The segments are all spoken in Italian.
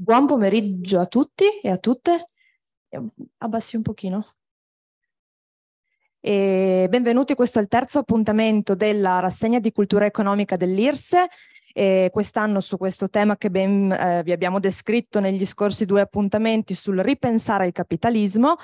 Buon pomeriggio a tutti e a tutte. Abbassi un pochino. E benvenuti, questo è il terzo appuntamento della rassegna di cultura economica dell'IRSE. E quest'anno su questo tema che ben, eh, vi abbiamo descritto negli scorsi due appuntamenti sul ripensare il capitalismo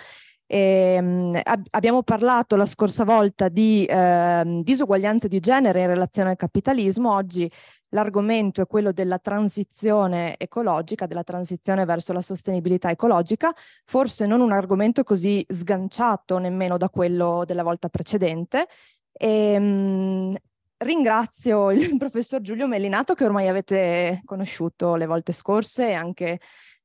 e, ehm, ab- abbiamo parlato la scorsa volta di eh, disuguaglianza di genere in relazione al capitalismo, oggi l'argomento è quello della transizione ecologica, della transizione verso la sostenibilità ecologica, forse non un argomento così sganciato nemmeno da quello della volta precedente. E, ehm, mh, ringrazio il professor Giulio Mellinato che ormai avete conosciuto le volte scorse e anche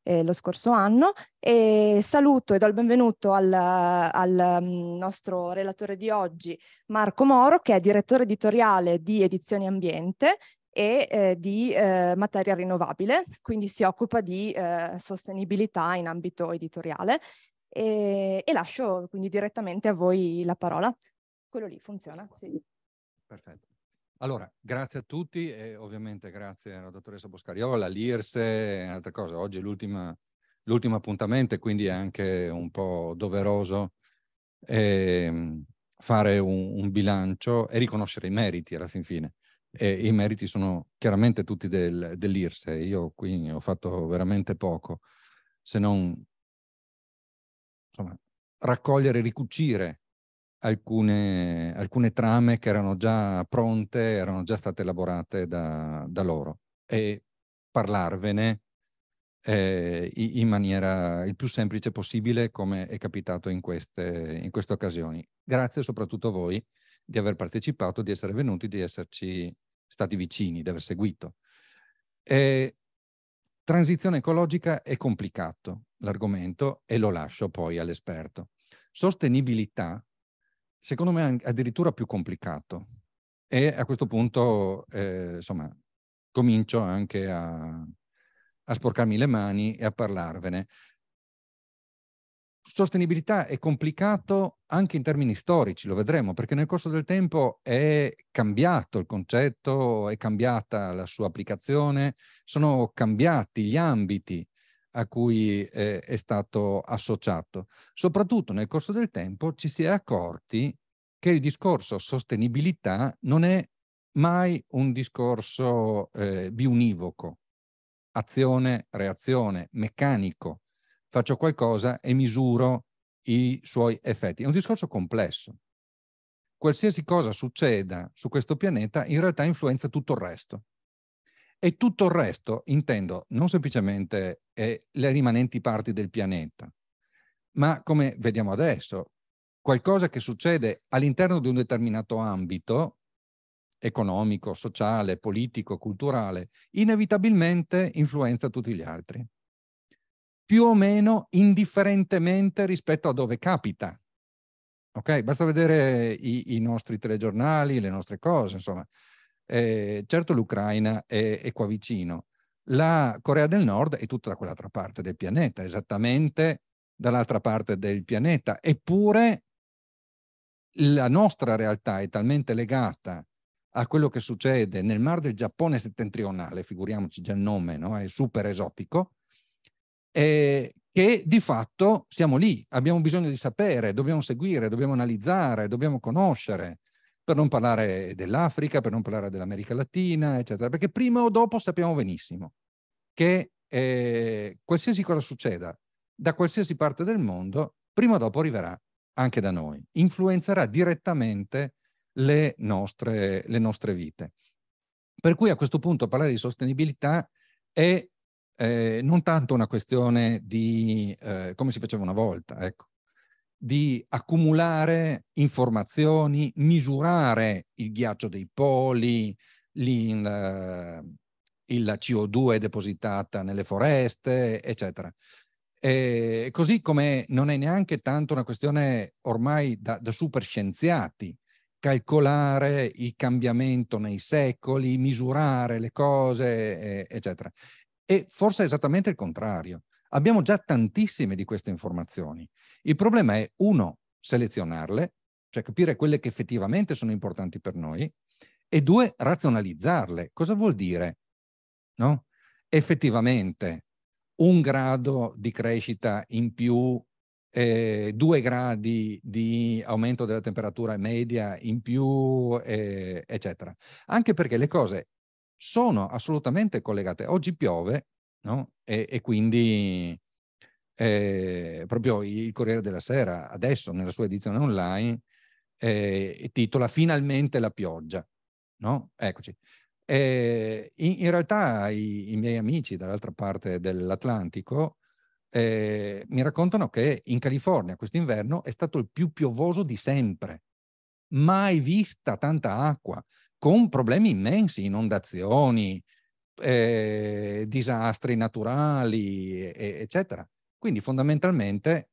eh, lo scorso anno e saluto e do il benvenuto al, al mm, nostro relatore di oggi Marco Moro che è direttore editoriale di Edizioni Ambiente e eh, di eh, materia rinnovabile, quindi si occupa di eh, sostenibilità in ambito editoriale e, e, lascio quindi direttamente a voi la parola. Quello lì funziona? Sì. Perfetto. Allora, grazie a tutti e ovviamente grazie alla dottoressa Boscariola, all'IRSE e un'altra cosa. Oggi è l'ultimo appuntamento e quindi è anche un po' doveroso eh, fare un, un, bilancio e riconoscere i meriti alla fin fine. E I meriti sono chiaramente tutti del, dell'IRSE. Io qui ho fatto veramente poco, se non insomma, raccogliere, ricucire alcune, alcune, trame che erano già pronte, erano già state elaborate da, da loro e parlarvene eh, in maniera il più semplice possibile come è capitato in queste, in queste occasioni. Grazie soprattutto a voi di aver partecipato, di essere venuti, di esserci stati vicini, di aver seguito. E, eh, transizione ecologica è complicato l'argomento e lo lascio poi all'esperto. Sostenibilità secondo me addirittura più complicato. E a questo punto, eh, insomma, comincio anche a, a sporcarmi le mani e a parlarvene. Sostenibilità è complicato anche in termini storici, lo vedremo, perché nel corso del tempo è cambiato il concetto, è cambiata la sua applicazione, sono cambiati gli ambiti a cui eh, è stato associato. Soprattutto nel corso del tempo ci si è accorti che il discorso sostenibilità non è mai un discorso eh, biunivoco, azione, reazione, meccanico, faccio qualcosa e misuro i suoi effetti. È un discorso complesso. Qualsiasi cosa succeda su questo pianeta in realtà influenza tutto il resto. E tutto il resto, intendo, non semplicemente eh, le rimanenti parti del pianeta, ma come vediamo adesso, qualcosa che succede all'interno di un determinato ambito economico, sociale, politico, culturale, inevitabilmente influenza tutti gli altri, più o meno indifferentemente rispetto a dove capita. Ok? Basta vedere i, i nostri telegiornali, le nostre cose, insomma, eh, certo l'Ucraina è, è qua vicino, la Corea del Nord è tutta da quell'altra parte del pianeta, esattamente dall'altra parte del pianeta, eppure la nostra realtà è talmente legata a quello che succede nel Mar del Giappone settentrionale, figuriamoci già il nome, no? è super esotico, eh, che di fatto siamo lì, abbiamo bisogno di sapere, dobbiamo seguire, dobbiamo analizzare, dobbiamo conoscere, per non parlare dell'Africa, per non parlare dell'America Latina, eccetera, perché prima o dopo sappiamo benissimo che eh, qualsiasi cosa succeda da qualsiasi parte del mondo, prima o dopo arriverà anche da noi, influenzerà direttamente le nostre, le nostre vite. Per cui a questo punto parlare di sostenibilità è eh, non tanto una questione di eh, come si faceva una volta, ecco, di accumulare informazioni, misurare il ghiaccio dei poli, eh, il, il CO2 depositata nelle foreste, eccetera. E così come non è neanche tanto una questione ormai da, da super scienziati, calcolare il cambiamento nei secoli, misurare le cose, eccetera. E forse è esattamente il contrario. Abbiamo già tantissime di queste informazioni. Il problema è, uno, selezionarle, cioè capire quelle che effettivamente sono importanti per noi, e due, razionalizzarle. Cosa vuol dire? No? Effettivamente un grado di crescita in più, eh, due gradi di aumento della temperatura media in più, eh, eccetera. Anche perché le cose sono assolutamente collegate. Oggi piove, no? e, e, quindi eh, proprio il Corriere della Sera adesso nella sua edizione online eh, titola Finalmente la pioggia, no? Eccoci. Eh, in, in, realtà i, i miei amici dall'altra parte dell'Atlantico eh, mi raccontano che in California quest'inverno è stato il più piovoso di sempre. Mai vista tanta acqua, con problemi immensi, inondazioni, eh, disastri naturali, e, eccetera. Quindi fondamentalmente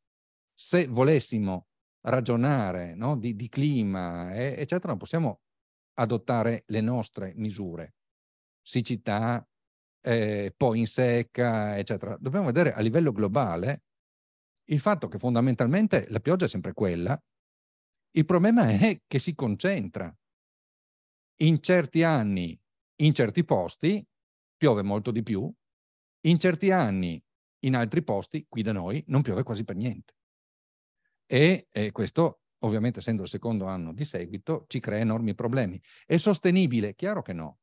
se volessimo ragionare no, di, di, clima, e, eccetera, possiamo adottare le nostre misure, siccità, eh, poi in secca, eccetera. Dobbiamo vedere a livello globale il fatto che fondamentalmente la pioggia è sempre quella, il problema è che si concentra in certi anni, in certi posti, piove molto di più, in certi anni in altri posti, qui da noi, non piove quasi per niente. E, e questo, ovviamente, essendo il secondo anno di seguito, ci crea enormi problemi. È sostenibile? Chiaro che no.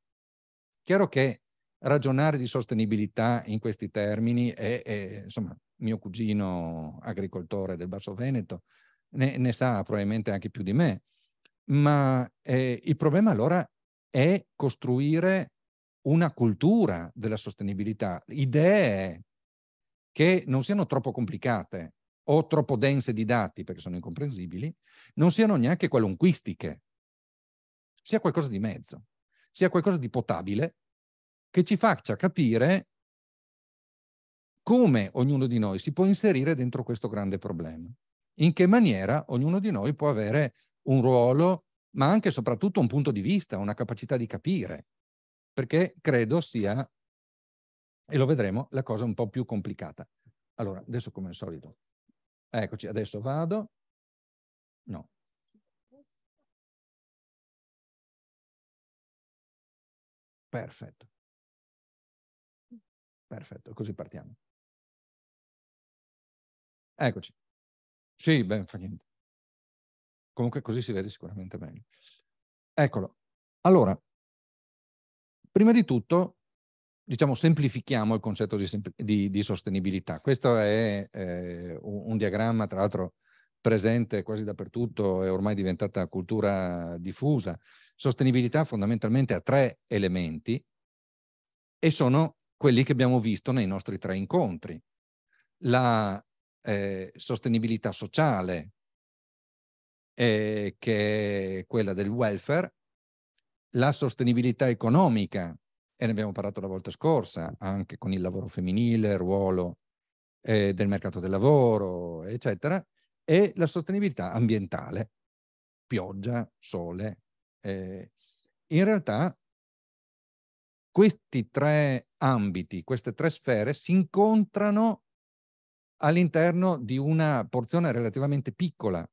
Chiaro che ragionare di sostenibilità in questi termini è, è insomma, mio cugino agricoltore del Basso Veneto ne, ne sa probabilmente anche più di me, ma eh, il problema allora è costruire una cultura della sostenibilità, idee che non siano troppo complicate o troppo dense di dati perché sono incomprensibili, non siano neanche qualunquistiche, sia qualcosa di mezzo, sia qualcosa di potabile che ci faccia capire come ognuno di noi si può inserire dentro questo grande problema, in che maniera ognuno di noi può avere un ruolo, ma anche e soprattutto un punto di vista, una capacità di capire, perché credo sia, e lo vedremo, la cosa un po' più complicata. Allora, adesso come al solito, eccoci, adesso vado, no. Perfetto. Perfetto, così partiamo. Eccoci. Sì, beh, fa niente. Comunque così si vede sicuramente meglio. Eccolo. Allora, Prima di tutto, diciamo, semplifichiamo il concetto di, di, di sostenibilità. Questo è eh, un, un, diagramma, tra l'altro, presente quasi dappertutto, e ormai diventata cultura diffusa. Sostenibilità fondamentalmente ha tre elementi e sono quelli che abbiamo visto nei nostri tre incontri. La eh, sostenibilità sociale, eh, che è quella del welfare, la sostenibilità economica, e ne abbiamo parlato la volta scorsa, anche con il lavoro femminile, il ruolo eh, del mercato del lavoro, eccetera, e la sostenibilità ambientale, pioggia, sole. Eh. In realtà questi tre ambiti, queste tre sfere si incontrano all'interno di una porzione relativamente piccola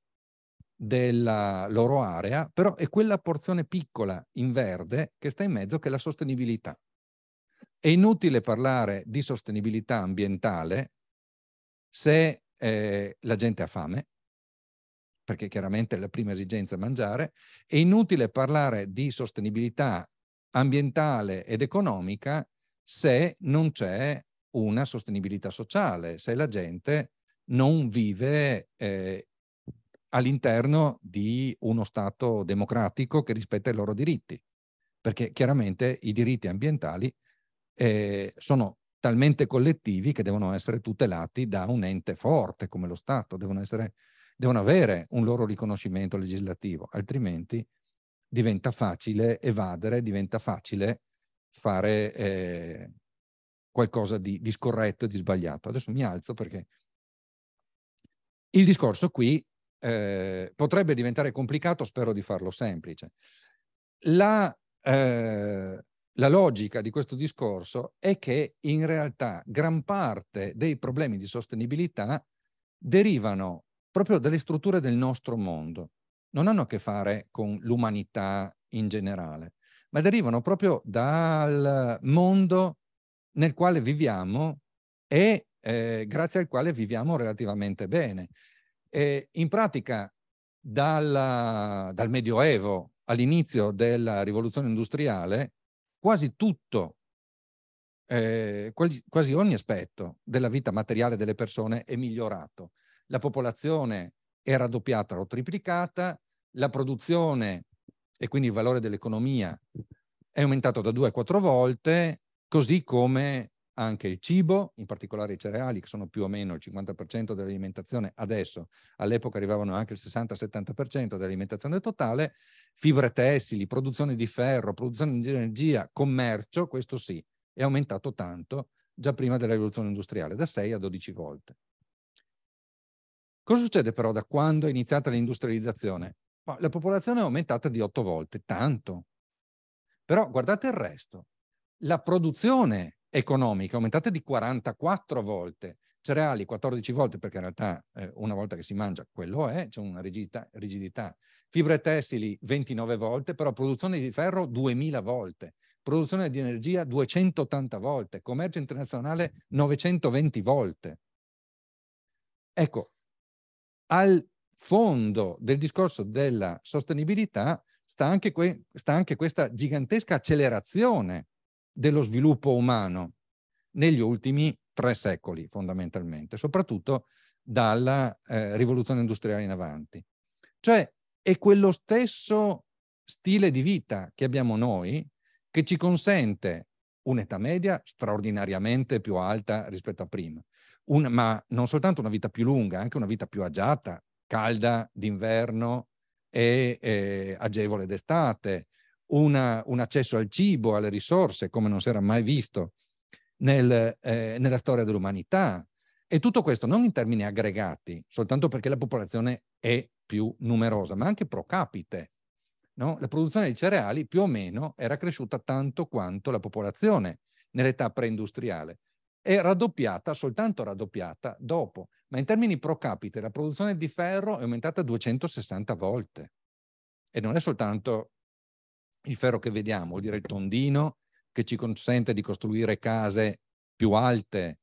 della loro area, però è quella porzione piccola in verde che sta in mezzo che è la sostenibilità. È inutile parlare di sostenibilità ambientale se eh, la gente ha fame, perché chiaramente la prima esigenza è mangiare, è inutile parlare di sostenibilità ambientale ed economica se non c'è una sostenibilità sociale, se la gente non vive eh, all'interno di uno Stato democratico che rispetta i loro diritti, perché chiaramente i diritti ambientali eh, sono talmente collettivi che devono essere tutelati da un ente forte come lo Stato, devono, essere, devono avere un loro riconoscimento legislativo, altrimenti diventa facile evadere, diventa facile fare eh, qualcosa di, di scorretto e di sbagliato. Adesso mi alzo perché il discorso qui eh, potrebbe diventare complicato, spero di farlo semplice. La, eh, la logica di questo discorso è che in realtà gran parte dei problemi di sostenibilità derivano proprio dalle strutture del nostro mondo, non hanno a che fare con l'umanità in generale, ma derivano proprio dal mondo nel quale viviamo e eh, grazie al quale viviamo relativamente bene. Eh, in pratica, dalla, dal Medioevo all'inizio della rivoluzione industriale, quasi tutto, eh, quasi, quasi ogni aspetto della vita materiale delle persone è migliorato. La popolazione è raddoppiata o triplicata, la produzione e quindi il valore dell'economia è aumentato da due a quattro volte, così come anche il cibo, in particolare i cereali, che sono più o meno il 50% dell'alimentazione adesso, all'epoca arrivavano anche il 60-70% dell'alimentazione totale, fibre tessili, produzione di ferro, produzione di energia, commercio, questo sì, è aumentato tanto già prima della rivoluzione industriale, da 6 a 12 volte. Cosa succede però da quando è iniziata l'industrializzazione? La popolazione è aumentata di 8 volte, tanto. Però guardate il resto, la produzione economiche aumentate di 44 volte, cereali 14 volte, perché in realtà eh, una volta che si mangia quello è, c'è una rigidità, rigidità, fibre tessili 29 volte, però produzione di ferro 2000 volte, produzione di energia 280 volte, commercio internazionale 920 volte. Ecco, al fondo del discorso della sostenibilità sta anche, que- sta anche questa gigantesca accelerazione dello sviluppo umano negli ultimi tre secoli fondamentalmente, soprattutto dalla eh, rivoluzione industriale in avanti. Cioè è quello stesso stile di vita che abbiamo noi che ci consente un'età media straordinariamente più alta rispetto a prima, Un, ma non soltanto una vita più lunga, anche una vita più agiata, calda d'inverno e eh, agevole d'estate, una, un accesso al cibo, alle risorse, come non si era mai visto nel, eh, nella storia dell'umanità. E tutto questo non in termini aggregati, soltanto perché la popolazione è più numerosa, ma anche pro capite. No? La produzione di cereali più o meno era cresciuta tanto quanto la popolazione nell'età preindustriale è raddoppiata, soltanto raddoppiata dopo, ma in termini pro capite la produzione di ferro è aumentata 260 volte e non è soltanto il ferro che vediamo, vuol dire il tondino che ci consente di costruire case più alte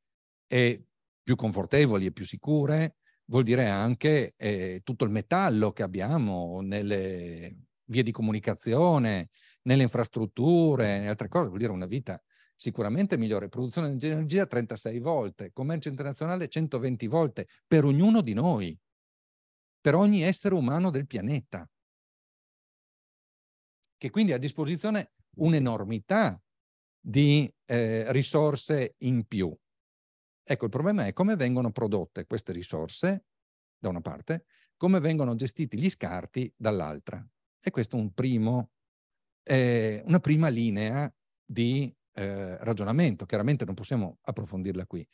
e più confortevoli e più sicure, vuol dire anche eh, tutto il metallo che abbiamo nelle vie di comunicazione, nelle infrastrutture, e altre cose, vuol dire una vita sicuramente migliore. Produzione di energia 36 volte, commercio internazionale 120 volte per ognuno di noi, per ogni essere umano del pianeta che quindi ha a disposizione un'enormità di eh, risorse in più. Ecco, il problema è come vengono prodotte queste risorse, da una parte, come vengono gestiti gli scarti dall'altra. E questo è un primo, eh, una prima linea di eh, ragionamento. Chiaramente non possiamo approfondirla qui,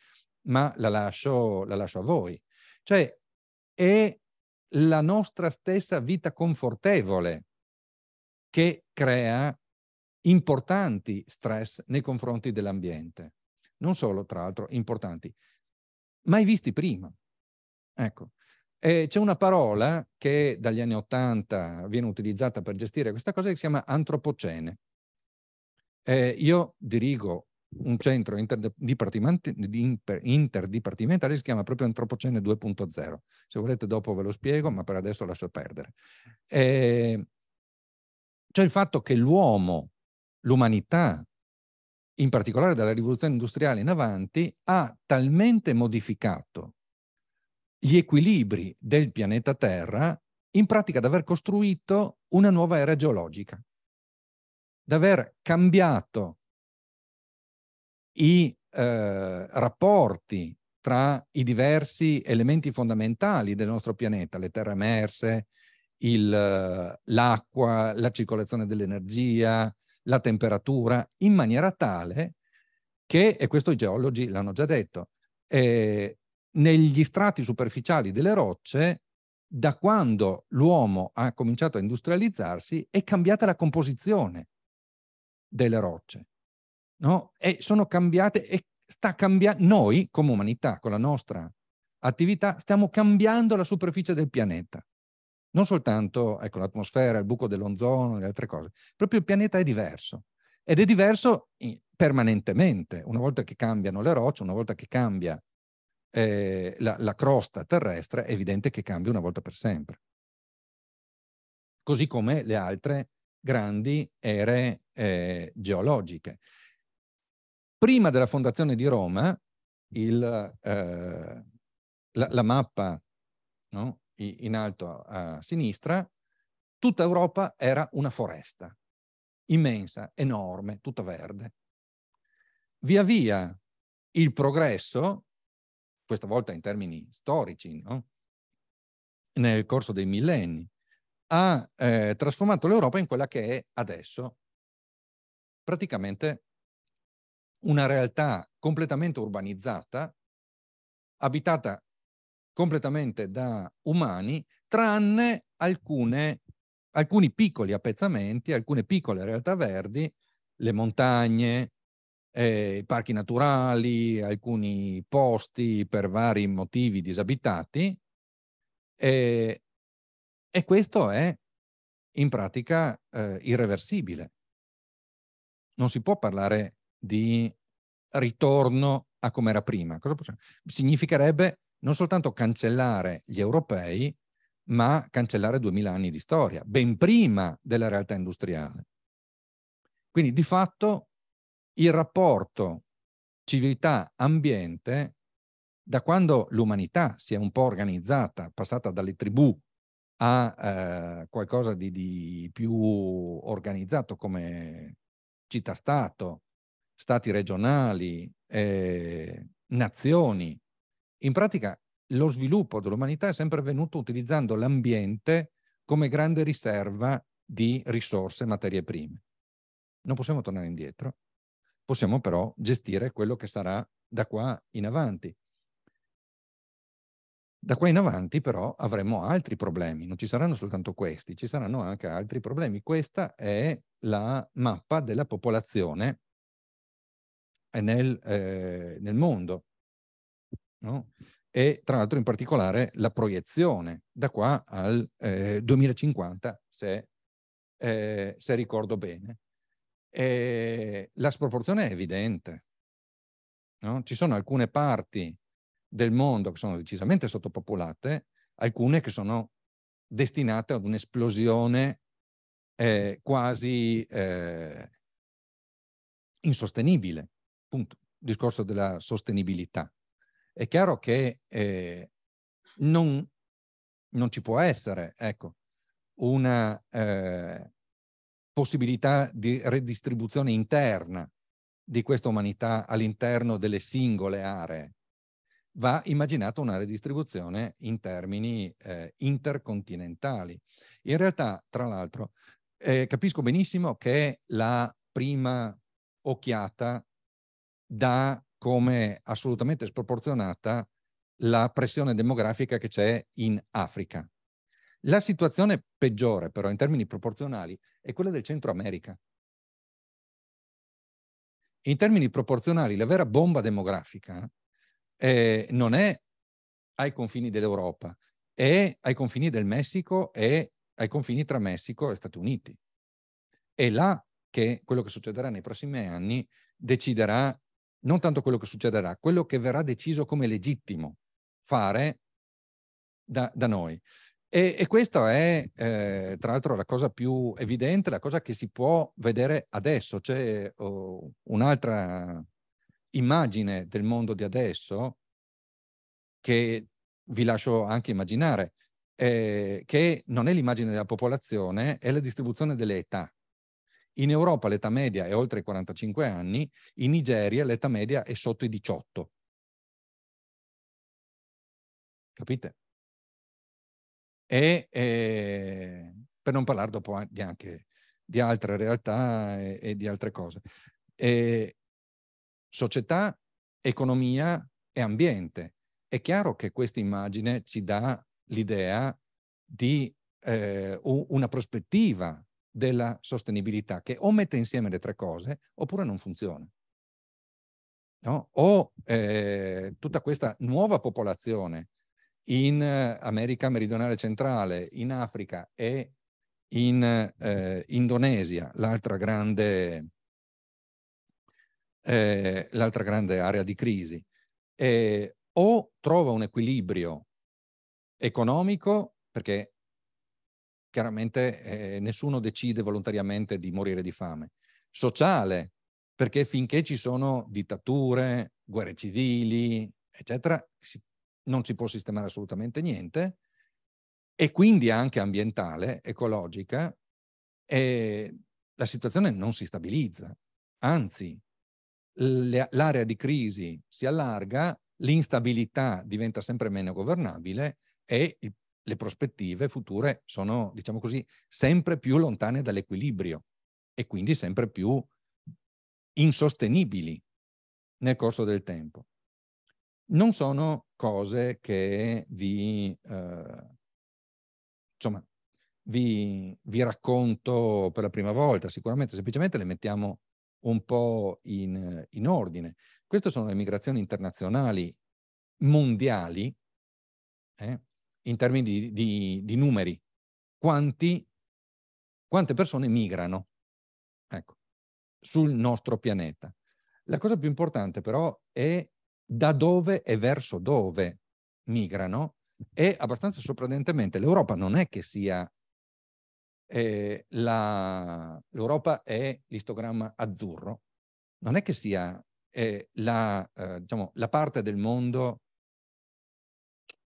ma la lascio, la lascio a voi. Cioè, è la nostra stessa vita confortevole che crea importanti stress nei confronti dell'ambiente. Non solo, tra l'altro, importanti, mai visti prima. Ecco, eh, c'è una parola che dagli anni Ottanta viene utilizzata per gestire questa cosa che si chiama antropocene. Eh, io dirigo un centro interdipartimentale, si chiama proprio Antropocene 2.0. Se volete dopo ve lo spiego, ma per adesso lascio perdere. Eh, cioè il fatto che l'uomo, l'umanità, in particolare dalla rivoluzione industriale in avanti, ha talmente modificato gli equilibri del pianeta Terra, in pratica ad aver costruito una nuova era geologica, d'aver cambiato i eh, rapporti tra i diversi elementi fondamentali del nostro pianeta, le terre emerse, eh, l'acqua, la circolazione dell'energia, la temperatura, in maniera tale che, e questo i geologi l'hanno già detto, eh, negli strati superficiali delle rocce, da quando l'uomo ha cominciato a industrializzarsi, è cambiata la composizione delle rocce. No? E sono cambiate e sta cambiando, noi come umanità, con la nostra attività, stiamo cambiando la superficie del pianeta non soltanto ecco, l'atmosfera, il buco dell'onzono, le altre cose, proprio il pianeta è diverso ed è diverso permanentemente, una volta che cambiano le rocce, una volta che cambia eh, la, la crosta terrestre, è evidente che cambia una volta per sempre. Così come le altre grandi ere eh, geologiche. Prima della fondazione di Roma, il, eh, la, la, mappa no? in alto a sinistra, tutta Europa era una foresta, immensa, enorme, tutta verde. Via via il progresso, questa volta in termini storici, no? nel corso dei millenni, ha eh, trasformato l'Europa in quella che è adesso, praticamente una realtà completamente urbanizzata, abitata completamente da umani, tranne alcune, alcuni piccoli appezzamenti, alcune piccole realtà verdi, le montagne, eh, parchi naturali, alcuni posti per vari motivi disabitati. Eh, e questo è in pratica eh, irreversibile. Non si può parlare di ritorno a come era prima. Significherebbe non soltanto cancellare gli europei, ma cancellare 2000 anni di storia, ben prima della realtà industriale. Quindi di fatto il rapporto civiltà-ambiente, da quando l'umanità si è un po' organizzata, passata dalle tribù a eh, qualcosa di, di più organizzato come città-stato, stati regionali, eh, nazioni, in pratica lo sviluppo dell'umanità è sempre avvenuto utilizzando l'ambiente come grande riserva di risorse, e materie prime. Non possiamo tornare indietro, possiamo però gestire quello che sarà da qua in avanti. Da qua in avanti però avremo altri problemi, non ci saranno soltanto questi, ci saranno anche altri problemi. Questa è la mappa della popolazione nel, eh, nel mondo no? e tra l'altro in particolare la proiezione da qua al eh, 2050, se, eh, se, ricordo bene. E la sproporzione è evidente. No? Ci sono alcune parti del mondo che sono decisamente sottopopolate, alcune che sono destinate ad un'esplosione eh, quasi eh, insostenibile. Punto. Il discorso della sostenibilità è chiaro che eh, non, non, ci può essere ecco, una eh, possibilità di redistribuzione interna di questa umanità all'interno delle singole aree. Va immaginata una redistribuzione in termini eh, intercontinentali. In realtà, tra l'altro, eh, capisco benissimo che la prima occhiata dà come assolutamente sproporzionata la pressione demografica che c'è in Africa. La situazione peggiore però in termini proporzionali è quella del Centro America. In termini proporzionali la vera bomba demografica eh, non è ai confini dell'Europa, è ai confini del Messico e ai confini tra Messico e Stati Uniti. È là che quello che succederà nei prossimi anni deciderà non tanto quello che succederà, quello che verrà deciso come legittimo fare da, da noi. E, e, questa è, eh, tra l'altro, la cosa più evidente, la cosa che si può vedere adesso. C'è oh, un'altra immagine del mondo di adesso che vi lascio anche immaginare, eh, che non è l'immagine della popolazione, è la distribuzione delle età. In Europa l'età media è oltre i 45 anni, in Nigeria l'età media è sotto i 18. Capite? E eh, per non parlare dopo anche di altre realtà e, e di altre cose. E, società, economia e ambiente. È chiaro che questa immagine ci dà l'idea di eh, una prospettiva della sostenibilità, che o mette insieme le tre cose oppure non funziona. No? O eh, tutta questa nuova popolazione in eh, America meridionale centrale, in Africa e in eh, Indonesia, l'altra grande, eh, l'altra grande area di crisi, eh, o trova un equilibrio economico, perché chiaramente eh, nessuno decide volontariamente di morire di fame. Sociale, perché finché ci sono dittature, guerre civili, eccetera, si, non si può sistemare assolutamente niente, e quindi anche ambientale, ecologica, e eh, la situazione non si stabilizza, anzi l'area di crisi si allarga, l'instabilità diventa sempre meno governabile e il le prospettive future sono, diciamo così, sempre più lontane dall'equilibrio e quindi sempre più insostenibili nel corso del tempo. Non sono cose che vi, eh, insomma, vi, vi, racconto per la prima volta, sicuramente, semplicemente le mettiamo un po' in, in ordine. Queste sono le migrazioni internazionali mondiali, eh, in termini di, di, di numeri. Quanti, quante persone migrano ecco, sul nostro pianeta. La cosa più importante però è da dove e verso dove migrano e abbastanza sorprendentemente l'Europa non è che sia eh, la, l'Europa è l'istogramma azzurro, non è che sia eh, la, eh, diciamo, la, parte del mondo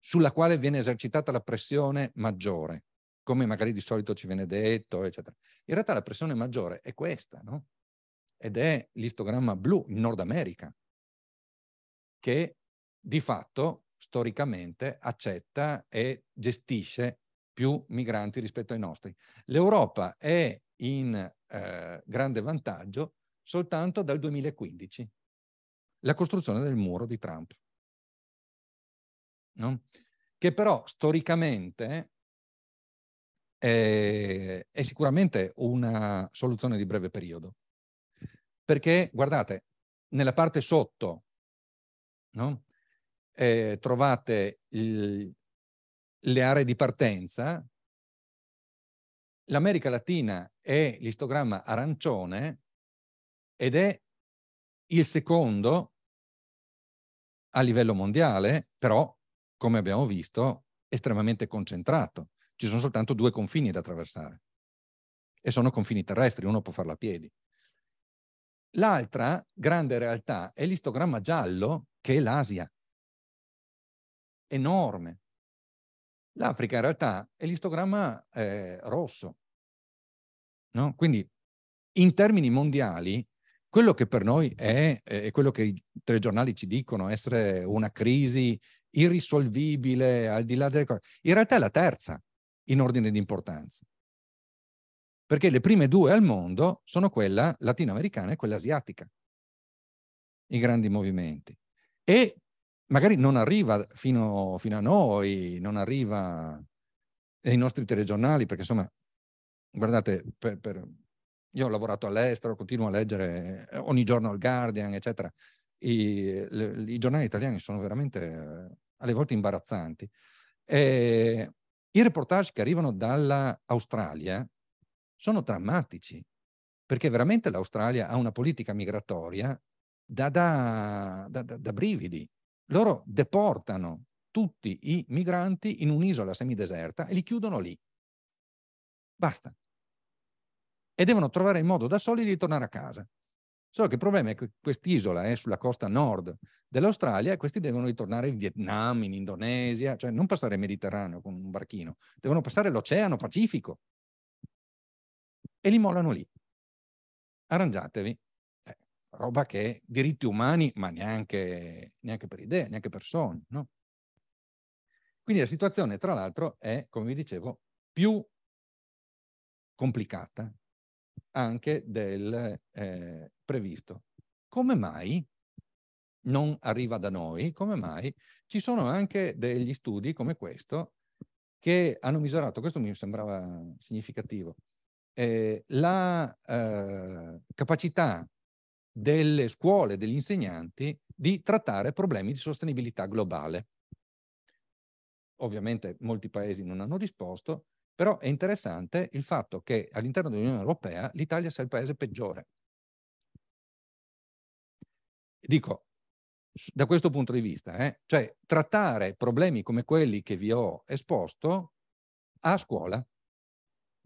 sulla quale viene esercitata la pressione maggiore, come magari di solito ci viene detto, eccetera. In realtà la pressione maggiore è questa, no? Ed è l'istogramma blu in Nord America, che di fatto storicamente accetta e gestisce più migranti rispetto ai nostri. L'Europa è in eh, grande vantaggio soltanto dal 2015, la costruzione del muro di Trump no? che però storicamente è, eh, è sicuramente una soluzione di breve periodo. Perché, guardate, nella parte sotto no? eh, trovate il, le aree di partenza, l'America Latina è l'istogramma arancione ed è il secondo a livello mondiale, però come abbiamo visto, estremamente concentrato. Ci sono soltanto due confini da attraversare e sono confini terrestri, uno può farlo a piedi. L'altra grande realtà è l'istogramma giallo che è l'Asia, enorme. L'Africa in realtà è l'istogramma eh, rosso. No? Quindi in termini mondiali, quello che per noi è, è quello che i telegiornali ci dicono essere una crisi irrisolvibile, al di là delle cose. In realtà è la terza in ordine di importanza. Perché le prime due al mondo sono quella latinoamericana e quella asiatica, i grandi movimenti. E magari non arriva fino, fino a noi, non arriva nei nostri telegiornali, perché insomma, guardate, per, per, io ho lavorato all'estero, continuo a leggere eh, ogni giorno il Guardian, eccetera i, le, i giornali italiani sono veramente alle volte imbarazzanti. E certo. eh, I reportage che arrivano dall'Australia sono drammatici, perché veramente l'Australia ha una politica migratoria da, da, da, da brividi. Loro deportano tutti i migranti in un'isola semideserta e li chiudono lì. Basta. E devono trovare il modo da soli di tornare a casa. Solo che il problema è che quest'isola è eh, sulla costa nord dell'Australia e questi devono ritornare in Vietnam, in Indonesia, cioè non passare il Mediterraneo con un barchino, devono passare l'Oceano Pacifico. E li mollano lì. Arrangiatevi. Eh, roba che diritti umani, ma neanche, neanche per idee, neanche per sogni. No? Quindi la situazione, tra l'altro, è, come vi dicevo, più complicata anche del, eh, previsto. Come mai non arriva da noi? Come mai? Ci sono anche degli studi come questo che hanno misurato, questo mi sembrava significativo, eh, la eh, capacità delle scuole, degli insegnanti di trattare problemi di sostenibilità globale. Ovviamente molti paesi non hanno risposto, però è interessante il fatto che all'interno dell'Unione Europea l'Italia sia il paese peggiore Dico, da questo punto di vista, eh, cioè trattare problemi come quelli che vi ho esposto a scuola,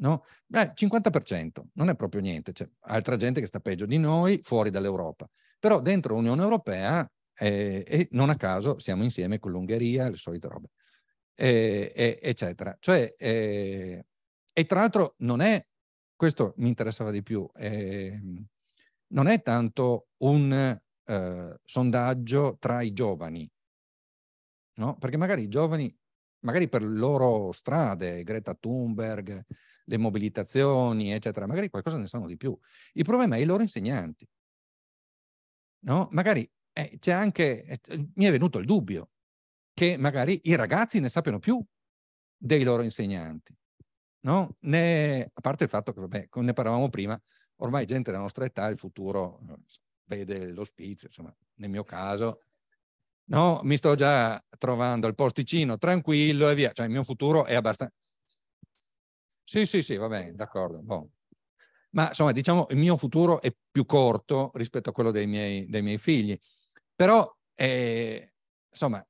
no? Eh, 50%, non è proprio niente, c'è altra gente che sta peggio di noi fuori dall'Europa, però dentro l'Unione Europea eh, e non a caso siamo insieme con l'Ungheria, le solite robe, eccetera. Cioè, eh, e tra l'altro non è, questo mi interessava di più, ehm, non è tanto un eh, sondaggio tra i giovani, no? perché magari i giovani, magari per loro strade, Greta Thunberg, le mobilitazioni, eccetera, magari qualcosa ne sanno di più. Il problema è i loro insegnanti. No? Magari eh, c'è anche, eh, mi è venuto il dubbio che magari i ragazzi ne sappiano più dei loro insegnanti. No? Ne, a parte il fatto che, vabbè, come ne parlavamo prima, ormai gente della nostra età, il futuro eh, vede l'ospizio, insomma, nel mio caso. No, mi sto già trovando il posticino tranquillo e via. Cioè, il mio futuro è abbastanza... Sì, sì, sì, va bene, d'accordo. Boh. Ma insomma, diciamo, il mio futuro è più corto rispetto a quello dei miei, dei miei figli. Però, eh, insomma,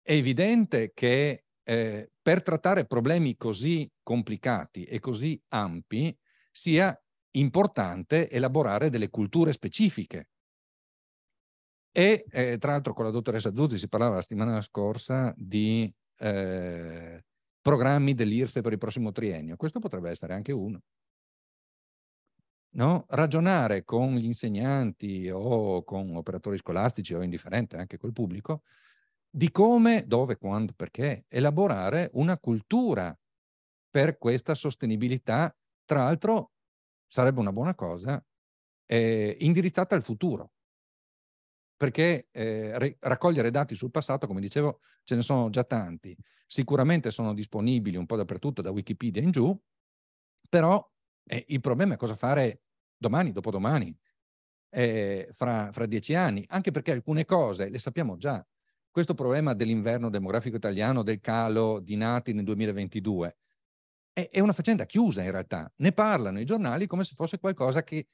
è evidente che eh, per trattare problemi così complicati e così ampi sia importante elaborare delle culture specifiche. E eh, tra l'altro con la dottoressa Zuzzi si parlava la settimana scorsa di eh, programmi dell'IRSE per il prossimo triennio. Questo potrebbe essere anche uno. No? Ragionare con gli insegnanti o con operatori scolastici o indifferente anche col pubblico di come, dove, quando, perché elaborare una cultura per questa sostenibilità, tra l'altro sarebbe una buona cosa, eh, indirizzata al futuro. Perché eh, raccogliere dati sul passato, come dicevo, ce ne sono già tanti. Sicuramente sono disponibili un po' dappertutto, da Wikipedia in giù, però eh, il problema è cosa fare domani, dopodomani, eh, fra, fra dieci anni, anche perché alcune cose le sappiamo già. Questo problema dell'inverno demografico italiano, del calo di nati nel 2022, è, è una faccenda chiusa in realtà. Ne parlano i giornali come se fosse qualcosa che,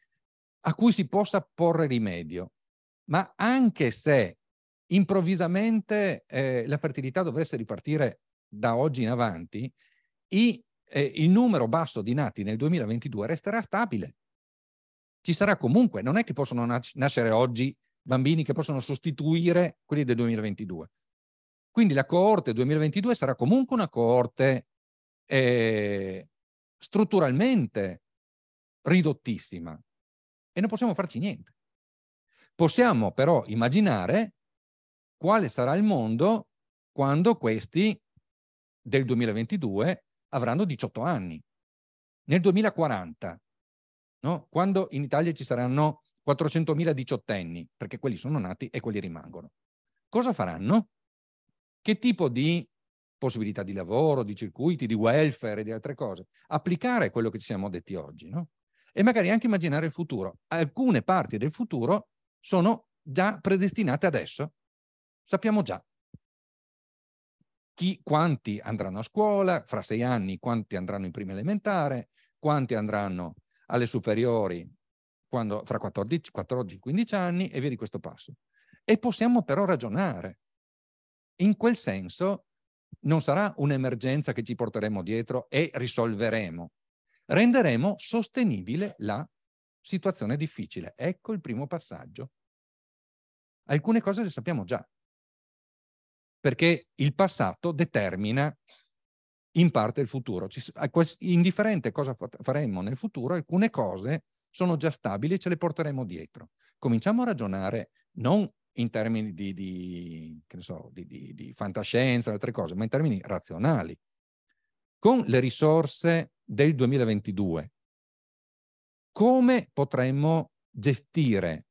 a cui si possa porre rimedio. Ma anche se improvvisamente eh, la fertilità dovesse ripartire da oggi in avanti, i, eh, il numero basso di nati nel 2022 resterà stabile. Ci sarà comunque, non è che possono nascere oggi bambini che possono sostituire quelli del 2022. Quindi la coorte 2022 sarà comunque una coorte eh, strutturalmente ridottissima e non possiamo farci niente. Possiamo però immaginare quale sarà il mondo quando questi del 2022 avranno 18 anni. Nel 2040, no? quando in Italia ci saranno 400.000 diciottenni, perché quelli sono nati e quelli rimangono, cosa faranno? Che tipo di possibilità di lavoro, di circuiti, di welfare e di altre cose. Applicare quello che ci siamo detti oggi, no? E magari anche immaginare il futuro. Alcune parti del futuro sono già predestinate adesso. Sappiamo già chi, quanti andranno a scuola, fra sei anni quanti andranno in prima elementare, quanti andranno alle superiori quando, fra 14-15 anni e via di questo passo. E possiamo però ragionare. In quel senso non sarà un'emergenza che ci porteremo dietro e risolveremo. Renderemo sostenibile la situazione difficile. Ecco il primo passaggio. Alcune cose le sappiamo già, perché il passato determina in parte il futuro. indifferente cosa faremo nel futuro, alcune cose sono già stabili e ce le porteremo dietro. Cominciamo a ragionare non in termini di, di, so, di, di fantascienza e altre cose, ma in termini razionali. Con le risorse del 2022, come potremmo gestire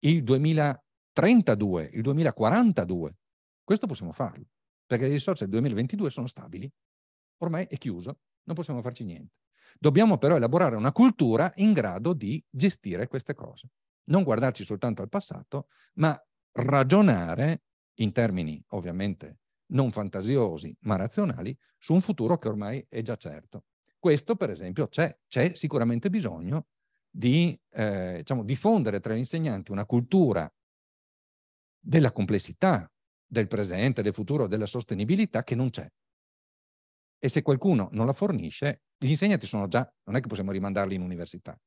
il 2032, il 2042? Questo possiamo farlo, perché le risorse del 2022 sono stabili, ormai è chiuso, non possiamo farci niente. Dobbiamo però elaborare una cultura in grado di gestire queste cose non guardarci soltanto al passato, ma ragionare in termini ovviamente non fantasiosi ma razionali su un futuro che ormai è già certo. Questo per esempio c'è, c'è sicuramente bisogno di eh, diciamo, diffondere tra gli insegnanti una cultura della complessità del presente, del futuro, della sostenibilità che non c'è. E se qualcuno non la fornisce, gli insegnanti sono già, non è che possiamo rimandarli in università,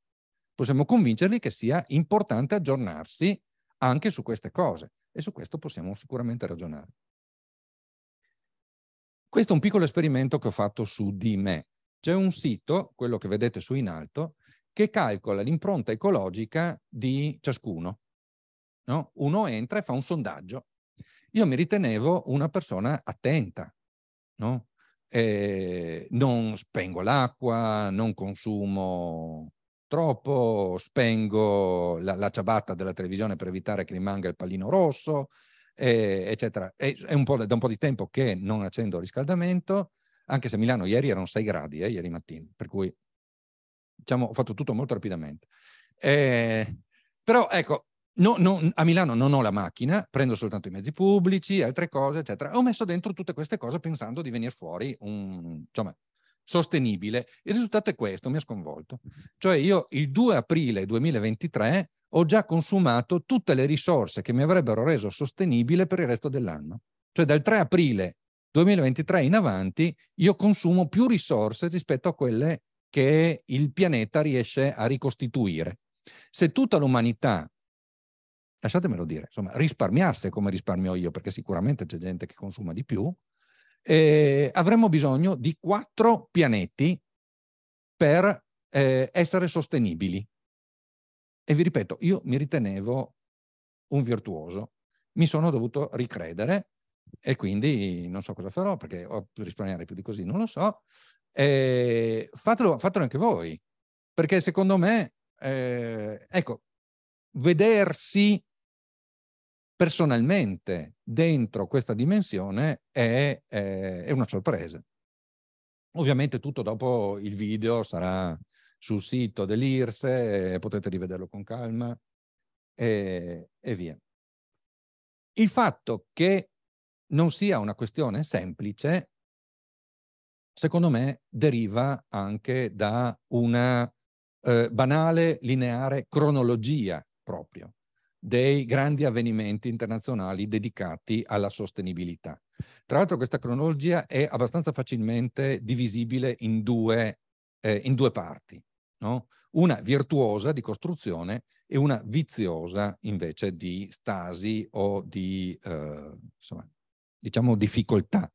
possiamo convincerli che sia importante aggiornarsi anche su queste cose e su questo possiamo sicuramente ragionare. Questo è un piccolo esperimento che ho fatto su di me. C'è un sito, quello che vedete su in alto, che calcola l'impronta ecologica di ciascuno. No? Uno entra e fa un sondaggio. Io mi ritenevo una persona attenta, no? non spengo l'acqua, non consumo troppo, spengo la, la ciabatta della televisione per evitare che rimanga il pallino rosso, eh, eccetera. È, è un da un po' di tempo che non accendo il riscaldamento, anche se a Milano ieri erano 6 gradi, eh, ieri mattina, per cui diciamo, ho fatto tutto molto rapidamente. Eh, però ecco, no, no, a Milano non ho la macchina, prendo soltanto i mezzi pubblici, altre cose, eccetera. Ho messo dentro tutte queste cose pensando di venire fuori un, insomma, sostenibile. Il risultato è questo, mi ha sconvolto. Mm-hmm. Cioè io il 2 aprile 2023 ho già consumato tutte le risorse che mi avrebbero reso sostenibile per il resto dell'anno. Cioè dal 3 aprile 2023 in avanti io consumo più risorse rispetto a quelle che il pianeta riesce a ricostituire. Se tutta l'umanità, lasciatemelo dire, insomma, risparmiasse come risparmio io, perché sicuramente c'è gente che consuma di più, eh, avremmo bisogno di quattro pianeti per eh, essere sostenibili. E vi ripeto, io mi ritenevo un virtuoso, mi sono dovuto ricredere e quindi non so cosa farò perché ho risparmiare più di così, non lo so. Eh, fatelo, fatelo, anche voi, perché secondo me, eh, ecco, vedersi personalmente dentro questa dimensione è, eh, è, una sorpresa. Ovviamente tutto dopo il video sarà sul sito dell'IRSE, potete rivederlo con calma e, e via. Il fatto che non sia una questione semplice, secondo me, deriva anche da una eh, banale, lineare cronologia proprio dei grandi avvenimenti internazionali dedicati alla sostenibilità. Tra l'altro questa cronologia è abbastanza facilmente divisibile in due, eh, in due parti, no? una virtuosa di costruzione e una viziosa invece di stasi o di eh, insomma, diciamo difficoltà.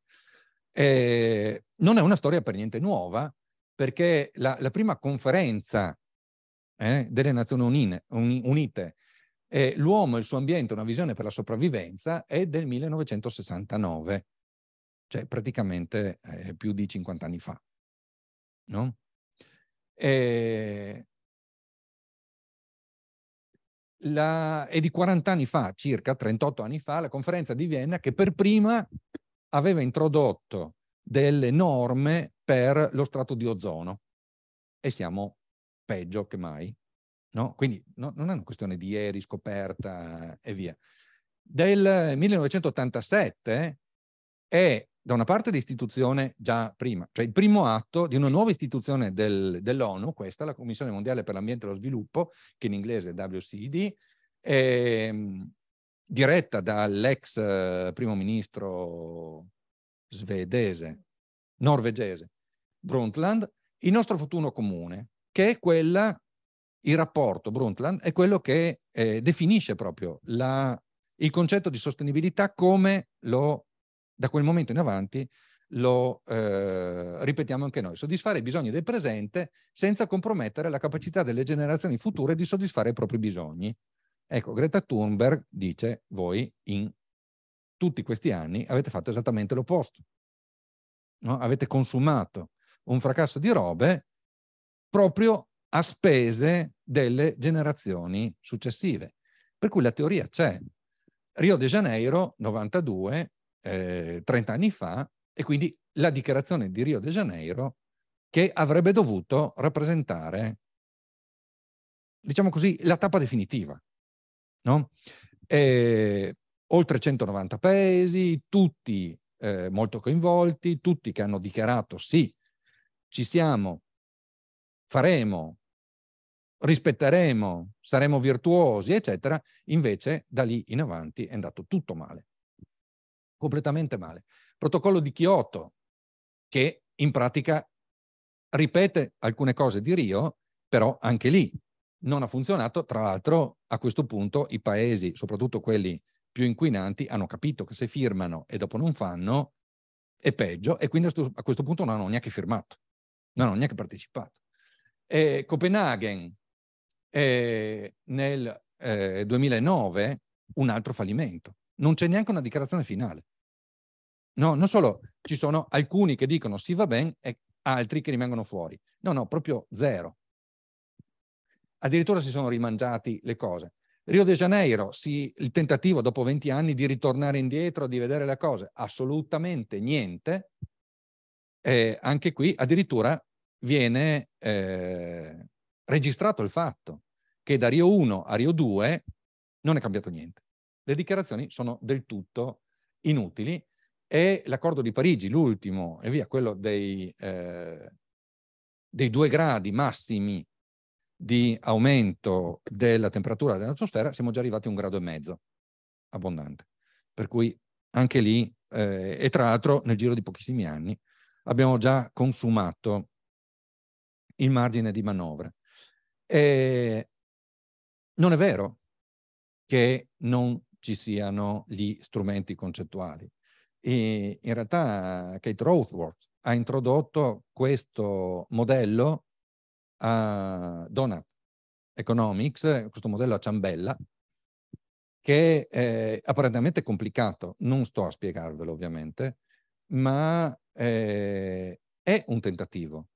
Eh, non è una storia per niente nuova perché la, la prima conferenza eh, delle Nazioni Unine, Unite eh, L'uomo e il suo ambiente, una visione per la sopravvivenza, è del 1969, cioè praticamente eh, più di 50 anni fa. No? E... Eh, la... e di 40 anni fa, circa 38 anni fa, la conferenza di Vienna che per prima aveva introdotto delle norme per lo strato di ozono e siamo peggio che mai No? Quindi no, non è una questione di ieri, scoperta e via. Del 1987 è da una parte l'istituzione già prima, cioè il primo atto di una nuova istituzione del, dell'ONU, questa la Commissione Mondiale per l'Ambiente e lo Sviluppo, che in inglese è WCD, è ehm, diretta dall'ex eh, primo ministro svedese, norvegese, Brundtland, il nostro futuro comune, che è quella il rapporto Brundtland è quello che eh, definisce proprio la, il concetto di sostenibilità come lo, da quel momento in avanti, lo eh, ripetiamo anche noi, soddisfare i bisogni del presente senza compromettere la capacità delle generazioni future di soddisfare i propri bisogni. Ecco, Greta Thunberg dice, voi in tutti questi anni avete fatto esattamente l'opposto. No? Avete consumato un fracasso di robe proprio a spese delle generazioni successive. Per cui la teoria c'è. Rio de Janeiro, 92, eh, 30 anni fa, e quindi la dichiarazione di Rio de Janeiro che avrebbe dovuto rappresentare, diciamo così, la tappa definitiva. No? E, oltre 190 paesi, tutti eh, molto coinvolti, tutti che hanno dichiarato sì, ci siamo, faremo, rispetteremo, saremo virtuosi, eccetera, invece da lì in avanti è andato tutto male, completamente male. Protocollo di Kyoto, che in pratica ripete alcune cose di Rio, però anche lì non ha funzionato. Tra l'altro, a questo punto i paesi, soprattutto quelli più inquinanti, hanno capito che se firmano e dopo non fanno è peggio e quindi a questo punto non hanno neanche firmato, non hanno neanche partecipato. Eh, Copenaghen, eh, nel eh, 2009 un altro fallimento. Non c'è neanche una dichiarazione finale. No, non solo, ci sono alcuni che dicono sì va bene e altri che rimangono fuori. No, no, proprio zero. Addirittura si sono rimangiati le cose. Rio de Janeiro, sì, il tentativo dopo 20 anni di ritornare indietro, di vedere le cose, assolutamente niente. Eh, anche qui addirittura viene eh, registrato il fatto che da Rio 1 a Rio 2 non è cambiato niente. Le dichiarazioni sono del tutto inutili e l'accordo di Parigi, l'ultimo, e via, quello dei, eh, dei due gradi massimi di aumento della temperatura dell'atmosfera, siamo già arrivati a un grado e mezzo abbondante. Per cui anche lì, eh, e tra l'altro nel giro di pochissimi anni, abbiamo già consumato il margine di manovra. E eh, non è vero che non ci siano gli strumenti concettuali. E in realtà Kate Rothworth ha introdotto questo modello a Donut Economics, questo modello a ciambella, che è apparentemente complicato, non sto a spiegarvelo ovviamente, ma eh, è un tentativo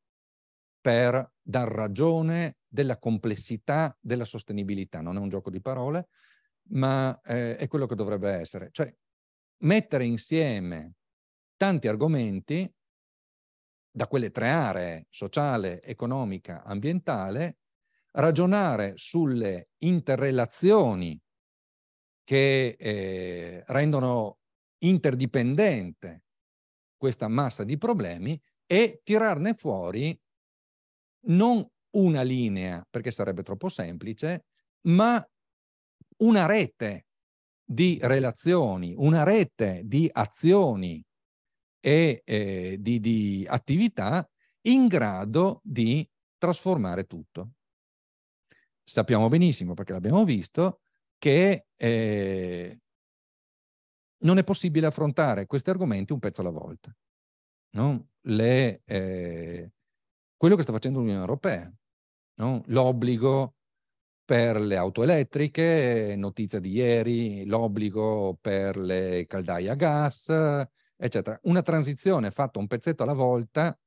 per dar ragione della complessità della sostenibilità. Non è un gioco di parole, ma eh, è quello che dovrebbe essere. Cioè mettere insieme tanti argomenti da quelle tre aree, sociale, economica, ambientale, ragionare sulle interrelazioni che eh, rendono interdipendente questa massa di problemi e tirarne fuori non una linea, perché sarebbe troppo semplice, ma una rete di relazioni, una rete di azioni e eh, di, di attività in grado di trasformare tutto. Sappiamo benissimo, perché l'abbiamo visto, che eh, non è possibile affrontare questi argomenti un pezzo alla volta. No? Le, eh, quello che sta facendo l'Unione Europea. No? L'obbligo per le auto elettriche, notizia di ieri, l'obbligo per le caldaie a gas, eccetera. Una transizione fatta un pezzetto alla volta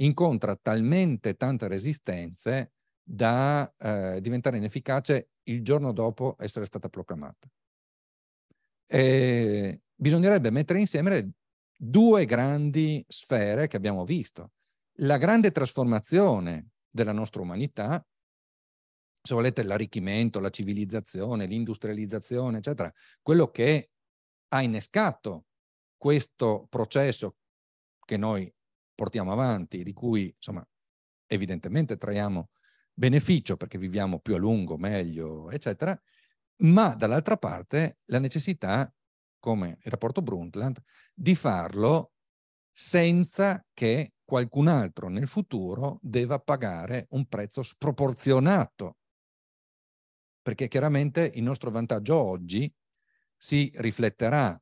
incontra talmente tante resistenze da eh, diventare inefficace il giorno dopo essere stata proclamata. E bisognerebbe mettere insieme due grandi sfere che abbiamo visto la grande trasformazione della nostra umanità, se volete l'arricchimento, la civilizzazione, l'industrializzazione, eccetera, quello che ha innescato questo processo che noi portiamo avanti, di cui insomma, evidentemente traiamo beneficio perché viviamo più a lungo, meglio, eccetera, ma dall'altra parte la necessità, come il rapporto Brundtland, di farlo senza che qualcun altro nel futuro deve pagare un prezzo sproporzionato. Perché chiaramente il nostro vantaggio oggi si rifletterà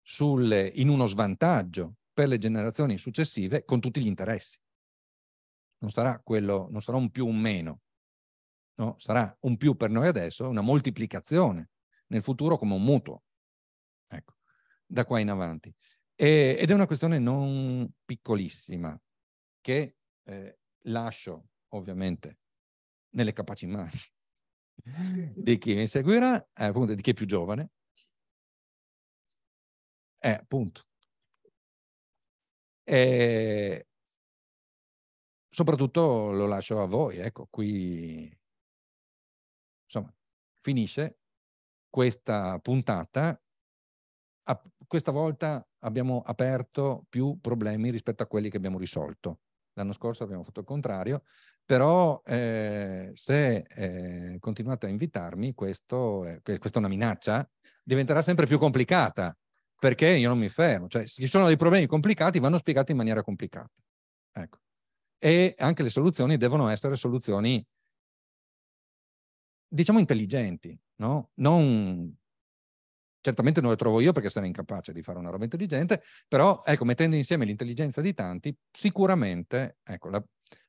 sulle, in uno svantaggio per le generazioni successive con tutti gli interessi. Non sarà, quello, non sarà un più un meno, no? sarà un più per noi adesso, una moltiplicazione nel futuro come un mutuo. Ecco, da qua in avanti. E, ed è una questione non piccolissima che eh, lascio ovviamente nelle capaci mani di chi mi seguirà, eh, appunto di chi è più giovane. Eh, appunto. E soprattutto lo lascio a voi, ecco, qui insomma finisce questa puntata questa volta abbiamo aperto più problemi rispetto a quelli che abbiamo risolto. L'anno scorso abbiamo fatto il contrario, però eh, se eh, continuate a invitarmi, questo, eh, questa è una minaccia, diventerà sempre più complicata, perché io non mi fermo. Cioè, se ci sono dei problemi complicati, vanno spiegati in maniera complicata. Ecco. E anche le soluzioni devono essere soluzioni, diciamo, intelligenti, no? non Certamente non lo trovo io perché sarei incapace di fare una roba intelligente, però ecco, mettendo insieme l'intelligenza di tanti, sicuramente ecco, la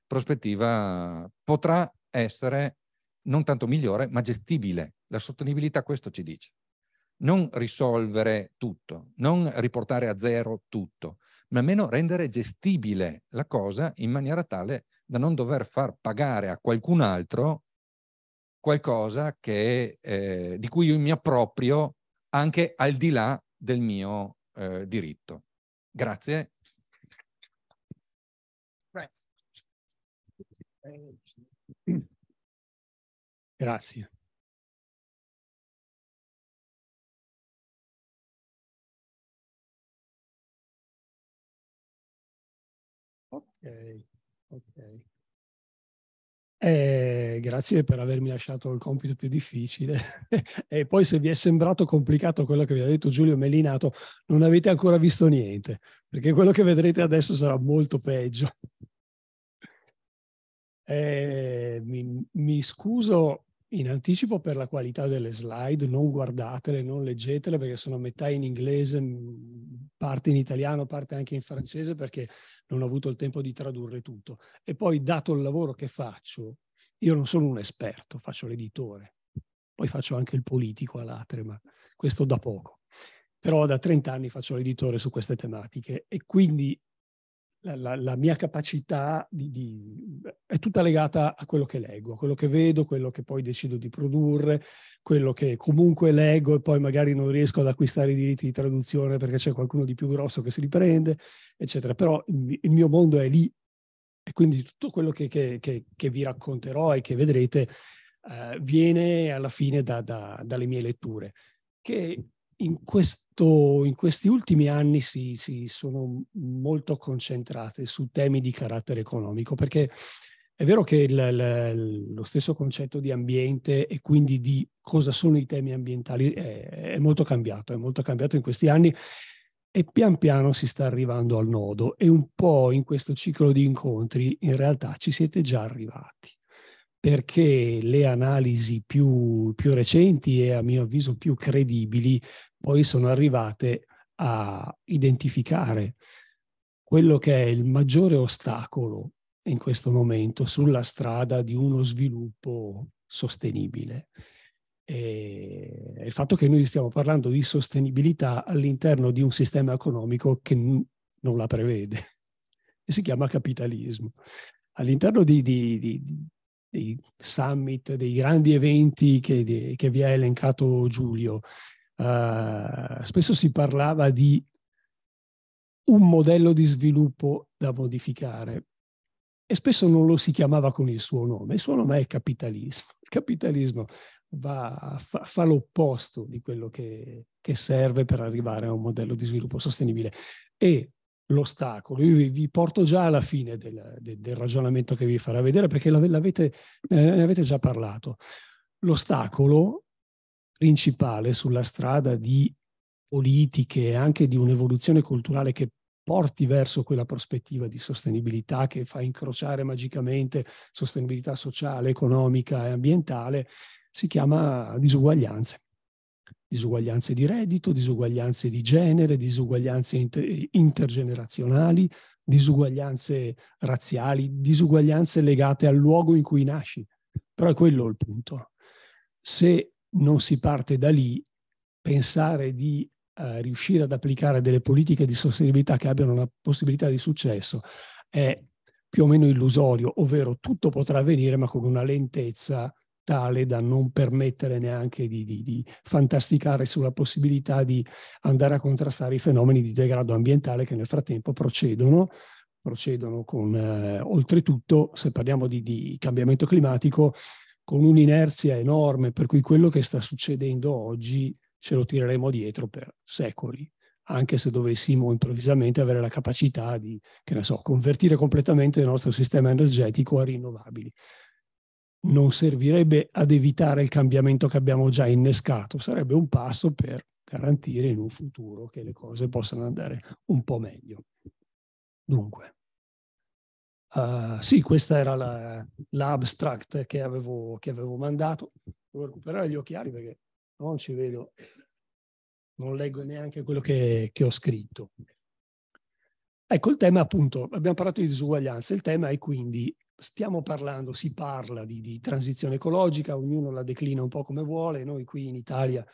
prospettiva potrà essere non tanto migliore, ma gestibile. La sostenibilità questo ci dice. Non risolvere tutto, non riportare a zero tutto, ma almeno rendere gestibile la cosa in maniera tale da non dover far pagare a qualcun altro qualcosa che, eh, di cui io mi approprio anche al di là del mio eh, diritto. Grazie. Grazie. Ok, ok. Eh, grazie per avermi lasciato il compito più difficile. e poi se vi è sembrato complicato quello che vi ha detto Giulio Mellinato, non avete ancora visto niente, perché quello che vedrete adesso sarà molto peggio. Eh, mi, mi, scuso in anticipo per la qualità delle slide, non guardatele, non leggetele perché sono metà in inglese, parte in italiano, parte anche in francese perché non ho avuto il tempo di tradurre tutto. E poi, dato il lavoro che faccio, io non sono un esperto, faccio l'editore, poi faccio anche il politico a latere, ma questo da poco. Però da 30 anni faccio l'editore su queste tematiche e quindi la, la, la mia capacità di, di, è tutta legata a quello che leggo, a quello che vedo, quello che poi decido di produrre, quello che comunque leggo e poi magari non riesco ad acquistare i diritti di traduzione perché c'è qualcuno di più grosso che si riprende, eccetera. Però il, il mio mondo è lì e quindi tutto quello che, che, che, che vi racconterò e che vedrete eh, viene alla fine da, da, dalle mie letture, che in, questo, in, questi ultimi anni si, si, sono molto concentrate su temi di carattere economico, perché è vero che il, il, lo stesso concetto di ambiente e quindi di cosa sono i temi ambientali è, è, molto cambiato, è molto cambiato in questi anni e pian piano si sta arrivando al nodo e un po' in questo ciclo di incontri in realtà ci siete già arrivati perché le analisi più, più recenti e a mio avviso più credibili poi sono arrivate a identificare quello che è il maggiore ostacolo in questo momento sulla strada di uno sviluppo sostenibile. E il fatto che noi stiamo parlando di sostenibilità all'interno di un sistema economico che non la prevede, e si chiama capitalismo. All'interno di, di, di, dei summit, dei grandi eventi che, che vi ha elencato Giulio, eh, spesso si parlava di un modello di sviluppo da modificare e spesso non lo si chiamava con il suo nome, il suo nome è capitalismo. Il capitalismo va, fa, fa, l'opposto di quello che, che, serve per arrivare a un modello di sviluppo sostenibile. E l'ostacolo, io vi, vi porto già alla fine del, de, del, ragionamento che vi farà vedere perché l'avete, eh, ne avete già parlato. L'ostacolo principale sulla strada di politiche e anche di un'evoluzione culturale che porti verso quella prospettiva di sostenibilità che fa incrociare magicamente sostenibilità sociale, economica e ambientale, si chiama disuguaglianze. Disuguaglianze di reddito, disuguaglianze di genere, disuguaglianze inter- intergenerazionali, disuguaglianze razziali, disuguaglianze legate al luogo in cui nasci. Però è quello il punto. Se non si parte da lì, pensare di eh, riuscire ad applicare delle politiche di sostenibilità che abbiano una possibilità di successo è più o meno illusorio, ovvero tutto potrà avvenire ma con una lentezza tale da non permettere neanche di, di, di, fantasticare sulla possibilità di andare a contrastare i fenomeni di degrado ambientale che nel frattempo procedono, procedono con eh, oltretutto, se parliamo di, di cambiamento climatico, con un'inerzia enorme, per cui quello che sta succedendo oggi ce lo tireremo dietro per secoli, anche se dovessimo improvvisamente avere la capacità di, che ne so, convertire completamente il nostro sistema energetico a rinnovabili. Non servirebbe ad evitare il cambiamento che abbiamo già innescato, sarebbe un passo per garantire in un futuro che le cose possano andare un po' meglio. Dunque. Uh, sì, questa era la, l'abstract che avevo, che avevo mandato. Devo recuperare gli occhiali perché non ci vedo, non leggo neanche quello che, che ho scritto. Ecco, il tema appunto, abbiamo parlato di disuguaglianza, il tema è quindi, stiamo parlando, si parla di, di transizione ecologica, ognuno la declina un po' come vuole, noi qui in Italia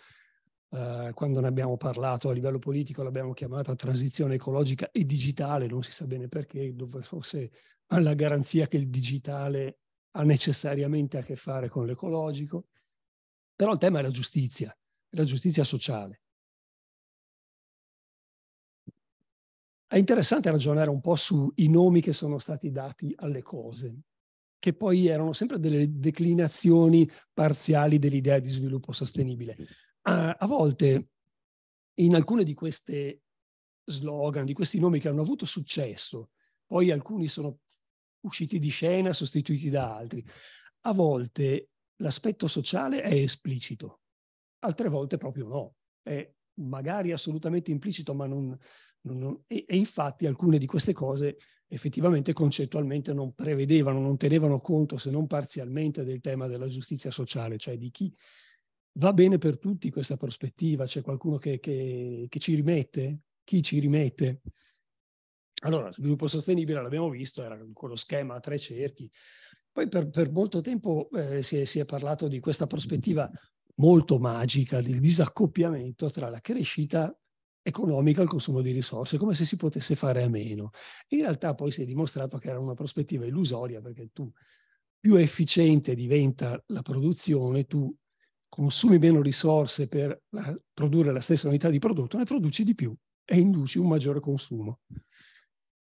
eh, quando ne abbiamo parlato a livello politico l'abbiamo chiamata transizione ecologica e digitale, non si sa bene perché, dove fosse la garanzia che il digitale ha necessariamente a che fare con l'ecologico, però il tema è la giustizia, la giustizia sociale. È interessante ragionare un po' sui nomi che sono stati dati alle cose, che poi erano sempre delle declinazioni parziali dell'idea di sviluppo sostenibile a, volte in alcune di queste slogan, di questi nomi che hanno avuto successo, poi alcuni sono usciti di scena, sostituiti da altri, a volte l'aspetto sociale è esplicito, altre volte proprio no, è magari assolutamente implicito, ma non... non, non e, e, infatti alcune di queste cose effettivamente concettualmente non prevedevano, non tenevano conto, se non parzialmente, del tema della giustizia sociale, cioè di chi va bene per tutti questa prospettiva? C'è qualcuno che, che, che ci rimette? Chi ci rimette? Allora, sviluppo sostenibile, l'abbiamo visto, era quello schema a tre cerchi. Poi per, per molto tempo eh, si, è, si, è, parlato di questa prospettiva molto magica del disaccoppiamento tra la crescita economica e il consumo di risorse, come se si potesse fare a meno. In realtà poi si è dimostrato che era una prospettiva illusoria, perché tu più efficiente diventa la produzione, tu consumi meno risorse per produrre la stessa unità di prodotto, ne produci di più e induci un maggiore consumo.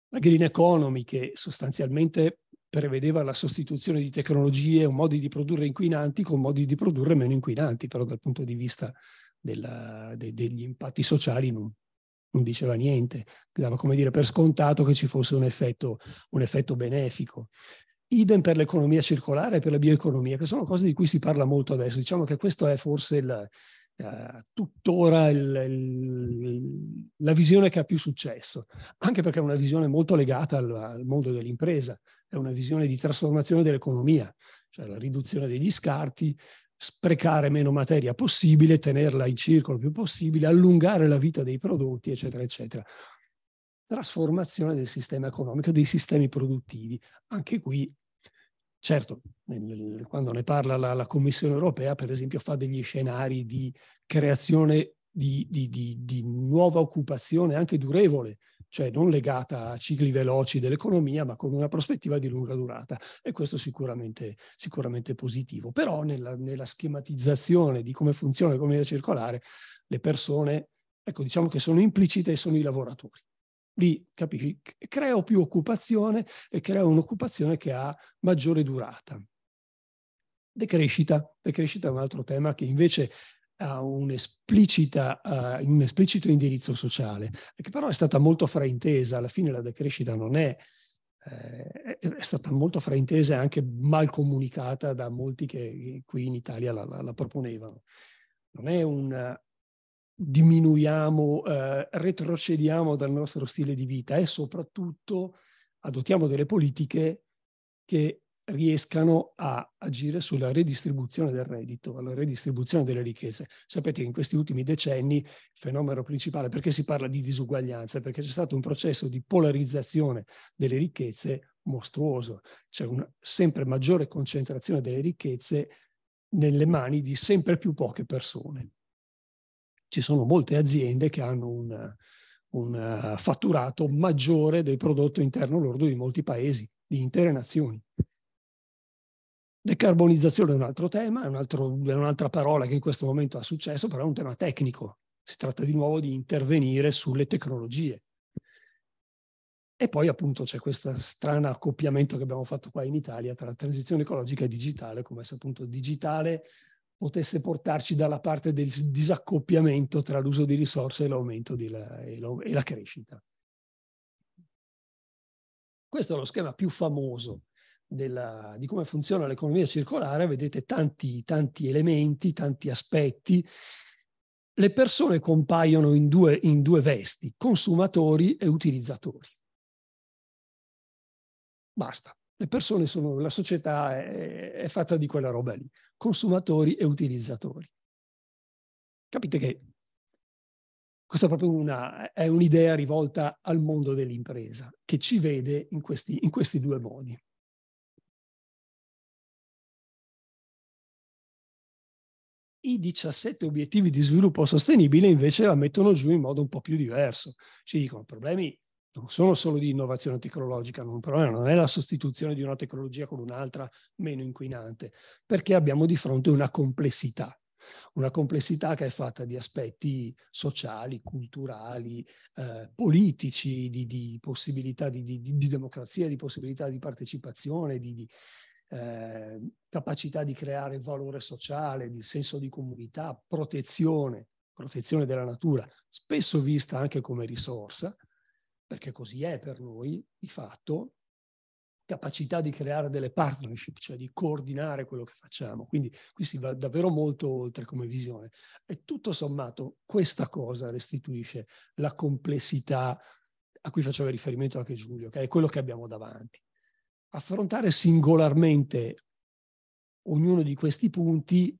La green economy, che sostanzialmente prevedeva la sostituzione di tecnologie o modi di produrre inquinanti con modi di produrre meno inquinanti, però dal punto di vista della, de, degli impatti sociali non, non, diceva niente, dava come dire per scontato che ci fosse un effetto, un effetto benefico idem per l'economia circolare e per la bioeconomia, che sono cose di cui si parla molto adesso. Diciamo che questa è forse il, Uh, tuttora il, il, la visione che ha più successo, anche perché è una visione molto legata al, al mondo dell'impresa, è una visione di trasformazione dell'economia, cioè la riduzione degli scarti, sprecare meno materia possibile, tenerla in circolo più possibile, allungare la vita dei prodotti, eccetera, eccetera. Trasformazione del sistema economico, dei sistemi produttivi. Anche qui Certo, quando ne parla la, la, Commissione europea, per esempio, fa degli scenari di creazione di, di, di, di, nuova occupazione anche durevole, cioè non legata a cicli veloci dell'economia, ma con una prospettiva di lunga durata. E questo è sicuramente, sicuramente positivo. Però nella, nella schematizzazione di come funziona l'economia circolare, le persone, ecco, diciamo che sono implicite e sono i lavoratori lì capisci, creo più occupazione e creo un'occupazione che ha maggiore durata. Decrescita, decrescita è un altro tema che invece ha un, uh, eh, un esplicito indirizzo sociale, che però è stata molto fraintesa, alla fine la decrescita non è, eh, è stata molto fraintesa e anche mal comunicata da molti che eh, qui in Italia la, la, la proponevano. Non è un diminuiamo, eh, retrocediamo dal nostro stile di vita e soprattutto adottiamo delle politiche che riescano a agire sulla redistribuzione del reddito, alla redistribuzione delle ricchezze. Sapete che in questi ultimi decenni il fenomeno principale, perché si parla di disuguaglianza? Perché c'è stato un processo di polarizzazione delle ricchezze mostruoso, c'è una sempre maggiore concentrazione delle ricchezze nelle mani di sempre più poche persone ci sono molte aziende che hanno un, un eh, fatturato maggiore del prodotto interno lordo di molti paesi, di intere nazioni. Decarbonizzazione è un altro tema, è, un altro, è un'altra parola che in questo momento ha successo, però è un tema tecnico. Si tratta di nuovo di intervenire sulle tecnologie. E poi appunto c'è questo strano accoppiamento che abbiamo fatto qua in Italia tra transizione ecologica e digitale, come se appunto digitale potesse portarci dalla parte del disaccoppiamento tra l'uso di risorse e l'aumento la, e, la, e la crescita. Questo è lo schema più famoso della, di come funziona l'economia circolare, vedete tanti, tanti elementi, tanti aspetti. Le persone compaiono in due, in due vesti, consumatori e utilizzatori. Basta. Le persone sono, la società è, è fatta di quella roba lì, consumatori e utilizzatori. Capite che questa è proprio una, è un'idea rivolta al mondo dell'impresa che ci vede in questi, in questi due modi. I 17 obiettivi di sviluppo sostenibile invece la mettono giù in modo un po' più diverso. Ci dicono problemi non sono solo di innovazione tecnologica, non, non è la sostituzione di una tecnologia con un'altra meno inquinante, perché abbiamo di fronte una complessità, una complessità che è fatta di aspetti sociali, culturali, eh, politici, di, di possibilità di, di, di, democrazia, di possibilità di partecipazione, di, eh, capacità di creare valore sociale, di senso di comunità, protezione, protezione della natura, spesso vista anche come risorsa, perché così è per noi di fatto, capacità di creare delle partnership, cioè di coordinare quello che facciamo. Quindi qui si va davvero molto oltre come visione. E tutto sommato questa cosa restituisce la complessità a cui faceva riferimento anche Giulio, che è quello che abbiamo davanti. Affrontare singolarmente ognuno di questi punti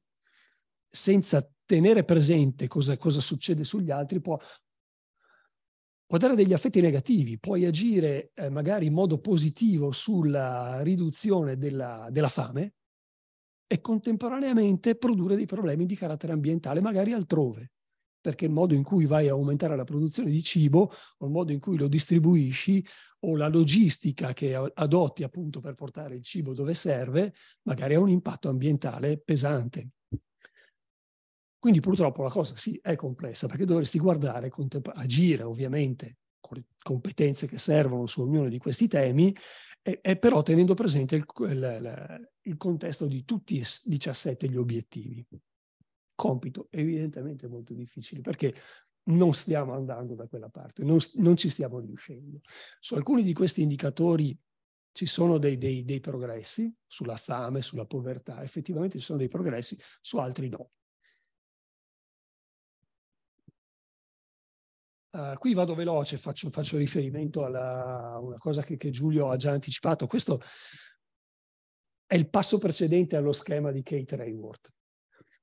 senza tenere presente cosa, cosa succede sugli altri può, Guardare degli effetti negativi, puoi agire eh, magari in modo positivo sulla riduzione della, della fame e contemporaneamente produrre dei problemi di carattere ambientale, magari altrove perché il modo in cui vai a aumentare la produzione di cibo o il modo in cui lo distribuisci o la logistica che adotti appunto per portare il cibo dove serve, magari ha un impatto ambientale pesante. Quindi purtroppo la cosa sì è complessa perché dovresti guardare, agire ovviamente con le competenze che servono su ognuno di questi temi, e, e però tenendo presente il, il, il, contesto di tutti e 17 gli obiettivi. Compito evidentemente molto difficile perché non stiamo andando da quella parte, non, non ci stiamo riuscendo. Su alcuni di questi indicatori ci sono dei, dei, dei, progressi sulla fame, sulla povertà, effettivamente ci sono dei progressi, su altri no. Uh, qui vado veloce, faccio, faccio riferimento a una cosa che, che, Giulio ha già anticipato. Questo è il passo precedente allo schema di Kate Rayworth.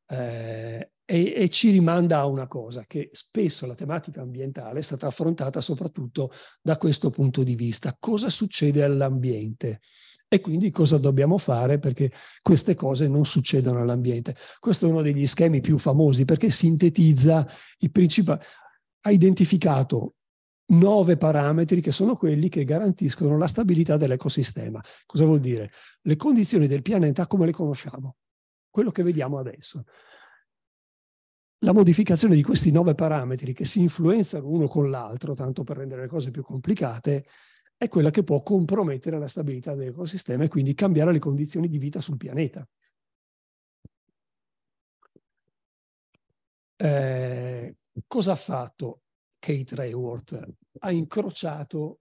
Eh, e, e, ci rimanda a una cosa, che spesso la tematica ambientale è stata affrontata soprattutto da questo punto di vista. Cosa succede all'ambiente? E quindi cosa dobbiamo fare perché queste cose non succedano all'ambiente? Questo è uno degli schemi più famosi perché sintetizza i principali ha identificato nove parametri che sono quelli che garantiscono la stabilità dell'ecosistema. Cosa vuol dire? Le condizioni del pianeta come le conosciamo, quello che vediamo adesso. La modificazione di questi nove parametri che si influenzano uno con l'altro, tanto per rendere le cose più complicate, è quella che può compromettere la stabilità dell'ecosistema e quindi cambiare le condizioni di vita sul pianeta. Eh, cosa ha fatto Kate Rayworth? Ha incrociato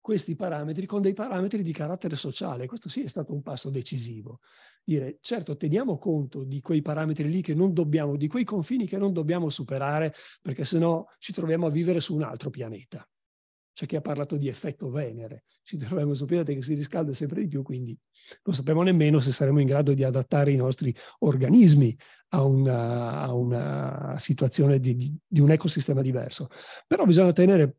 questi parametri con dei parametri di carattere sociale. Questo sì è stato un passo decisivo. Dire, certo, teniamo conto di quei parametri lì che non dobbiamo, di quei confini che non dobbiamo superare, perché sennò ci troviamo a vivere su un altro pianeta. C'è chi ha parlato di effetto Venere. Ci troviamo un pianeta che si riscalda sempre di più, quindi non sappiamo nemmeno se saremo in grado di adattare i nostri organismi a una, a una situazione di, di, di un ecosistema diverso. Però bisogna tenere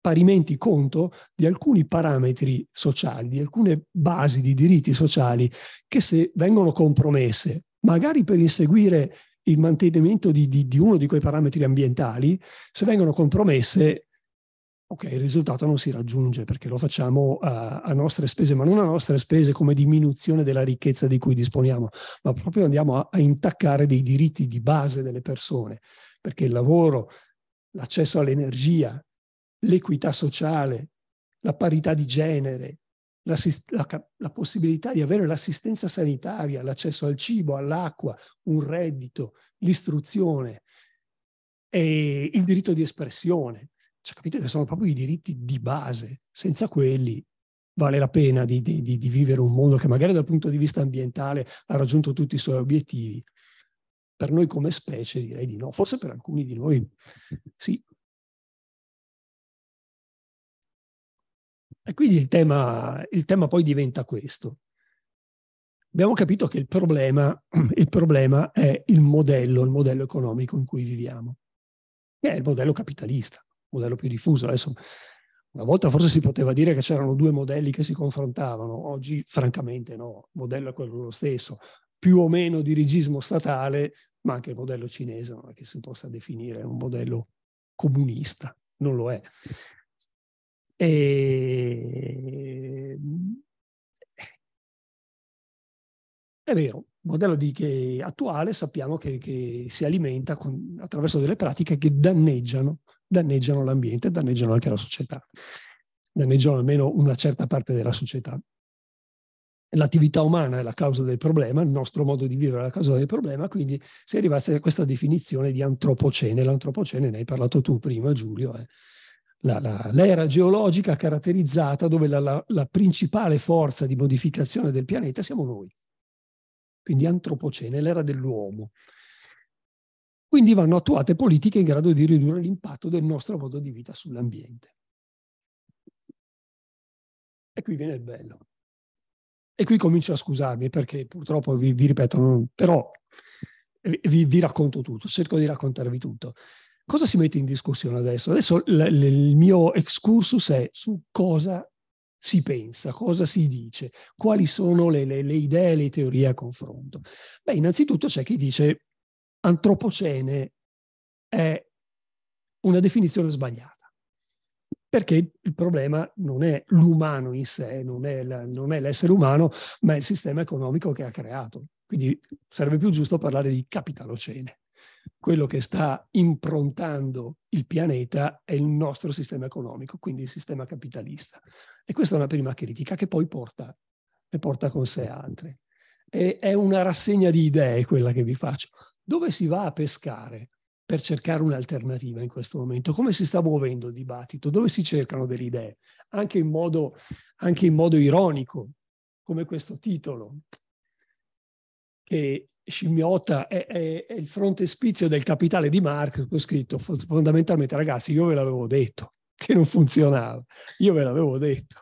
parimenti conto di alcuni parametri sociali, di alcune basi di diritti sociali che se vengono compromesse, magari per inseguire il mantenimento di, di, di uno di quei parametri ambientali, se vengono compromesse ok, il risultato non si raggiunge perché lo facciamo a, eh, a, nostre spese, ma non a nostre spese come diminuzione della ricchezza di cui disponiamo, ma proprio andiamo a, a intaccare dei diritti di base delle persone, perché il lavoro, l'accesso all'energia, l'equità sociale, la parità di genere, la, la possibilità di avere l'assistenza sanitaria, l'accesso al cibo, all'acqua, un reddito, l'istruzione e il diritto di espressione cioè, capite che sono proprio i diritti di base, senza quelli vale la pena di, di, di, vivere un mondo che magari dal punto di vista ambientale ha raggiunto tutti i suoi obiettivi. Per noi come specie direi di no, forse per alcuni di noi sì. E quindi il tema, il tema poi diventa questo. Abbiamo capito che il problema, il problema è il modello, il modello economico in cui viviamo, che è il modello capitalista modello più diffuso. Adesso, una volta forse si poteva dire che c'erano due modelli che si confrontavano, oggi francamente no, il modello è quello lo stesso, più o meno dirigismo statale, ma anche il modello cinese non è che si possa definire un modello comunista, non lo è. E... È vero, il modello di, che attuale sappiamo che, che si alimenta con, attraverso delle pratiche che danneggiano danneggiano l'ambiente, danneggiano anche la società, danneggiano almeno una certa parte della società. L'attività umana è la causa del problema, il nostro modo di vivere è la causa del problema, quindi si è arrivati a questa definizione di antropocene. L'antropocene ne hai parlato tu prima, Giulio, è eh, la, la, l'era geologica caratterizzata dove la, la principale forza di modificazione del pianeta siamo noi. Quindi antropocene, l'era dell'uomo quindi vanno attuate politiche in grado di ridurre l'impatto del nostro modo di vita sull'ambiente. E qui viene il bello. E qui comincio a scusarmi perché purtroppo vi, vi ripeto, non, però vi, vi, racconto tutto, cerco di raccontarvi tutto. Cosa si mette in discussione adesso? Adesso l, l, il mio excursus è su cosa si pensa, cosa si dice, quali sono le, le, le idee, le teorie a confronto. Beh, innanzitutto c'è chi dice antropocene è una definizione sbagliata, perché il problema non è l'umano in sé, non è, la, non è l'essere umano, ma è il sistema economico che ha creato. Quindi sarebbe più giusto parlare di capitalocene. Quello che sta improntando il pianeta è il nostro sistema economico, quindi il sistema capitalista. E questa è una prima critica che poi porta, porta con sé altre. E è una rassegna di idee quella che vi faccio. Dove si va a pescare per cercare un'alternativa in questo momento? Come si sta muovendo il dibattito? Dove si cercano delle idee? Anche in modo, anche in modo ironico, come questo titolo, che scimmiotta è, è, è, il frontespizio del capitale di Marx, ho scritto fondamentalmente ragazzi io ve l'avevo detto che non funzionava, io ve l'avevo detto.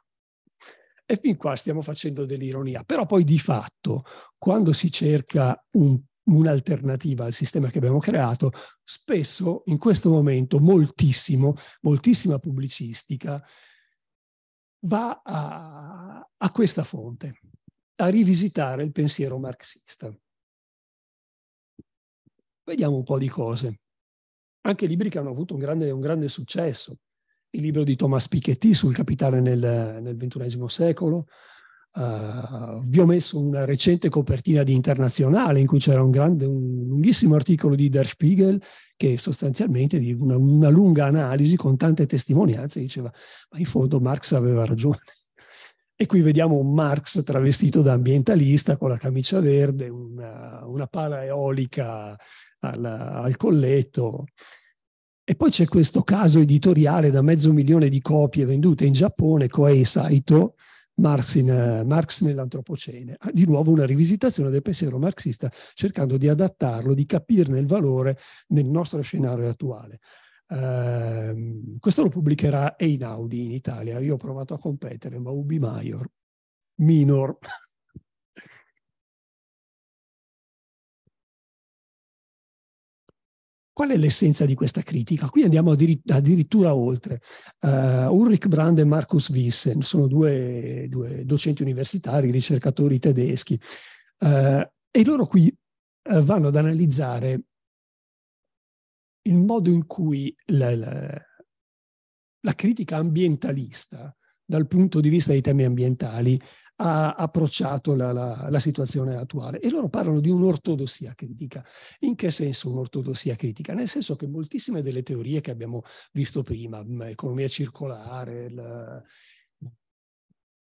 E fin qua stiamo facendo dell'ironia, però poi di fatto quando si cerca un un'alternativa al sistema che abbiamo creato, spesso in questo momento moltissimo, moltissima pubblicistica va a, a questa fonte, a rivisitare il pensiero marxista. Vediamo un po' di cose. Anche libri che hanno avuto un grande, un grande successo. Il libro di Thomas Piketty sul capitale nel, nel XXI secolo, eh, vi ho messo una recente copertina di internazionale in cui c'era un, grande, un lunghissimo articolo di Der Spiegel che sostanzialmente di una, una, lunga analisi con tante testimonianze diceva ma in fondo Marx aveva ragione. E qui vediamo un Marx travestito da ambientalista con la camicia verde, una, una pala eolica alla, al colletto. E poi c'è questo caso editoriale da mezzo milione di copie vendute in Giappone, Koei Saito, Marx, in, eh, Marx nell'antropocene. Ah, di nuovo una rivisitazione del pensiero marxista cercando di adattarlo, di capirne il valore nel nostro scenario attuale. Uh, questo lo pubblicherà Einaudi in Italia. Io ho provato a competere, ma Ubi Maior, minor. Qual è l'essenza di questa critica? Qui andiamo addirittura, addirittura oltre. Uh, Ulrich Brand e Markus Wissen sono due, due docenti universitari, ricercatori tedeschi, uh, e loro qui uh, vanno ad analizzare il modo in cui la, la, la critica ambientalista, dal punto di vista dei temi ambientali, ha approcciato la, la, la, situazione attuale. E loro parlano di un'ortodossia critica. In che senso un'ortodossia critica? Nel senso che moltissime delle teorie che abbiamo visto prima, mm, economia circolare, la,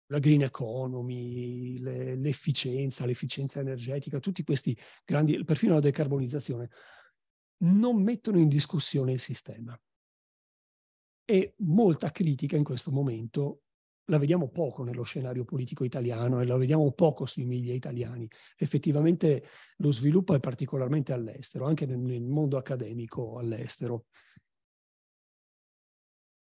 la green economy, le, l'efficienza, l'efficienza energetica, tutti questi grandi, perfino la decarbonizzazione, non mettono in discussione il sistema. E molta critica in questo momento la vediamo poco nello scenario politico italiano e la vediamo poco sui media italiani. Effettivamente lo sviluppo è particolarmente all'estero, anche nel, nel mondo accademico all'estero.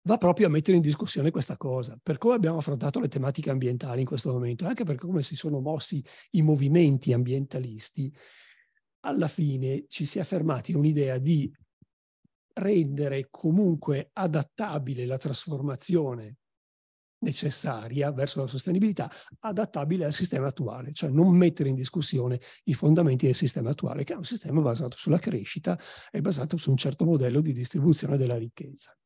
Va proprio a mettere in discussione questa cosa, per come abbiamo affrontato le tematiche ambientali in questo momento, anche per come si sono mossi i movimenti ambientalisti, alla fine ci si è fermati in un'idea di rendere comunque adattabile la trasformazione necessaria verso la sostenibilità adattabile al sistema attuale, cioè non mettere in discussione i fondamenti del sistema attuale, che è un sistema basato sulla crescita e basato su un certo modello di distribuzione della ricchezza.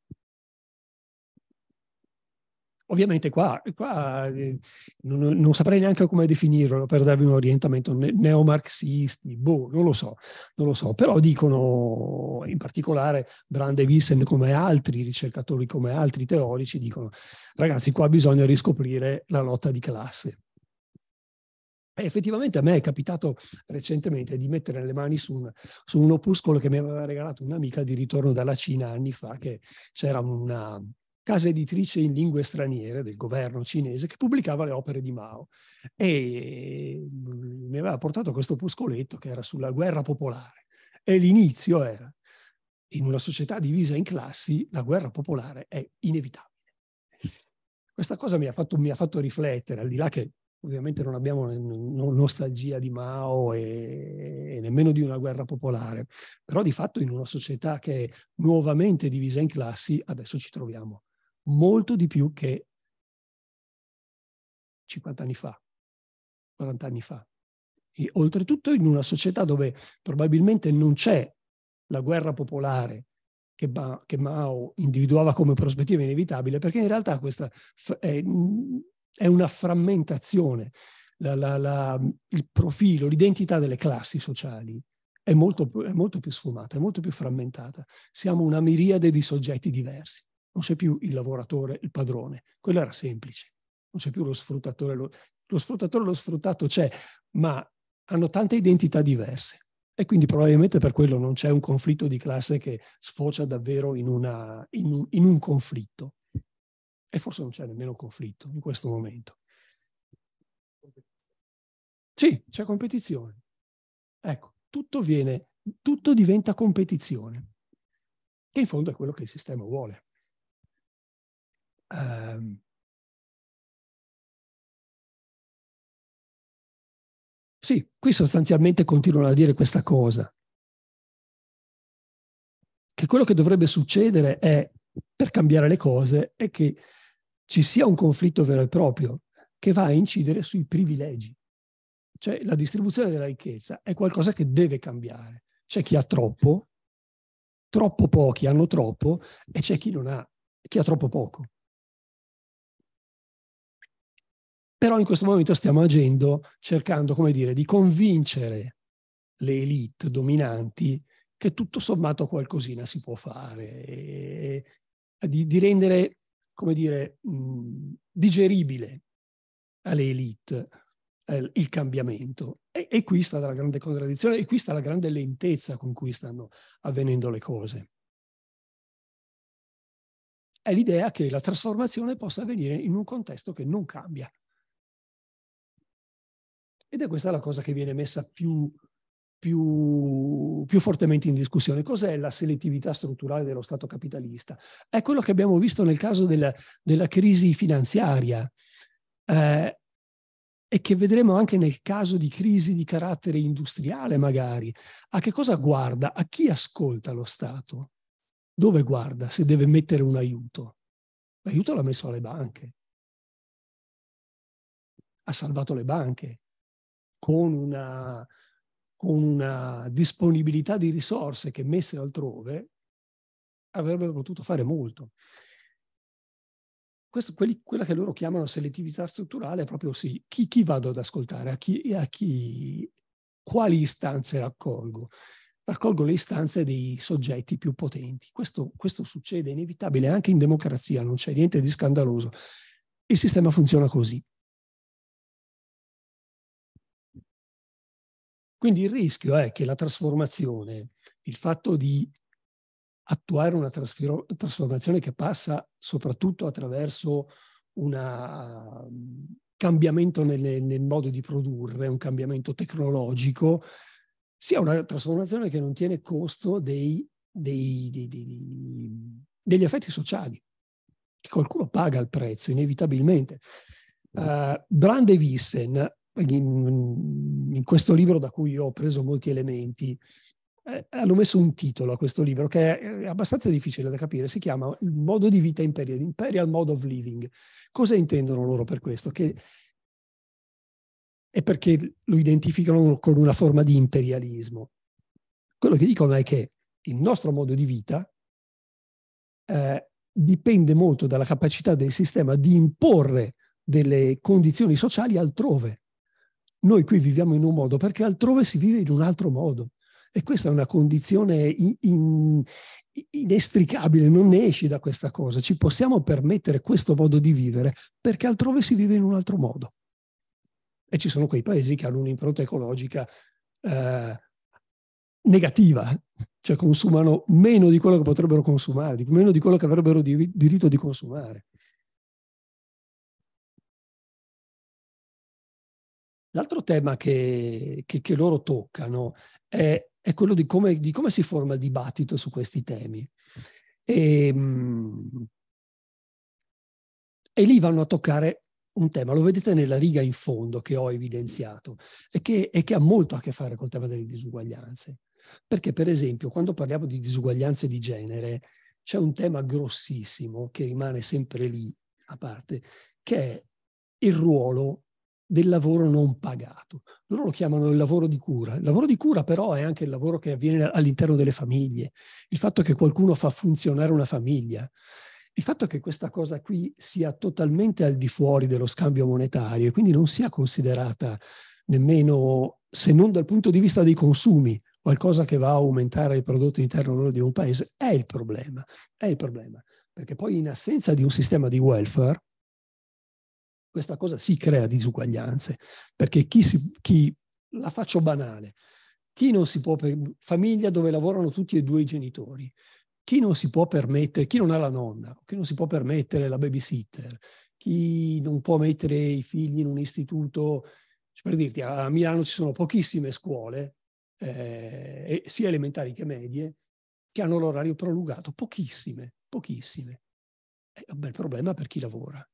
Ovviamente qua, qua eh, non, non, saprei neanche come definirlo per darvi un orientamento ne- neomarxisti, boh, non lo so, non lo so, però dicono in particolare Brande Wissen come altri ricercatori, come altri teorici, dicono ragazzi qua bisogna riscoprire la lotta di classe. E effettivamente a me è capitato recentemente di mettere le mani su un, su un opuscolo che mi aveva regalato un'amica di ritorno dalla Cina anni fa, che c'era una, casa editrice in lingue straniere del governo cinese che pubblicava le opere di Mao e mm, mi aveva portato questo opuscoletto che era sulla guerra popolare e l'inizio era in una società divisa in classi la guerra popolare è inevitabile. Questa cosa mi ha fatto, mi ha fatto riflettere, al di là che ovviamente non abbiamo nostalgia di Mao e, e, nemmeno di una guerra popolare, però di fatto in una società che è nuovamente divisa in classi adesso ci troviamo molto di più che 50 anni fa, 40 anni fa. E oltretutto in una società dove probabilmente non c'è la guerra popolare che, ba- che Mao individuava come prospettiva inevitabile, perché in realtà questa f- è, è, una frammentazione, la, la, la, il profilo, l'identità delle classi sociali è molto, è molto più sfumata, è molto più frammentata. Siamo una miriade di soggetti diversi non sei più il lavoratore, il padrone, quello era semplice, non sei più lo sfruttatore, lo, lo sfruttatore, lo sfruttato c'è, ma hanno tante identità diverse e quindi probabilmente per quello non c'è un conflitto di classe che sfocia davvero in, una, in, un, in un conflitto e forse non c'è nemmeno conflitto in questo momento. Sì, c'è competizione. Ecco, tutto viene, tutto diventa competizione, che in fondo è quello che il sistema vuole um, sì, qui sostanzialmente continuano a dire questa cosa, che quello che dovrebbe succedere è, per cambiare le cose, è che ci sia un conflitto vero e proprio che va a incidere sui privilegi. Cioè la distribuzione della ricchezza è qualcosa che deve cambiare. C'è chi ha troppo, troppo pochi hanno troppo e c'è chi non ha, chi ha troppo poco. Però in questo momento stiamo agendo cercando, come dire, di convincere le elite dominanti che tutto sommato qualcosina si può fare, e, di, di, rendere, come dire, mh, digeribile alle elite eh, il cambiamento. E, e, qui sta la grande contraddizione e qui sta la grande lentezza con cui stanno avvenendo le cose. È l'idea che la trasformazione possa avvenire in un contesto che non cambia, ed è questa la cosa che viene messa più, più, più fortemente in discussione. Cos'è la selettività strutturale dello Stato capitalista? È quello che abbiamo visto nel caso della, della crisi finanziaria. Eh, e che vedremo anche nel caso di crisi di carattere industriale magari. A che cosa guarda? A chi ascolta lo Stato? Dove guarda se deve mettere un aiuto? L'aiuto l'ha messo alle banche. Ha salvato le banche con una, con una disponibilità di risorse che messe altrove avrebbero potuto fare molto. Questo, quelli, quella che loro chiamano selettività strutturale è proprio sì, chi, chi vado ad ascoltare, a chi, a chi, quali istanze raccolgo. Raccolgo le istanze dei soggetti più potenti. Questo, questo succede, è inevitabile, anche in democrazia, non c'è niente di scandaloso. Il sistema funziona così. Quindi il rischio è che la trasformazione, il fatto di attuare una trasformazione che passa soprattutto attraverso un cambiamento nelle, nel modo di produrre, un cambiamento tecnologico, sia una trasformazione che non tiene costo dei, dei, dei, degli effetti sociali, che qualcuno paga il prezzo inevitabilmente. Uh, Brand Wissen in, in questo libro da cui ho preso molti elementi, eh, hanno messo un titolo a questo libro che è eh, abbastanza difficile da capire, si chiama Il modo di vita imperiale, Imperial Mode of Living. Cosa intendono loro per questo? Che è perché lo identificano con una forma di imperialismo. Quello che dicono è che il nostro modo di vita eh, dipende molto dalla capacità del sistema di imporre delle condizioni sociali altrove noi qui viviamo in un modo perché altrove si vive in un altro modo. E questa è una condizione in, in, inestricabile, non ne esci da questa cosa. Ci possiamo permettere questo modo di vivere perché altrove si vive in un altro modo. E ci sono quei paesi che hanno un'impronta ecologica eh, negativa, cioè consumano meno di quello che potrebbero consumare, meno di quello che avrebbero diritto di consumare. L'altro tema che, che, che loro toccano è, è quello di come, di come, si forma il dibattito su questi temi. E, ehm, e lì vanno a toccare un tema, lo vedete nella riga in fondo che ho evidenziato, e che, e che, ha molto a che fare col tema delle disuguaglianze. Perché, per esempio, quando parliamo di disuguaglianze di genere, c'è un tema grossissimo che rimane sempre lì a parte, che è il ruolo del lavoro non pagato. Loro lo chiamano il lavoro di cura. Il lavoro di cura però è anche il lavoro che avviene all'interno delle famiglie, il fatto che qualcuno fa funzionare una famiglia. Il fatto che questa cosa qui sia totalmente al di fuori dello scambio monetario e quindi non sia considerata nemmeno, se non dal punto di vista dei consumi, qualcosa che va a aumentare il prodotto interno di un paese, è il problema. È il problema. Perché poi in assenza di un sistema di welfare, questa cosa si crea disuguaglianze, perché chi, si, chi la faccio banale, chi non si può, per, famiglia dove lavorano tutti e due i genitori, chi non si può permettere, chi non ha la nonna, chi non si può permettere la babysitter, chi non può mettere i figli in un istituto, cioè, per dirti, a Milano ci sono pochissime scuole, eh, sia elementari che medie, che hanno l'orario prolungato, pochissime, pochissime. È un bel problema per chi lavora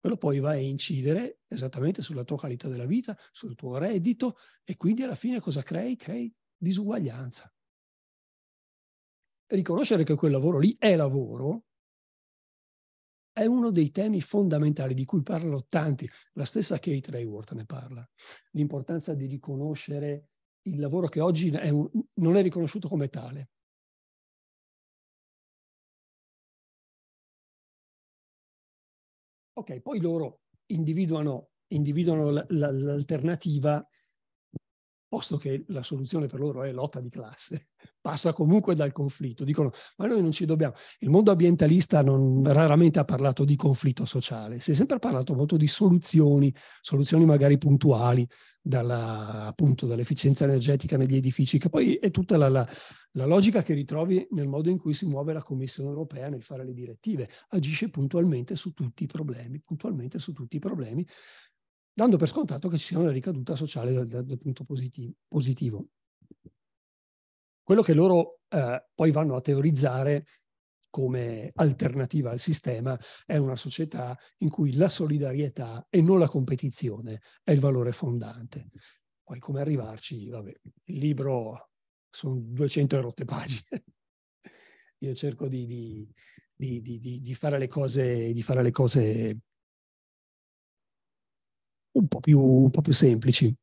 quello poi va a incidere esattamente sulla tua qualità della vita, sul tuo reddito e quindi alla fine cosa crei? Crei disuguaglianza. Riconoscere che quel lavoro lì è lavoro è uno dei temi fondamentali di cui parlano tanti, la stessa Kate Rayworth ne parla, l'importanza di riconoscere il lavoro che oggi è un, non è riconosciuto come tale, Ok, poi loro individuano, individuano l'alternativa posto che la soluzione per loro è lotta di classe, passa comunque dal conflitto. Dicono, ma noi non ci dobbiamo. Il mondo ambientalista non, raramente ha parlato di conflitto sociale, si è sempre parlato molto di soluzioni, soluzioni magari puntuali, dalla, appunto dall'efficienza energetica negli edifici, che poi è tutta la, la, la logica che ritrovi nel modo in cui si muove la Commissione europea nel fare le direttive. Agisce puntualmente su tutti i problemi, puntualmente su tutti i problemi dando per scontato che ci sia una ricaduta sociale dal, dal punto positivo, positivo. Quello che loro eh, poi vanno a teorizzare come alternativa al sistema è una società in cui la solidarietà e non la competizione è il valore fondante. Poi come arrivarci, vabbè, il libro sono 200 e rotte pagine. Io cerco di, di, di, di fare, le cose, fare le cose un po' più, un po più semplici.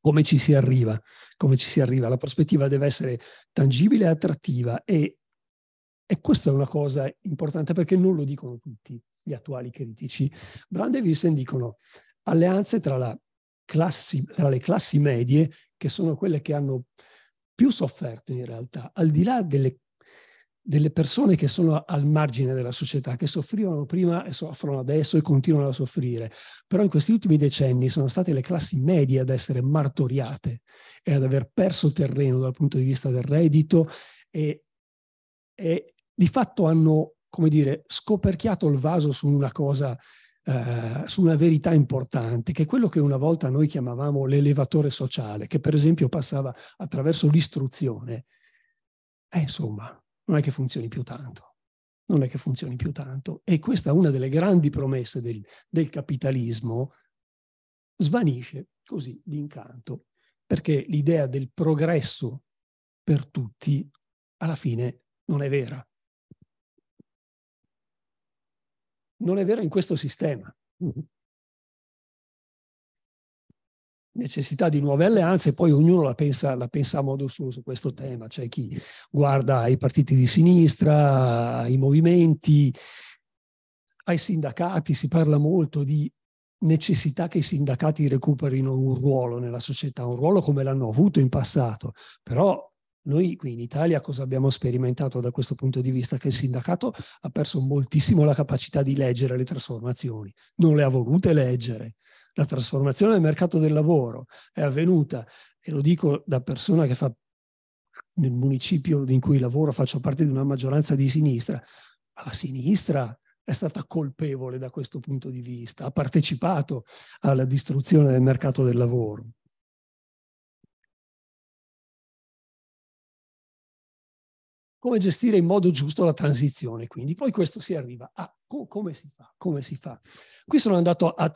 Come ci si arriva? Come ci si arriva? La prospettiva deve essere tangibile e attrattiva e, e questa è una cosa importante perché non lo dicono tutti gli attuali critici. Brand e Wilson dicono alleanze tra, la classi, tra le classi medie, che sono quelle che hanno più sofferto in realtà, al di là delle delle persone che sono al margine della società, che soffrivano prima e soffrono adesso e continuano a soffrire. Però in questi ultimi decenni sono state le classi medie ad essere martoriate e ad aver perso terreno dal punto di vista del reddito e, e di fatto hanno, come dire, scoperchiato il vaso su una cosa Uh, su una verità importante, che è quello che una volta noi chiamavamo l'elevatore sociale, che per esempio passava attraverso l'istruzione. Eh, insomma, non è che funzioni più tanto. Non è che funzioni più tanto. E questa è una delle grandi promesse del, del capitalismo, svanisce così d'incanto, perché l'idea del progresso per tutti alla fine non è vera. Non è vera in questo sistema. Mm-hmm necessità di nuove alleanze, poi ognuno la pensa, la pensa a modo suo su questo tema, c'è chi guarda ai partiti di sinistra, ai movimenti, ai sindacati, si parla molto di necessità che i sindacati recuperino un ruolo nella società, un ruolo come l'hanno avuto in passato, però noi qui in Italia cosa abbiamo sperimentato da questo punto di vista? Che il sindacato ha perso moltissimo la capacità di leggere le trasformazioni, non le ha volute leggere, la trasformazione del mercato del lavoro è avvenuta, e lo dico da persona che fa nel municipio in cui lavoro, faccio parte di una maggioranza di sinistra, la sinistra è stata colpevole da questo punto di vista, ha partecipato alla distruzione del mercato del lavoro. come gestire in modo giusto la transizione. Quindi poi questo si arriva a co- come, si fa, come si fa. Qui sono andato a,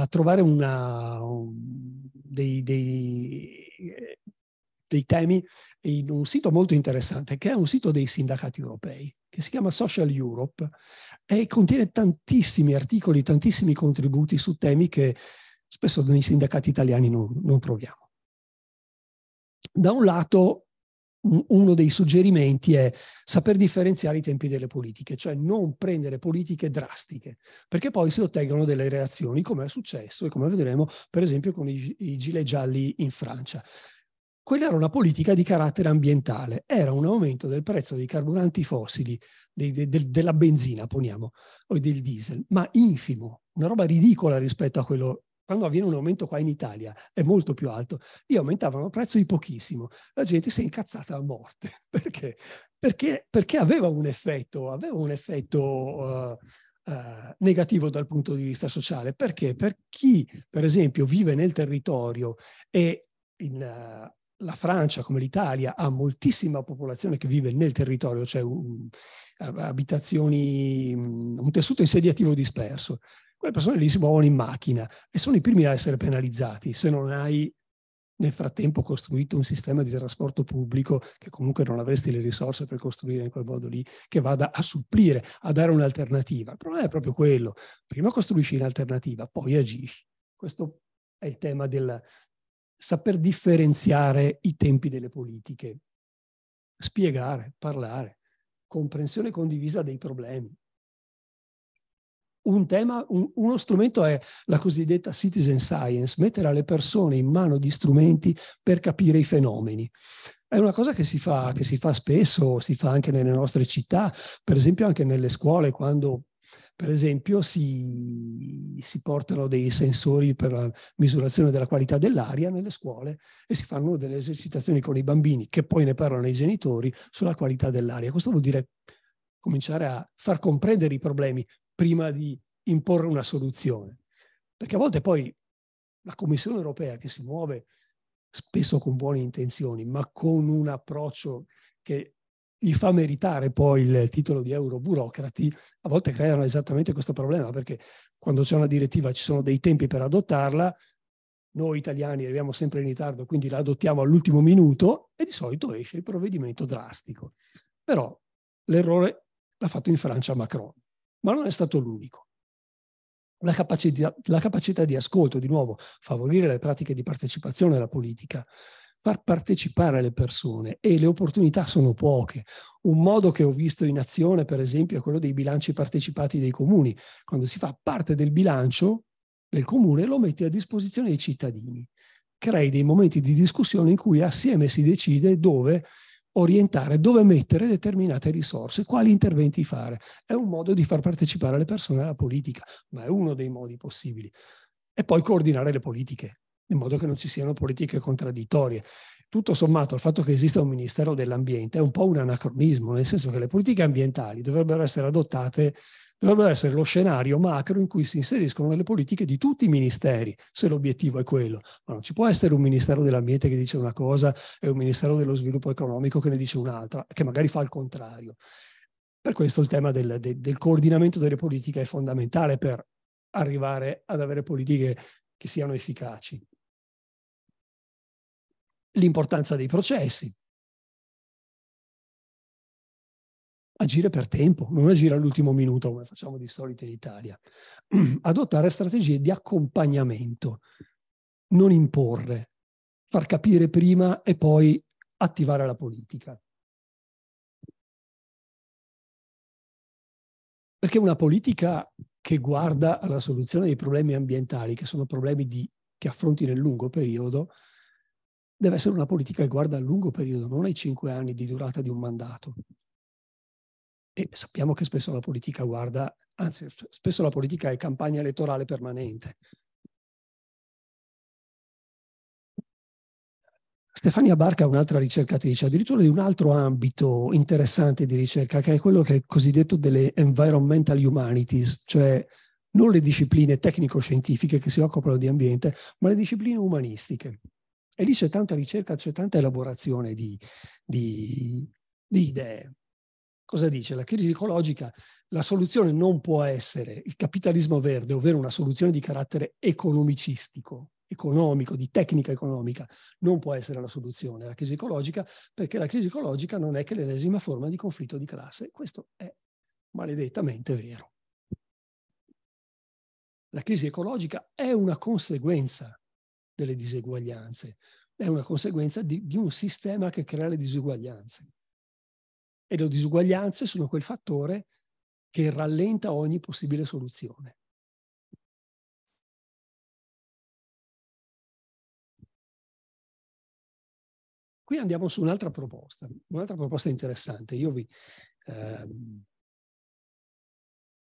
a trovare una, um, dei, dei, dei, temi in un sito molto interessante che è un sito dei sindacati europei che si chiama Social Europe e contiene tantissimi articoli, tantissimi contributi su temi che spesso nei sindacati italiani non, non troviamo. Da un lato uno dei suggerimenti è saper differenziare i tempi delle politiche, cioè non prendere politiche drastiche, perché poi si ottengono delle reazioni, come è successo e come vedremo per esempio con i, i gilet gialli in Francia. Quella era una politica di carattere ambientale, era un aumento del prezzo dei carburanti fossili, dei, de, de, della benzina, poniamo, o del diesel, ma infimo, una roba ridicola rispetto a quello quando avviene un aumento qua in Italia è molto più alto, lì aumentavano il prezzo di pochissimo, la gente si è incazzata a morte. Perché? Perché, perché aveva un effetto, aveva un effetto uh, uh, negativo dal punto di vista sociale. Perché? Per chi, per esempio, vive nel territorio e in, uh, la Francia, come l'Italia, ha moltissima popolazione che vive nel territorio, cioè un, abitazioni, mm, un tessuto insediativo disperso quelle persone lì si muovono in macchina e sono i primi a essere penalizzati se non hai nel frattempo costruito un sistema di trasporto pubblico che comunque non avresti le risorse per costruire in quel modo lì, che vada a supplire, a dare un'alternativa. Il problema è proprio quello. Prima costruisci un'alternativa, poi agisci. Questo è il tema del saper differenziare i tempi delle politiche, spiegare, parlare, comprensione condivisa dei problemi un tema, un, uno strumento è la cosiddetta citizen science, mettere alle persone in mano gli strumenti per capire i fenomeni. È una cosa che si, fa, che si fa spesso, si fa anche nelle nostre città, per esempio anche nelle scuole, quando per esempio si, si, portano dei sensori per la misurazione della qualità dell'aria nelle scuole e si fanno delle esercitazioni con i bambini che poi ne parlano ai genitori sulla qualità dell'aria. Questo vuol dire cominciare a far comprendere i problemi prima di imporre una soluzione. Perché a volte poi la Commissione europea che si muove spesso con buone intenzioni, ma con un approccio che gli fa meritare poi il titolo di euroburocrati, a volte creano esattamente questo problema, perché quando c'è una direttiva ci sono dei tempi per adottarla, noi italiani arriviamo sempre in ritardo, quindi la adottiamo all'ultimo minuto e di solito esce il provvedimento drastico. Però l'errore l'ha fatto in Francia Macron ma non è stato l'unico. La capacità, la capacità, di ascolto, di nuovo, favorire le pratiche di partecipazione alla politica, far partecipare le persone e le opportunità sono poche. Un modo che ho visto in azione, per esempio, è quello dei bilanci partecipati dei comuni. Quando si fa parte del bilancio del comune, lo metti a disposizione dei cittadini. Crei dei momenti di discussione in cui assieme si decide dove orientare dove mettere determinate risorse, quali interventi fare. È un modo di far partecipare le persone alla politica, ma è uno dei modi possibili. E poi coordinare le politiche, in modo che non ci siano politiche contraddittorie. Tutto sommato il fatto che esista un Ministero dell'Ambiente è un po' un anacronismo, nel senso che le politiche ambientali dovrebbero essere adottate dovrebbe essere lo scenario macro in cui si inseriscono le politiche di tutti i ministeri, se l'obiettivo è quello. Ma non ci può essere un ministero dell'ambiente che dice una cosa e un ministero dello sviluppo economico che ne dice un'altra, che magari fa il contrario. Per questo il tema del, del, del coordinamento delle politiche è fondamentale per arrivare ad avere politiche che siano efficaci. L'importanza dei processi, agire per tempo, non agire all'ultimo minuto come facciamo di solito in Italia, adottare strategie di accompagnamento, non imporre, far capire prima e poi attivare la politica. Perché una politica che guarda alla soluzione dei problemi ambientali, che sono problemi di, che affronti nel lungo periodo, deve essere una politica che guarda al lungo periodo, non ai cinque anni di durata di un mandato e sappiamo che spesso la politica guarda, anzi spesso la politica è campagna elettorale permanente. Stefania Barca è un'altra ricercatrice, addirittura di un altro ambito interessante di ricerca, che è quello che è cosiddetto delle environmental humanities, cioè non le discipline tecnico-scientifiche che si occupano di ambiente, ma le discipline umanistiche. E lì c'è tanta ricerca, c'è tanta elaborazione di, di, di idee. Cosa dice? La crisi ecologica, la soluzione non può essere il capitalismo verde, ovvero una soluzione di carattere economicistico, economico, di tecnica economica, non può essere la soluzione alla crisi ecologica, perché la crisi ecologica non è che l'ennesima forma di conflitto di classe. Questo è maledettamente vero. La crisi ecologica è una conseguenza delle diseguaglianze, è una conseguenza di, di un sistema che crea le diseguaglianze e le disuguaglianze sono quel fattore che rallenta ogni possibile soluzione. Qui andiamo su un'altra proposta, un'altra proposta interessante. Vi, ehm,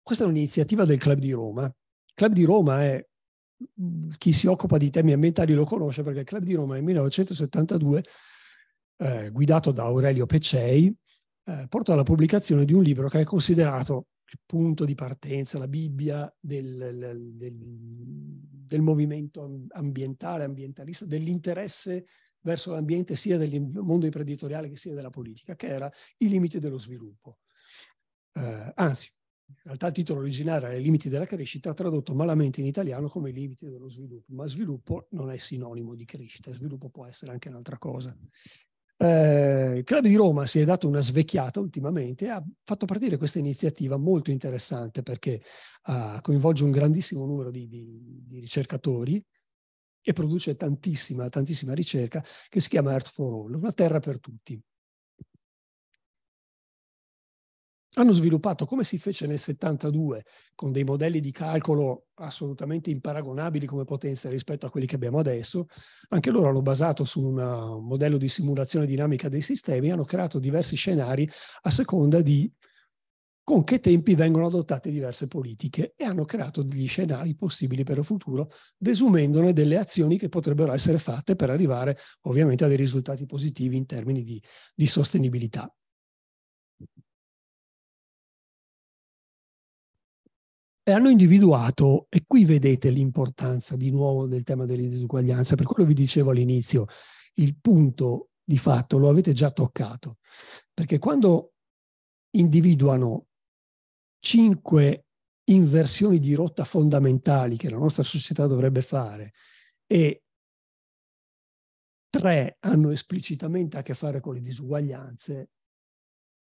questa è un'iniziativa del Club di Roma. Il Club di Roma è, chi si occupa di temi ambientali lo conosce perché il Club di Roma nel 1972, eh, guidato da Aurelio Peccei, eh, portò alla pubblicazione di un libro che è considerato il punto di partenza, la Bibbia del, del, del movimento ambientale, ambientalista, dell'interesse verso l'ambiente sia del mondo imprenditoriale che sia della politica, che era I limiti dello sviluppo. Eh, anzi, in realtà il titolo originale era I limiti della crescita, tradotto malamente in italiano come I limiti dello sviluppo, ma sviluppo non è sinonimo di crescita, sviluppo può essere anche un'altra cosa. Eh, il Club di Roma si è dato una svecchiata ultimamente e ha fatto partire questa iniziativa molto interessante perché eh, coinvolge un grandissimo numero di, di, di, ricercatori e produce tantissima, tantissima ricerca che si chiama Earth for All, una terra per tutti. hanno sviluppato, come si fece nel 72, con dei modelli di calcolo assolutamente imparagonabili come potenza rispetto a quelli che abbiamo adesso, anche loro hanno basato su un modello di simulazione dinamica dei sistemi, hanno creato diversi scenari a seconda di con che tempi vengono adottate diverse politiche e hanno creato degli scenari possibili per il futuro, desumendone delle azioni che potrebbero essere fatte per arrivare ovviamente a dei risultati positivi in termini di, di sostenibilità. e hanno individuato, e qui vedete l'importanza di nuovo del tema delle disuguaglianze, per quello vi dicevo all'inizio, il punto di fatto lo avete già toccato, perché quando individuano cinque inversioni di rotta fondamentali che la nostra società dovrebbe fare e tre hanno esplicitamente a che fare con le disuguaglianze,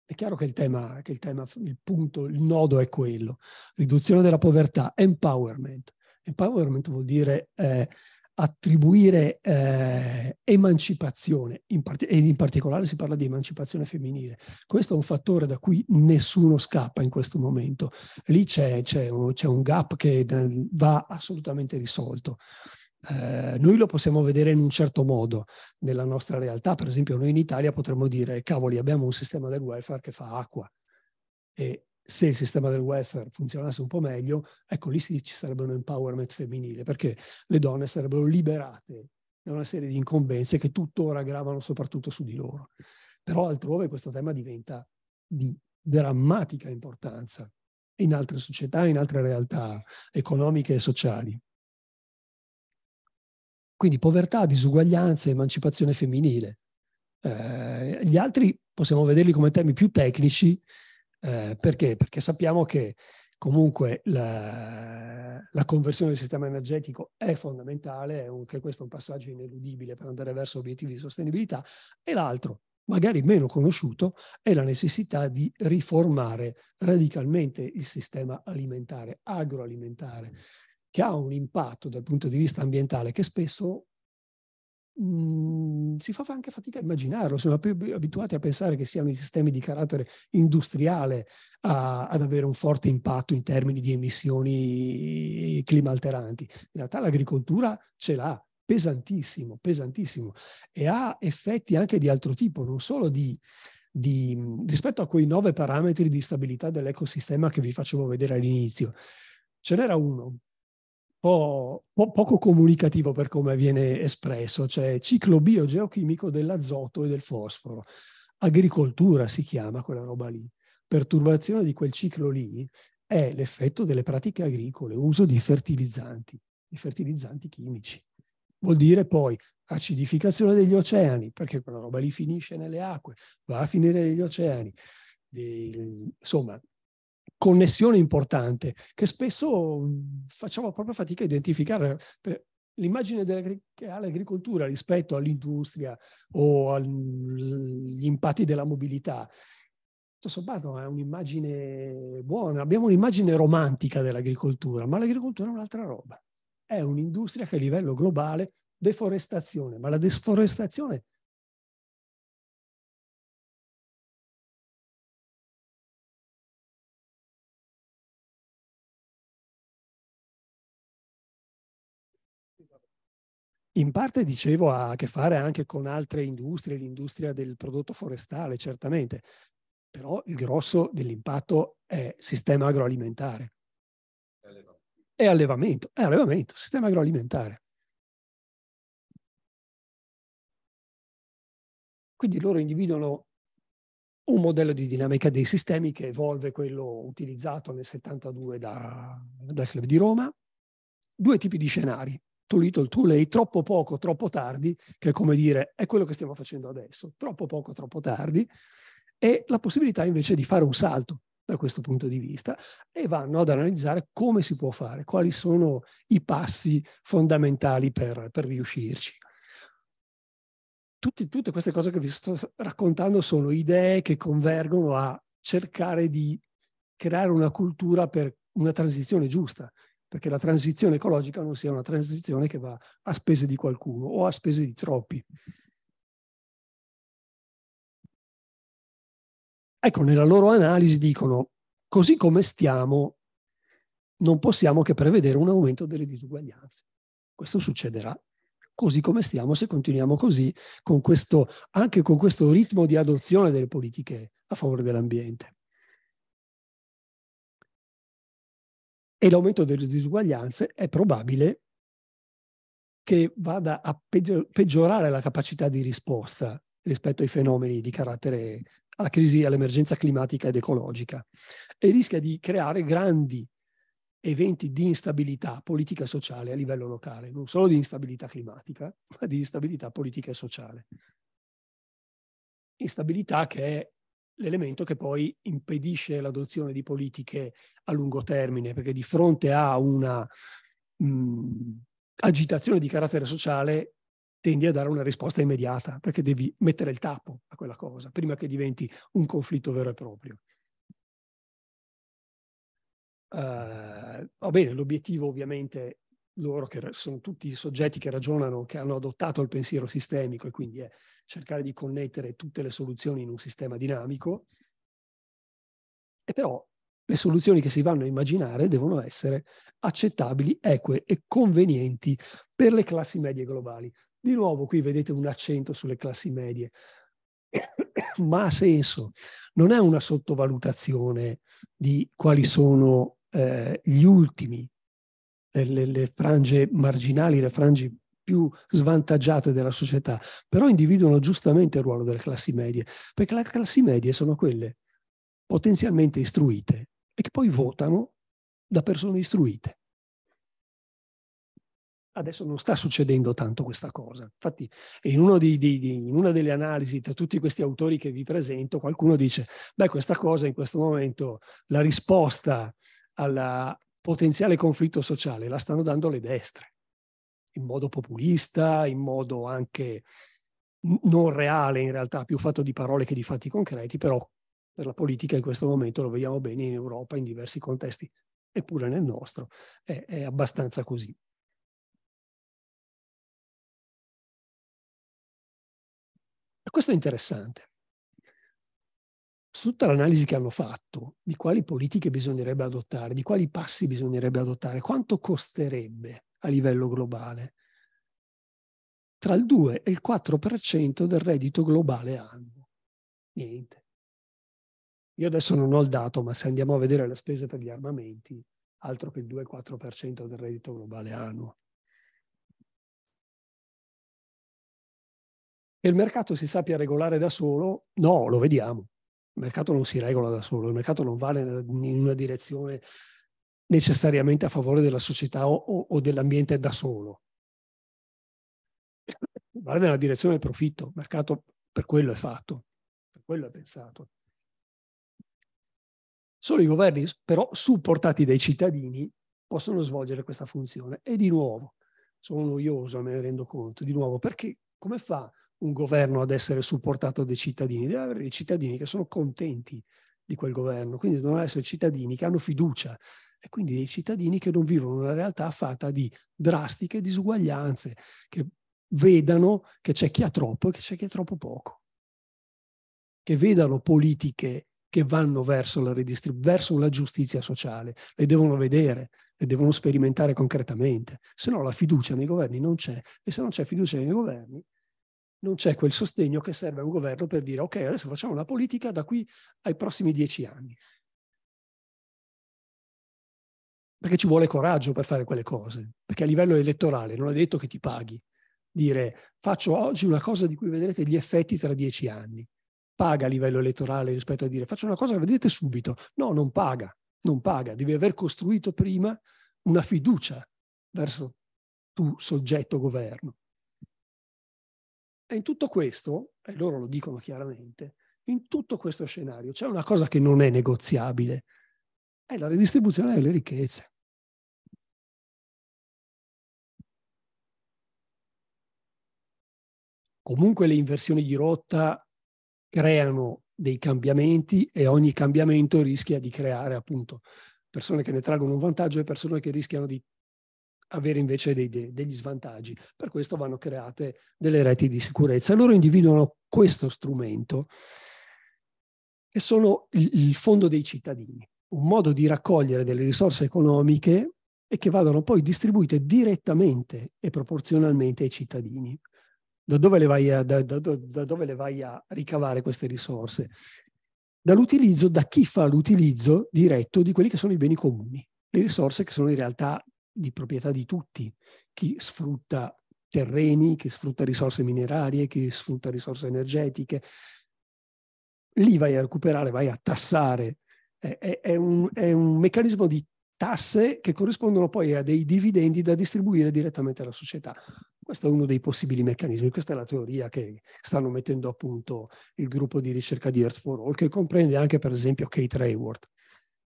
è chiaro che il tema, che il, tema il, punto, il nodo è quello. Riduzione della povertà, empowerment. Empowerment vuol dire eh, attribuire eh, emancipazione, in part- e in particolare si parla di emancipazione femminile. Questo è un fattore da cui nessuno scappa in questo momento. Lì c'è, c'è, c'è un gap che eh, va assolutamente risolto. Eh, noi lo possiamo vedere in un certo modo nella nostra realtà. Per esempio, noi in Italia potremmo dire, cavoli, abbiamo un sistema del welfare che fa acqua. E se il sistema del welfare funzionasse un po' meglio, ecco lì sì, ci sarebbe un empowerment femminile, perché le donne sarebbero liberate da una serie di incombenze che tuttora gravano soprattutto su di loro. Però altrove questo tema diventa di drammatica importanza in altre società, in altre realtà economiche e sociali. Quindi povertà, disuguaglianza, emancipazione femminile. Eh, gli altri possiamo vederli come temi più tecnici, eh, perché? Perché sappiamo che comunque la, la, conversione del sistema energetico è fondamentale, anche questo è un passaggio ineludibile per andare verso obiettivi di sostenibilità, e l'altro, magari meno conosciuto, è la necessità di riformare radicalmente il sistema alimentare, agroalimentare che ha un impatto dal punto di vista ambientale che spesso mh, mm, si fa anche fatica a immaginarlo, siamo più abituati a pensare che siano i sistemi di carattere industriale a, ad avere un forte impatto in termini di emissioni climalteranti. In realtà l'agricoltura ce l'ha, pesantissimo, pesantissimo e ha effetti anche di altro tipo, non solo di, di, rispetto a quei nove parametri di stabilità dell'ecosistema che vi facevo vedere all'inizio. Ce n'era uno po', po poco comunicativo per come viene espresso, cioè ciclo biogeochimico dell'azoto e del fosforo. Agricoltura si chiama quella roba lì. Perturbazione di quel ciclo lì è l'effetto delle pratiche agricole, uso di fertilizzanti, di fertilizzanti chimici. Vuol dire poi acidificazione degli oceani, perché quella roba lì finisce nelle acque, va a finire negli oceani. E, insomma, connessione importante che spesso mm, facciamo proprio fatica a identificare. L'immagine che ha l'agricoltura rispetto all'industria o agli impatti della mobilità tutto è un'immagine buona, abbiamo un'immagine romantica dell'agricoltura, ma l'agricoltura è un'altra roba. È un'industria che a livello globale, deforestazione, ma la deforestazione In parte, dicevo, ha a che fare anche con altre industrie, l'industria del prodotto forestale, certamente, però il grosso dell'impatto è sistema agroalimentare. È allevamento, è allevamento, sistema agroalimentare. Quindi loro individuano un modello di dinamica dei sistemi che evolve quello utilizzato nel 72 da, dal Club di Roma, due tipi di scenari, too little, too late, troppo poco, troppo tardi, che è come dire è quello che stiamo facendo adesso, troppo poco, troppo tardi, e la possibilità invece di fare un salto da questo punto di vista e vanno ad analizzare come si può fare, quali sono i passi fondamentali per, per riuscirci. Tutti, tutte queste cose che vi sto raccontando sono idee che convergono a cercare di creare una cultura per una transizione giusta, perché la transizione ecologica non sia una transizione che va a spese di qualcuno o a spese di troppi. Ecco, nella loro analisi dicono, così come stiamo, non possiamo che prevedere un aumento delle disuguaglianze. Questo succederà. Così come stiamo, se continuiamo così, con questo, anche con questo ritmo di adozione delle politiche a favore dell'ambiente. e l'aumento delle disuguaglianze è probabile che vada a peggiorare la capacità di risposta rispetto ai fenomeni di carattere alla crisi, all'emergenza climatica ed ecologica e rischia di creare grandi eventi di instabilità politica e sociale a livello locale, non solo di instabilità climatica, ma di instabilità politica e sociale. Instabilità che è l'elemento che poi impedisce l'adozione di politiche a lungo termine, perché di fronte a una mh, agitazione di carattere sociale tendi a dare una risposta immediata, perché devi mettere il tappo a quella cosa, prima che diventi un conflitto vero e proprio. Uh, va bene, l'obiettivo ovviamente loro che sono tutti soggetti che ragionano, che hanno adottato il pensiero sistemico e quindi è cercare di connettere tutte le soluzioni in un sistema dinamico, e però le soluzioni che si vanno a immaginare devono essere accettabili, eque e convenienti per le classi medie globali. Di nuovo qui vedete un accento sulle classi medie, ma ha senso, non è una sottovalutazione di quali sono eh, gli ultimi eh, le, le frange marginali, le frange più svantaggiate della società, però individuano giustamente il ruolo delle classi medie, perché le classi medie sono quelle potenzialmente istruite e che poi votano da persone istruite. Adesso non sta succedendo tanto questa cosa. Infatti, in, di, di, di, in, una delle analisi tra tutti questi autori che vi presento, qualcuno dice, beh, questa cosa in questo momento, la risposta alla, potenziale conflitto sociale la stanno dando le destre, in modo populista, in modo anche non reale in realtà, più fatto di parole che di fatti concreti, però per la politica in questo momento lo vediamo bene in Europa, in diversi contesti, eppure nel nostro è, è abbastanza così. questo è interessante tutta l'analisi che hanno fatto di quali politiche bisognerebbe adottare, di quali passi bisognerebbe adottare, quanto costerebbe a livello globale, tra il 2 e il 4% del reddito globale annuo. Niente. Io adesso non ho il dato, ma se andiamo a vedere le spese per gli armamenti, altro che il 2-4% del reddito globale annuo. E il mercato si sappia regolare da solo? No, lo vediamo. Il mercato non si regola da solo, il mercato non vale in una direzione necessariamente a favore della società o, o, o dell'ambiente da solo. Vale nella direzione del profitto, il mercato per quello è fatto, per quello è pensato. Solo i governi, però supportati dai cittadini, possono svolgere questa funzione. E di nuovo, sono noioso, me ne rendo conto, di nuovo, perché come fa un governo ad essere supportato dai cittadini, deve avere i cittadini che sono contenti di quel governo, quindi devono essere cittadini che hanno fiducia e quindi dei cittadini che non vivono una realtà fatta di drastiche disuguaglianze, che vedano che c'è chi ha troppo e che c'è chi ha troppo poco, che vedano politiche che vanno verso la, ridistrib- verso la giustizia sociale, le devono vedere, le devono sperimentare concretamente, se no la fiducia nei governi non c'è e se non c'è fiducia nei governi non c'è quel sostegno che serve a un governo per dire ok, adesso facciamo una politica da qui ai prossimi dieci anni. Perché ci vuole coraggio per fare quelle cose, perché a livello elettorale non è detto che ti paghi. Dire faccio oggi una cosa di cui vedrete gli effetti tra dieci anni. Paga a livello elettorale rispetto a dire faccio una cosa che vedete subito. No, non paga, non paga. Devi aver costruito prima una fiducia verso tu soggetto governo. E in tutto questo, e loro lo dicono chiaramente, in tutto questo scenario c'è una cosa che non è negoziabile, è la redistribuzione delle ricchezze. Comunque le inversioni di rotta creano dei cambiamenti e ogni cambiamento rischia di creare appunto persone che ne traggono un vantaggio e persone che rischiano di avere invece dei, dei, degli svantaggi. Per questo vanno create delle reti di sicurezza. Loro individuano questo strumento, che sono il, il fondo dei cittadini, un modo di raccogliere delle risorse economiche e che vadano poi distribuite direttamente e proporzionalmente ai cittadini. Da dove le vai a, da, da, da dove le vai a ricavare queste risorse? dall'utilizzo, da chi fa l'utilizzo diretto di quelli che sono i beni comuni, le risorse che sono in realtà di proprietà di tutti, chi sfrutta terreni, chi sfrutta risorse minerarie, chi sfrutta risorse energetiche. Lì vai a recuperare, vai a tassare. È, è, è, un, è un meccanismo di tasse che corrispondono poi a dei dividendi da distribuire direttamente alla società. Questo è uno dei possibili meccanismi, questa è la teoria che stanno mettendo a punto il gruppo di ricerca di Earth for All, che comprende anche per esempio Kate Rayward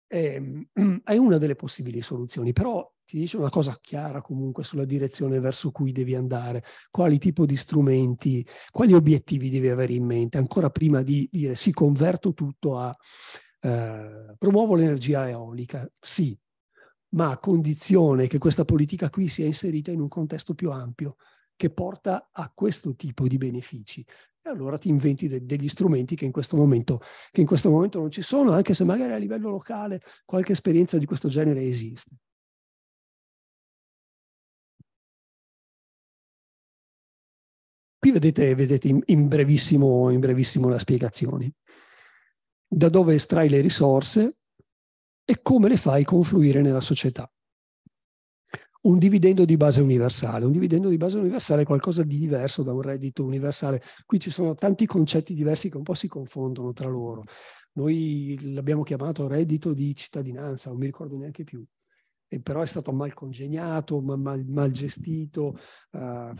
eh, è una delle possibili soluzioni, però ti dice una cosa chiara comunque sulla direzione verso cui devi andare, quali tipo di strumenti, quali obiettivi devi avere in mente, ancora prima di dire sì, converto tutto a eh, promuovo l'energia eolica, sì, ma a condizione che questa politica qui sia inserita in un contesto più ampio che porta a questo tipo di benefici, e allora ti inventi de- degli strumenti che in, momento, che in, questo momento, non ci sono, anche se magari a livello locale qualche esperienza di questo genere esiste. Qui vedete, vedete in, brevissimo, in brevissimo la spiegazione. Da dove estrai le risorse e come le fai confluire nella società un dividendo di base universale. Un dividendo di base universale è qualcosa di diverso da un reddito universale. Qui ci sono tanti concetti diversi che un po' si confondono tra loro. Noi l'abbiamo chiamato reddito di cittadinanza, non mi ricordo neanche più, e però è stato mal congegnato, mal, mal gestito uh,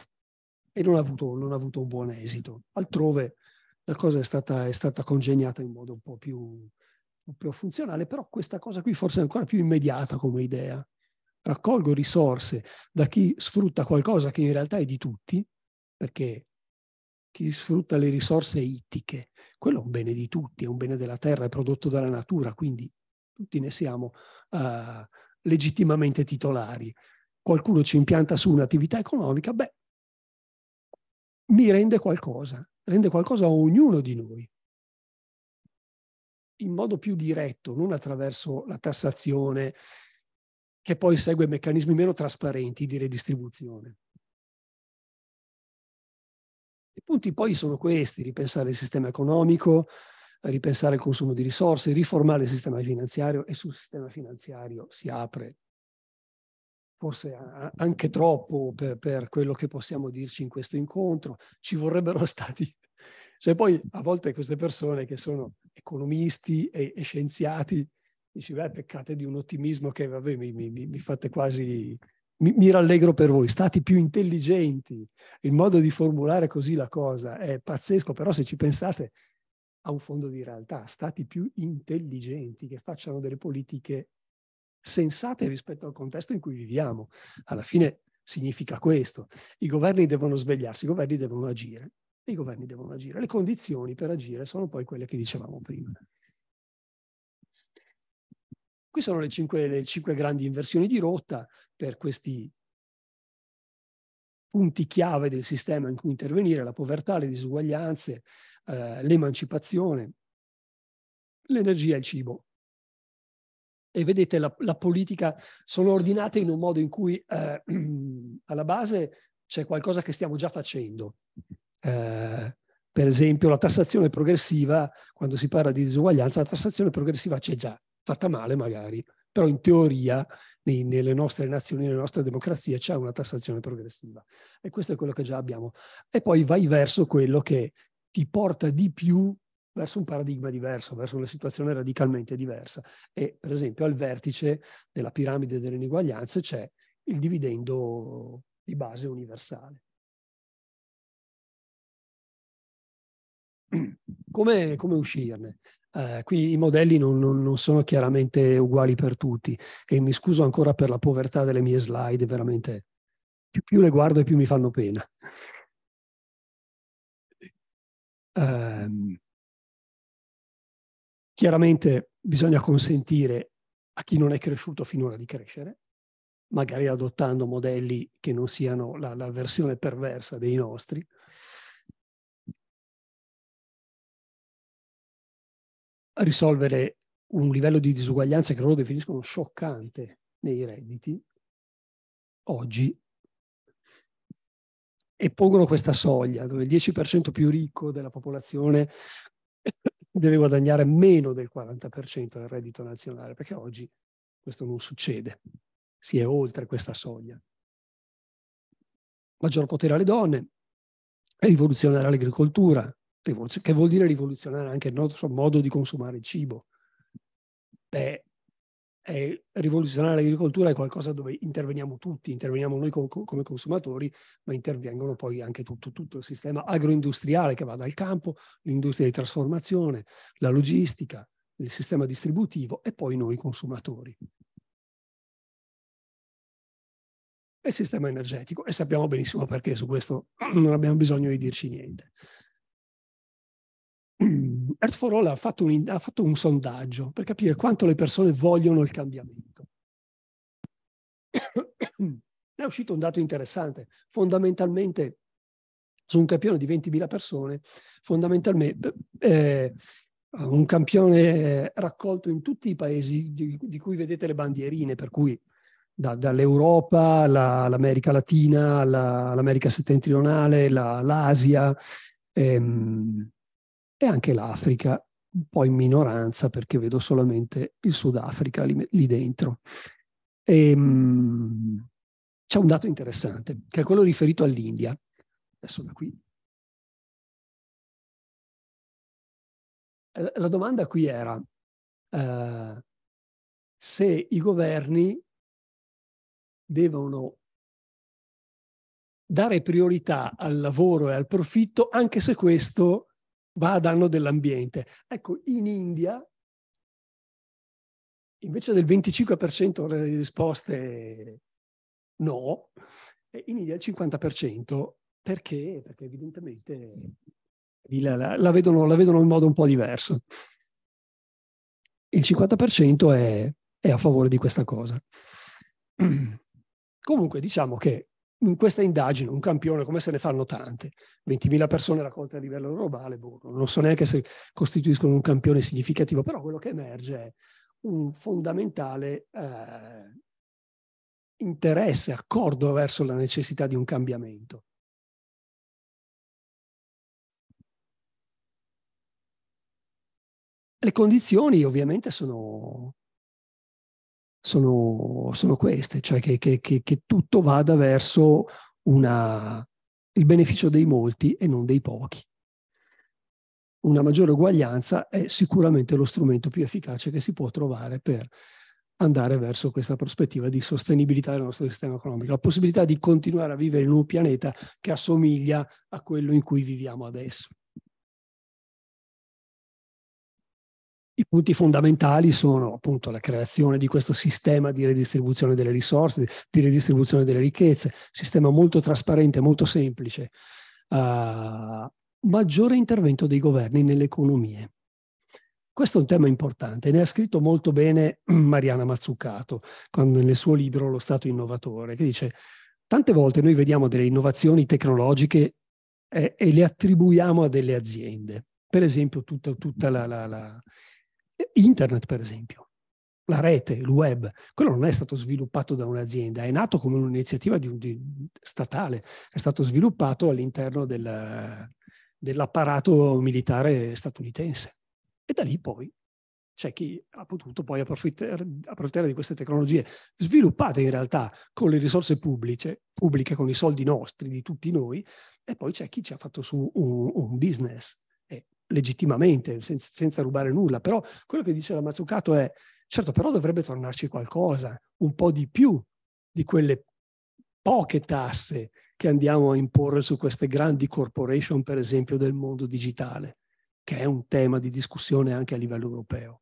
e non ha, avuto, non ha, avuto, un buon esito. Altrove la cosa è stata, è stata congegnata in modo un po' più, più funzionale, però questa cosa qui forse è ancora più immediata come idea raccolgo risorse da chi sfrutta qualcosa che in realtà è di tutti, perché chi sfrutta le risorse ittiche, quello è un bene di tutti, è un bene della terra, è prodotto dalla natura, quindi tutti ne siamo uh, legittimamente titolari. Qualcuno ci impianta su un'attività economica, beh, mi rende qualcosa, rende qualcosa a ognuno di noi in modo più diretto, non attraverso la tassazione che poi segue meccanismi meno trasparenti di redistribuzione. I punti poi sono questi, ripensare il sistema economico, ripensare il consumo di risorse, riformare il sistema finanziario e sul sistema finanziario si apre forse anche troppo per, per, quello che possiamo dirci in questo incontro, ci vorrebbero stati... Cioè poi a volte queste persone che sono economisti e, e scienziati dici, beh, peccate di un ottimismo che, vabbè, mi, mi, mi fate quasi... Mi, mi, rallegro per voi, stati più intelligenti. Il modo di formulare così la cosa è pazzesco, però se ci pensate a un fondo di realtà. Stati più intelligenti che facciano delle politiche sensate rispetto al contesto in cui viviamo. Alla fine significa questo. I governi devono svegliarsi, i governi devono agire. I governi devono agire. Le condizioni per agire sono poi quelle che dicevamo prima. Qui sono le cinque, le cinque grandi inversioni di rotta per questi punti chiave del sistema in cui intervenire, la povertà, le disuguaglianze, eh, l'emancipazione, l'energia e il cibo. E vedete la, la, politica sono ordinate in un modo in cui eh, alla base c'è qualcosa che stiamo già facendo. Eh, per esempio la tassazione progressiva, quando si parla di disuguaglianza, la tassazione progressiva c'è già fatta male magari, però in teoria nei, nelle nostre nazioni, nella nostra democrazia c'è una tassazione progressiva e questo è quello che già abbiamo. E poi vai verso quello che ti porta di più verso un paradigma diverso, verso una situazione radicalmente diversa. E per esempio al vertice della piramide delle ineguaglianze c'è il dividendo di base universale. Come, come uscirne? Eh, qui i modelli non, non, non, sono chiaramente uguali per tutti e mi scuso ancora per la povertà delle mie slide, veramente più, più le guardo e più mi fanno pena. Eh, chiaramente bisogna consentire a chi non è cresciuto finora di crescere, magari adottando modelli che non siano la, la versione perversa dei nostri, risolvere un livello di disuguaglianza che loro definiscono scioccante nei redditi oggi e pongono questa soglia dove il 10% più ricco della popolazione deve guadagnare meno del 40% del reddito nazionale, perché oggi questo non succede, si è oltre questa soglia. Maggior potere alle donne, rivoluzionare l'agricoltura, che vuol dire rivoluzionare anche il nostro modo di consumare il cibo. Beh, rivoluzionare l'agricoltura è qualcosa dove interveniamo tutti, interveniamo noi co- come consumatori, ma intervengono poi anche tutto, tutto, il sistema agroindustriale che va dal campo, l'industria di trasformazione, la logistica, il sistema distributivo e poi noi consumatori. E il sistema energetico, e sappiamo benissimo perché su questo non abbiamo bisogno di dirci niente. Earth for All ha fatto, un, ha fatto un sondaggio per capire quanto le persone vogliono il cambiamento. è uscito un dato interessante. Fondamentalmente, su un campione di 20.000 persone, fondamentalmente eh, un campione raccolto in tutti i paesi di, di cui vedete le bandierine, per cui da, dall'Europa all'America la, Latina, all'America la, settentrionale, l'Asia, la, ehm, e anche l'Africa, un po' in minoranza perché vedo solamente il Sudafrica lì, lì dentro. E, ehm, mh, c'è un dato interessante, che è quello riferito all'India. Adesso da qui. La domanda qui era eh, se i governi devono dare priorità al lavoro e al profitto, anche se questo va a danno dell'ambiente. Ecco, in India invece del 25% delle risposte no, in India il 50% perché? Perché evidentemente la, la, vedono, la, vedono, in modo un po' diverso. Il 50% è, è a favore di questa cosa. Comunque diciamo che in questa indagine, un campione come se ne fanno tante, 20.000 persone raccolte a livello globale, boh, non so neanche se costituiscono un campione significativo, però quello che emerge è un fondamentale eh, interesse, accordo verso la necessità di un cambiamento. Le condizioni ovviamente sono sono, sono queste, cioè che, che, che, che, tutto vada verso una, il beneficio dei molti e non dei pochi. Una maggiore uguaglianza è sicuramente lo strumento più efficace che si può trovare per andare verso questa prospettiva di sostenibilità del nostro sistema economico, la possibilità di continuare a vivere in un pianeta che assomiglia a quello in cui viviamo adesso. I punti fondamentali sono appunto la creazione di questo sistema di redistribuzione delle risorse, di redistribuzione delle ricchezze, sistema molto trasparente, molto semplice, uh, maggiore intervento dei governi nelle economie. Questo è un tema importante, ne ha scritto molto bene Mariana Mazzucato quando, nel suo libro Lo Stato innovatore, che dice tante volte noi vediamo delle innovazioni tecnologiche eh, e le attribuiamo a delle aziende. Per esempio tutta, tutta la, la, la Internet, per esempio, la rete, il web, quello non è stato sviluppato da un'azienda, è nato come un'iniziativa di un, di, statale, è stato sviluppato all'interno del, dell'apparato militare statunitense. E da lì poi c'è chi ha potuto poi approfittare, approfittare, di queste tecnologie sviluppate in realtà con le risorse pubbliche, pubbliche, con i soldi nostri, di tutti noi, e poi c'è chi ci ha fatto su un, un business legittimamente, senza, senza rubare nulla, però quello che dice la Mazzucato è, certo, però dovrebbe tornarci qualcosa, un po' di più di quelle poche tasse che andiamo a imporre su queste grandi corporation, per esempio, del mondo digitale, che è un tema di discussione anche a livello europeo.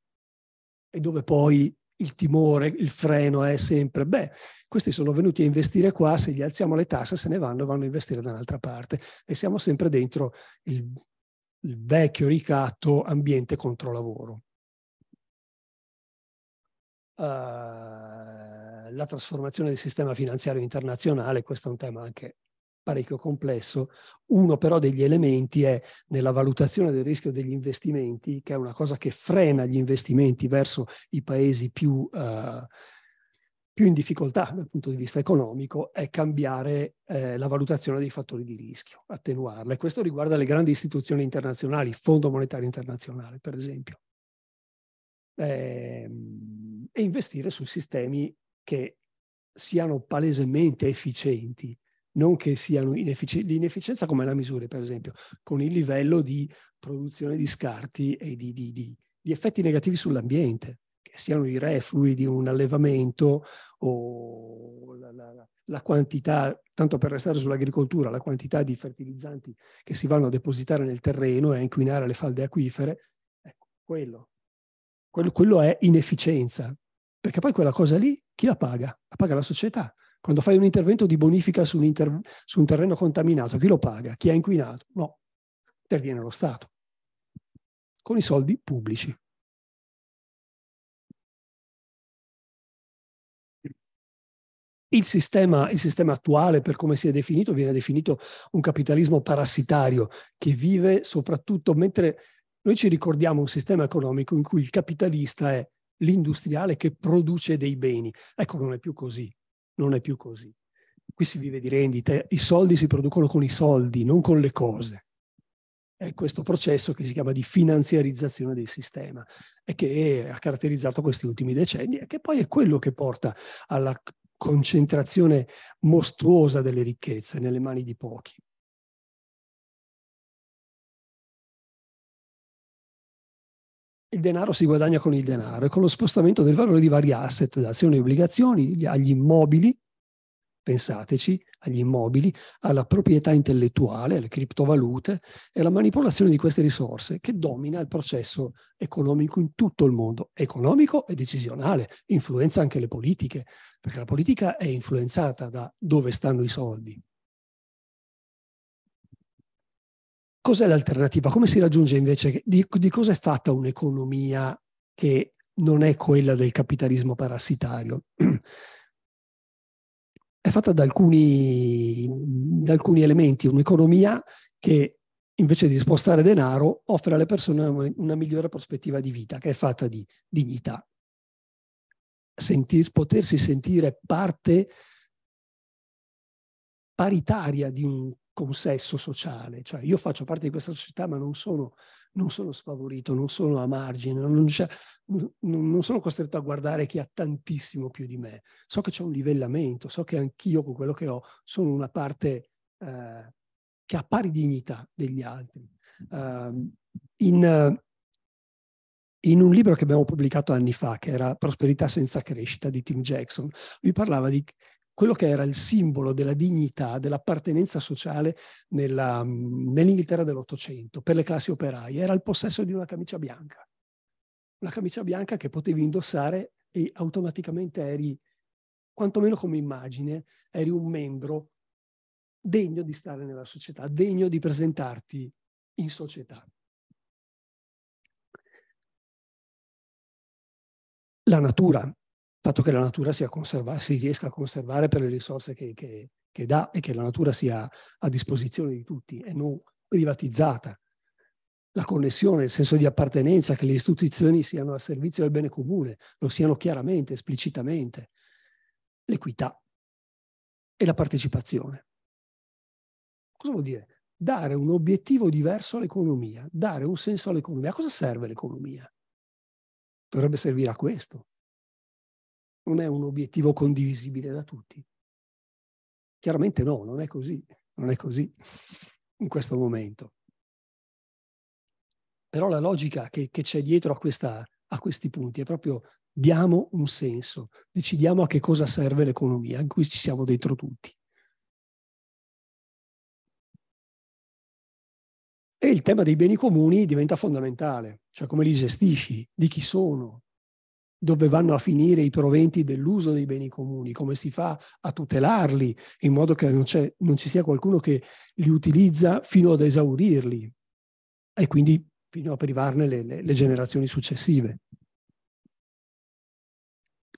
E dove poi il timore, il freno è sempre, beh, questi sono venuti a investire qua, se gli alziamo le tasse se ne vanno, vanno a investire da un'altra parte e siamo sempre dentro il il vecchio ricatto ambiente contro lavoro. Uh, eh, la trasformazione del sistema finanziario internazionale, questo è un tema anche parecchio complesso. Uno però degli elementi è nella valutazione del rischio degli investimenti, che è una cosa che frena gli investimenti verso i paesi più, uh, più in difficoltà dal punto di vista economico è cambiare eh, la valutazione dei fattori di rischio, attenuarla. E questo riguarda le grandi istituzioni internazionali, il Fondo Monetario Internazionale, per esempio. Eh, e investire su sistemi che siano palesemente efficienti, non che siano inefficienti. L'inefficienza come la misura, per esempio, con il livello di produzione di scarti e di, di, di, di effetti negativi sull'ambiente siano i reflui di un allevamento o la, la, la, quantità, tanto per restare sull'agricoltura, la quantità di fertilizzanti che si vanno a depositare nel terreno e a inquinare le falde acquifere, ecco, quello. quello, quello è inefficienza, perché poi quella cosa lì chi la paga? La paga la società. Quando fai un intervento di bonifica su un, inter- su un terreno contaminato, chi lo paga? Chi ha inquinato? No, interviene lo Stato con i soldi pubblici. Il sistema, il sistema, attuale, per come si è definito, viene definito un capitalismo parassitario che vive soprattutto mentre noi ci ricordiamo un sistema economico in cui il capitalista è l'industriale che produce dei beni. Ecco, non è più così, non è più così. Qui si vive di rendite, i soldi si producono con i soldi, non con le cose. È questo processo che si chiama di finanziarizzazione del sistema e che ha caratterizzato questi ultimi decenni e che poi è quello che porta alla concentrazione mostruosa delle ricchezze nelle mani di pochi. Il denaro si guadagna con il denaro e con lo spostamento del valore di vari asset, da azioni e obbligazioni agli immobili, Pensateci agli immobili, alla proprietà intellettuale, alle criptovalute e alla manipolazione di queste risorse che domina il processo economico in tutto il mondo, economico e decisionale, influenza anche le politiche, perché la politica è influenzata da dove stanno i soldi. Cos'è l'alternativa? Come si raggiunge invece? Di, di cosa è fatta un'economia che non è quella del capitalismo parassitario? è fatta da alcuni, da alcuni elementi, un'economia che invece di spostare denaro offre alle persone una, migliore prospettiva di vita, che è fatta di dignità, sentir, potersi sentire parte paritaria di un consesso sociale, cioè io faccio parte di questa società ma non sono non sono sfavorito, non sono a margine, non, non, sono costretto a guardare chi ha tantissimo più di me. So che c'è un livellamento, so che anch'io con quello che ho sono una parte eh, che ha pari dignità degli altri. Uh, in, in un libro che abbiamo pubblicato anni fa, che era Prosperità senza crescita di Tim Jackson, lui parlava di quello che era il simbolo della dignità, dell'appartenenza sociale nella, nell'Inghilterra dell'Ottocento per le classi operaie, era il possesso di una camicia bianca. Una camicia bianca che potevi indossare e automaticamente eri, quantomeno come immagine, eri un membro degno di stare nella società, degno di presentarti in società. La natura fatto che la natura si riesca a conservare per le risorse che, che, che dà e che la natura sia a disposizione di tutti e non privatizzata. La connessione, il senso di appartenenza, che le istituzioni siano al servizio del bene comune, lo siano chiaramente, esplicitamente. L'equità e la partecipazione. Cosa vuol dire? Dare un obiettivo diverso all'economia, dare un senso all'economia. A cosa serve l'economia? Dovrebbe servire a questo, non è un obiettivo condivisibile da tutti. Chiaramente no, non è così, non è così in questo momento. Però la logica che, che c'è dietro a, questa, a questi punti è proprio diamo un senso, decidiamo a che cosa serve l'economia, in cui ci siamo dentro tutti. E il tema dei beni comuni diventa fondamentale, cioè come li gestisci, di chi sono, dove vanno a finire i proventi dell'uso dei beni comuni, come si fa a tutelarli in modo che non, non ci sia qualcuno che li utilizza fino ad esaurirli e quindi fino a privarne le, le, le generazioni successive.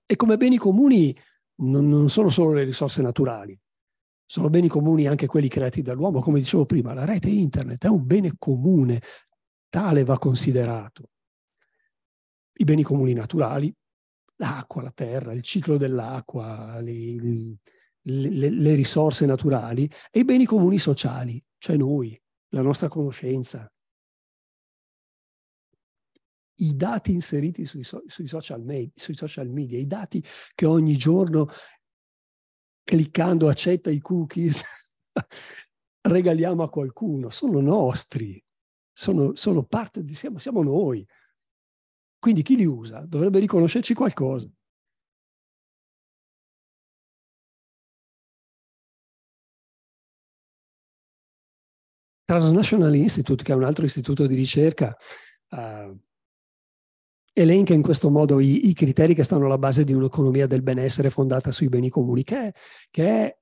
E come beni comuni non, non sono solo le risorse naturali, sono beni comuni anche quelli creati dall'uomo, come dicevo prima, la rete internet è un bene comune, tale va considerato i beni comuni naturali, l'acqua, la terra, il ciclo dell'acqua, le, le, le risorse naturali e i beni comuni sociali, cioè noi, la nostra conoscenza, i dati inseriti sui, sui, social media, sui, social media, i dati che ogni giorno cliccando accetta i cookies regaliamo a qualcuno, sono nostri, sono, sono parte di, siamo, siamo noi, quindi chi li usa dovrebbe riconoscerci qualcosa. Transnational Institute, che è un altro istituto di ricerca, eh, elenca in questo modo i, i, criteri che stanno alla base di un'economia del benessere fondata sui beni comuni, che è, che è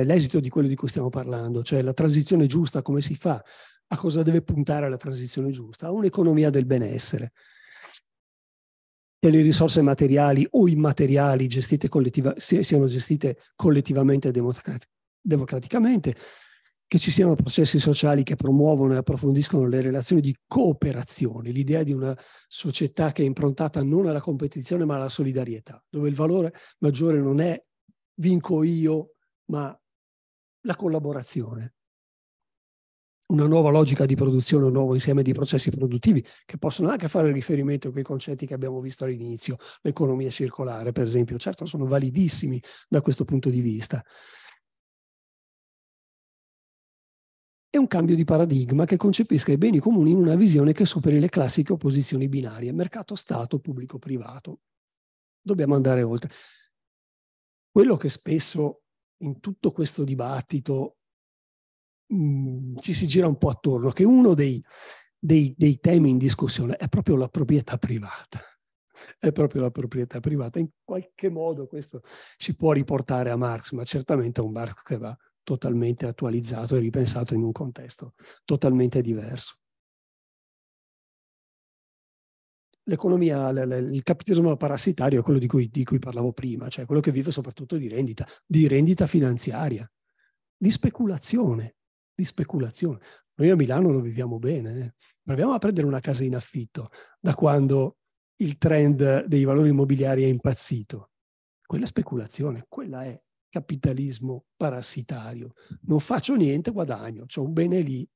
eh, l'esito di quello di cui stiamo parlando, cioè la transizione giusta, come si fa, a cosa deve puntare la transizione giusta, a un'economia del benessere che le risorse materiali o immateriali gestite siano gestite collettivamente e democrati democraticamente, che ci siano processi sociali che promuovono e approfondiscono le relazioni di cooperazione, l'idea di una società che è improntata non alla competizione ma alla solidarietà, dove il valore maggiore non è vinco io, ma la collaborazione una nuova logica di produzione, un nuovo insieme di processi produttivi che possono anche fare riferimento a quei concetti che abbiamo visto all'inizio, l'economia circolare per esempio, certo sono validissimi da questo punto di vista. È un cambio di paradigma che concepisca i beni comuni in una visione che superi le classiche opposizioni binarie, mercato-stato, pubblico-privato. Dobbiamo andare oltre. Quello che spesso in tutto questo dibattito mh, mm, ci si gira un po' attorno, che uno dei, dei, dei temi in discussione è proprio la proprietà privata è proprio la proprietà privata. In qualche modo questo ci può riportare a Marx, ma certamente è un Marx che va totalmente attualizzato e ripensato in un contesto totalmente diverso. L'economia, il capitalismo parassitario è quello di cui, di cui parlavo prima, cioè quello che vive soprattutto di rendita, di rendita finanziaria, di speculazione, di speculazione. Noi a Milano lo viviamo bene, eh. proviamo a prendere una casa in affitto da quando il trend dei valori immobiliari è impazzito. Quella è speculazione, quella è capitalismo parassitario. Non faccio niente, guadagno, ho un bene lì.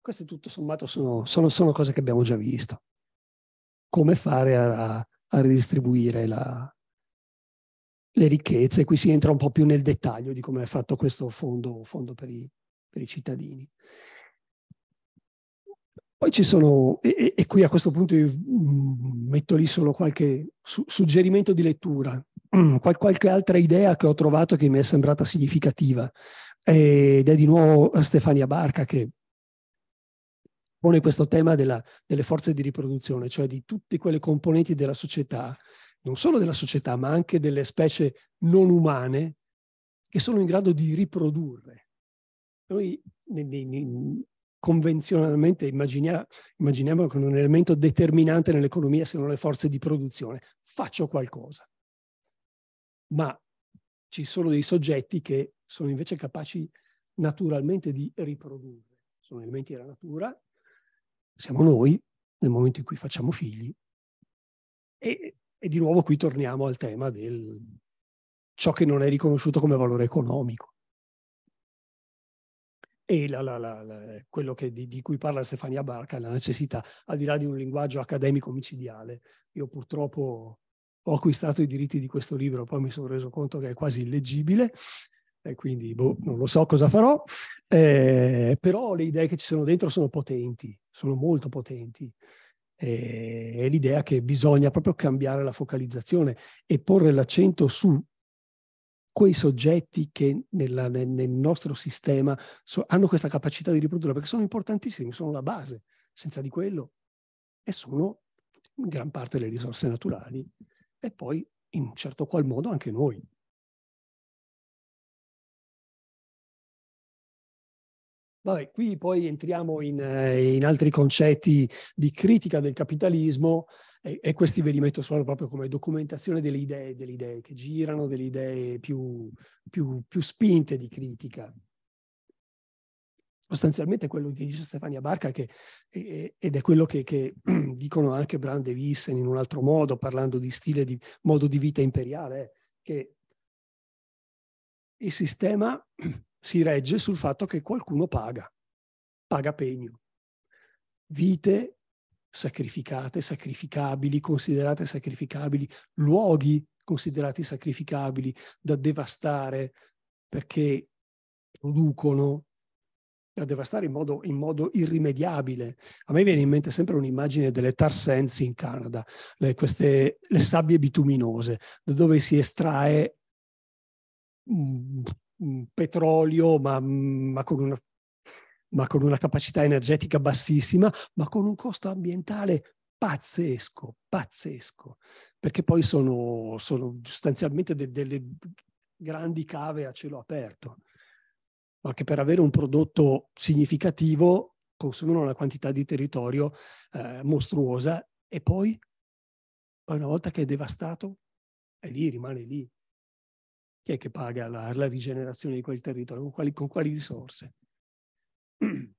Queste tutto sommato sono, sono, sono cose che abbiamo già visto. Come fare a, a ridistribuire la, le ricchezze, qui si entra un po' più nel dettaglio di come è fatto questo fondo, fondo per, i, per, i, cittadini. Poi ci sono, e, e, qui a questo punto io mm, metto lì solo qualche su, suggerimento di lettura, qual, qualche altra idea che ho trovato che mi è sembrata significativa, ed è di nuovo Stefania Barca che pone questo tema della, delle forze di riproduzione, cioè di tutte quelle componenti della società non solo della società, ma anche delle specie non umane che sono in grado di riprodurre. Noi convenzionalmente immaginiamo, immaginiamo che un elemento determinante nell'economia siano le forze di produzione. Faccio qualcosa. Ma ci sono dei soggetti che sono invece capaci naturalmente di riprodurre. Sono elementi della natura, siamo noi nel momento in cui facciamo figli. E e di nuovo qui torniamo al tema del ciò che non è riconosciuto come valore economico. E la, la, la, quello che, di, di, cui parla Stefania Barca, è la necessità, al di là di un linguaggio accademico micidiale, io purtroppo ho acquistato i diritti di questo libro, poi mi sono reso conto che è quasi illeggibile, e quindi boh, non lo so cosa farò, eh, però le idee che ci sono dentro sono potenti, sono molto potenti. Eh, è l'idea che bisogna proprio cambiare la focalizzazione e porre l'accento su quei soggetti che nella, nel, nel, nostro sistema so, hanno questa capacità di riprodurre, perché sono importantissimi, sono la base, senza di quello, e sono in gran parte le risorse naturali, e poi in un certo qual modo anche noi. Vabbè, qui poi entriamo in, eh, in, altri concetti di critica del capitalismo e, e, questi ve li metto solo proprio come documentazione delle idee, delle idee che girano, delle idee più, più, più spinte di critica sostanzialmente quello che dice Stefania Barca che, ed è quello che, che dicono anche Brand e Wissen in un altro modo, parlando di stile, di modo di vita imperiale, eh, che il sistema si regge sul fatto che qualcuno paga, paga pegno. Vite sacrificate, sacrificabili, considerate sacrificabili, luoghi considerati sacrificabili da devastare perché producono, da devastare in modo, in modo irrimediabile. A me viene in mente sempre un'immagine delle tar sands in Canada, le, queste, le sabbie bituminose, da dove si estrae mm, petrolio, ma, ma, con una, ma con una capacità energetica bassissima, ma con un costo ambientale pazzesco, pazzesco, perché poi sono, sono sostanzialmente de, delle grandi cave a cielo aperto, ma che per avere un prodotto significativo consumano una quantità di territorio eh, mostruosa e poi, una volta che è devastato, è lì, rimane lì chi è che paga la, la rigenerazione di quel territorio, con quali, con quali risorse.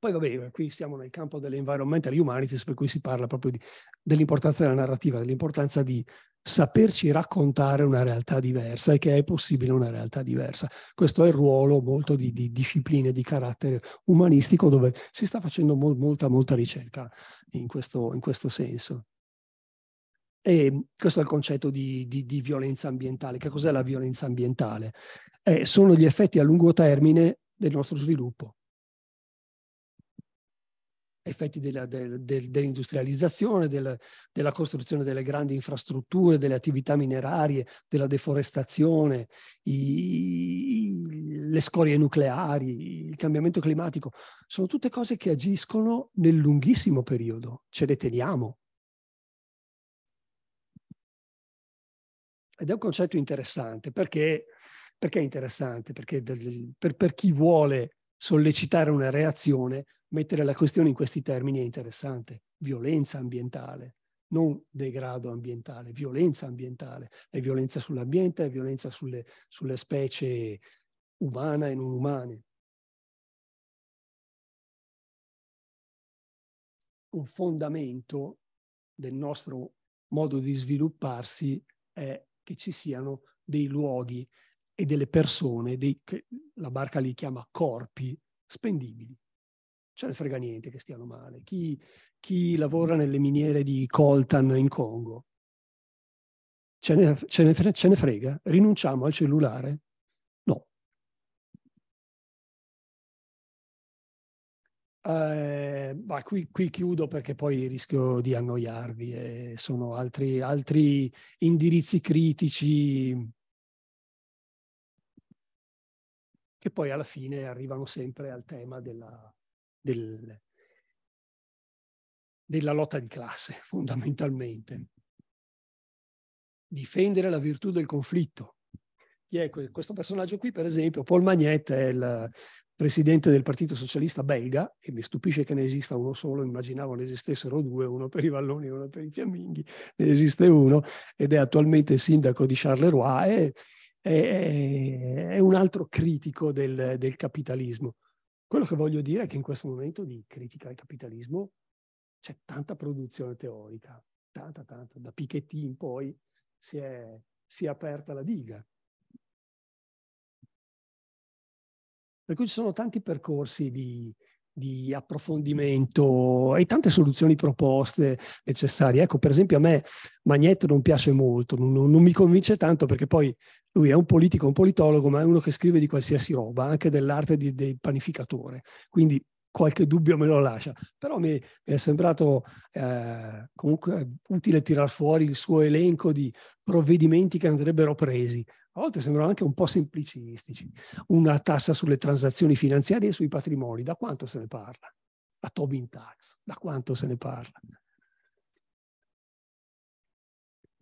Poi vabbè, qui siamo nel campo delle environmental humanities, per cui si parla proprio di, dell'importanza della narrativa, dell'importanza di saperci raccontare una realtà diversa e che è possibile una realtà diversa. Questo è il ruolo molto di, di discipline di carattere umanistico dove si sta facendo mol, molta, molta ricerca in questo, in questo senso. E ehm, questo è il concetto di, di, di violenza ambientale. Che cos'è la violenza ambientale? Eh, sono gli effetti a lungo termine del nostro sviluppo. Effetti della, del, del, dell'industrializzazione, del, della costruzione delle grandi infrastrutture, delle attività minerarie, della deforestazione, i, i, le scorie nucleari, il cambiamento climatico. Sono tutte cose che agiscono nel lunghissimo periodo, ce le teniamo Ed è un concetto interessante perché, perché è interessante? Perché del, per, per chi vuole sollecitare una reazione, mettere la questione in questi termini è interessante. Violenza ambientale, non degrado ambientale, violenza ambientale, è violenza sull'ambiente, è violenza sulle, sulle specie umane e non umane. Un fondamento del nostro modo di svilupparsi è che ci siano dei luoghi e delle persone, dei, che la barca li chiama corpi, spendibili. Ce ne frega niente che stiano male. Chi, chi lavora nelle miniere di coltan in Congo, ce ne, ce, ne, ce ne frega, rinunciamo al cellulare, Ehm, ma qui, qui, chiudo perché poi rischio di annoiarvi e eh, sono altri, altri indirizzi critici che poi alla fine arrivano sempre al tema della, del, della lotta di classe, fondamentalmente. Difendere la virtù del conflitto. Chi è questo personaggio qui, per esempio, Paul Magnette è il presidente del Partito Socialista belga, e mi stupisce che ne esista uno solo, immaginavo ne esistessero due, uno per i Valloni e uno per i Fiamminghi, ne esiste uno, ed è attualmente sindaco di Charleroi, è, è, è un altro critico del, del capitalismo. Quello che voglio dire è che in questo momento di critica al capitalismo c'è tanta produzione teorica, tanta, tanta, da Piketty in poi si è, si è aperta la diga. Per cui ci sono tanti percorsi di, di approfondimento e tante soluzioni proposte necessarie. Ecco, per esempio a me Magneto non piace molto, non, non, mi convince tanto perché poi lui è un politico, un politologo, ma è uno che scrive di qualsiasi roba, anche dell'arte di, del panificatore. Quindi qualche dubbio me lo lascia, però mi, mi è sembrato eh, comunque utile tirar fuori il suo elenco di provvedimenti che andrebbero presi a volte sembrano anche un po' semplicistici, una tassa sulle transazioni finanziarie e sui patrimoni, da quanto se ne parla? La Tobin Tax, da quanto se ne parla?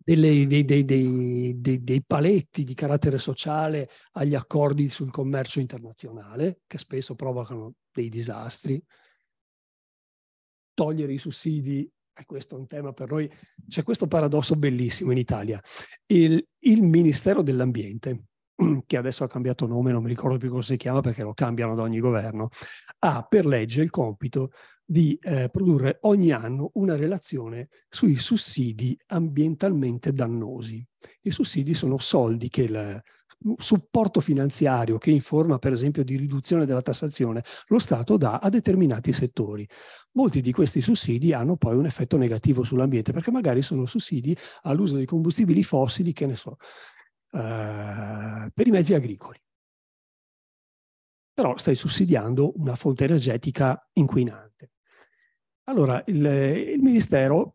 Dei, dei, dei, dei, paletti di carattere sociale agli accordi sul commercio internazionale, che spesso provocano dei disastri, togliere i sussidi e questo è un tema per noi, c'è questo paradosso bellissimo in Italia, il, il Ministero dell'Ambiente, che adesso ha cambiato nome, non mi ricordo più come si chiama perché lo cambiano ad ogni governo, ha per legge il compito di eh, produrre ogni anno una relazione sui sussidi ambientalmente dannosi. I sussidi sono soldi che il supporto finanziario che in forma per esempio di riduzione della tassazione lo Stato dà a determinati settori. Molti di questi sussidi hanno poi un effetto negativo sull'ambiente perché magari sono sussidi all'uso dei combustibili fossili, che ne so, eh, per i mezzi agricoli. Però stai sussidiando una fonte energetica inquinante. Allora, il, il Ministero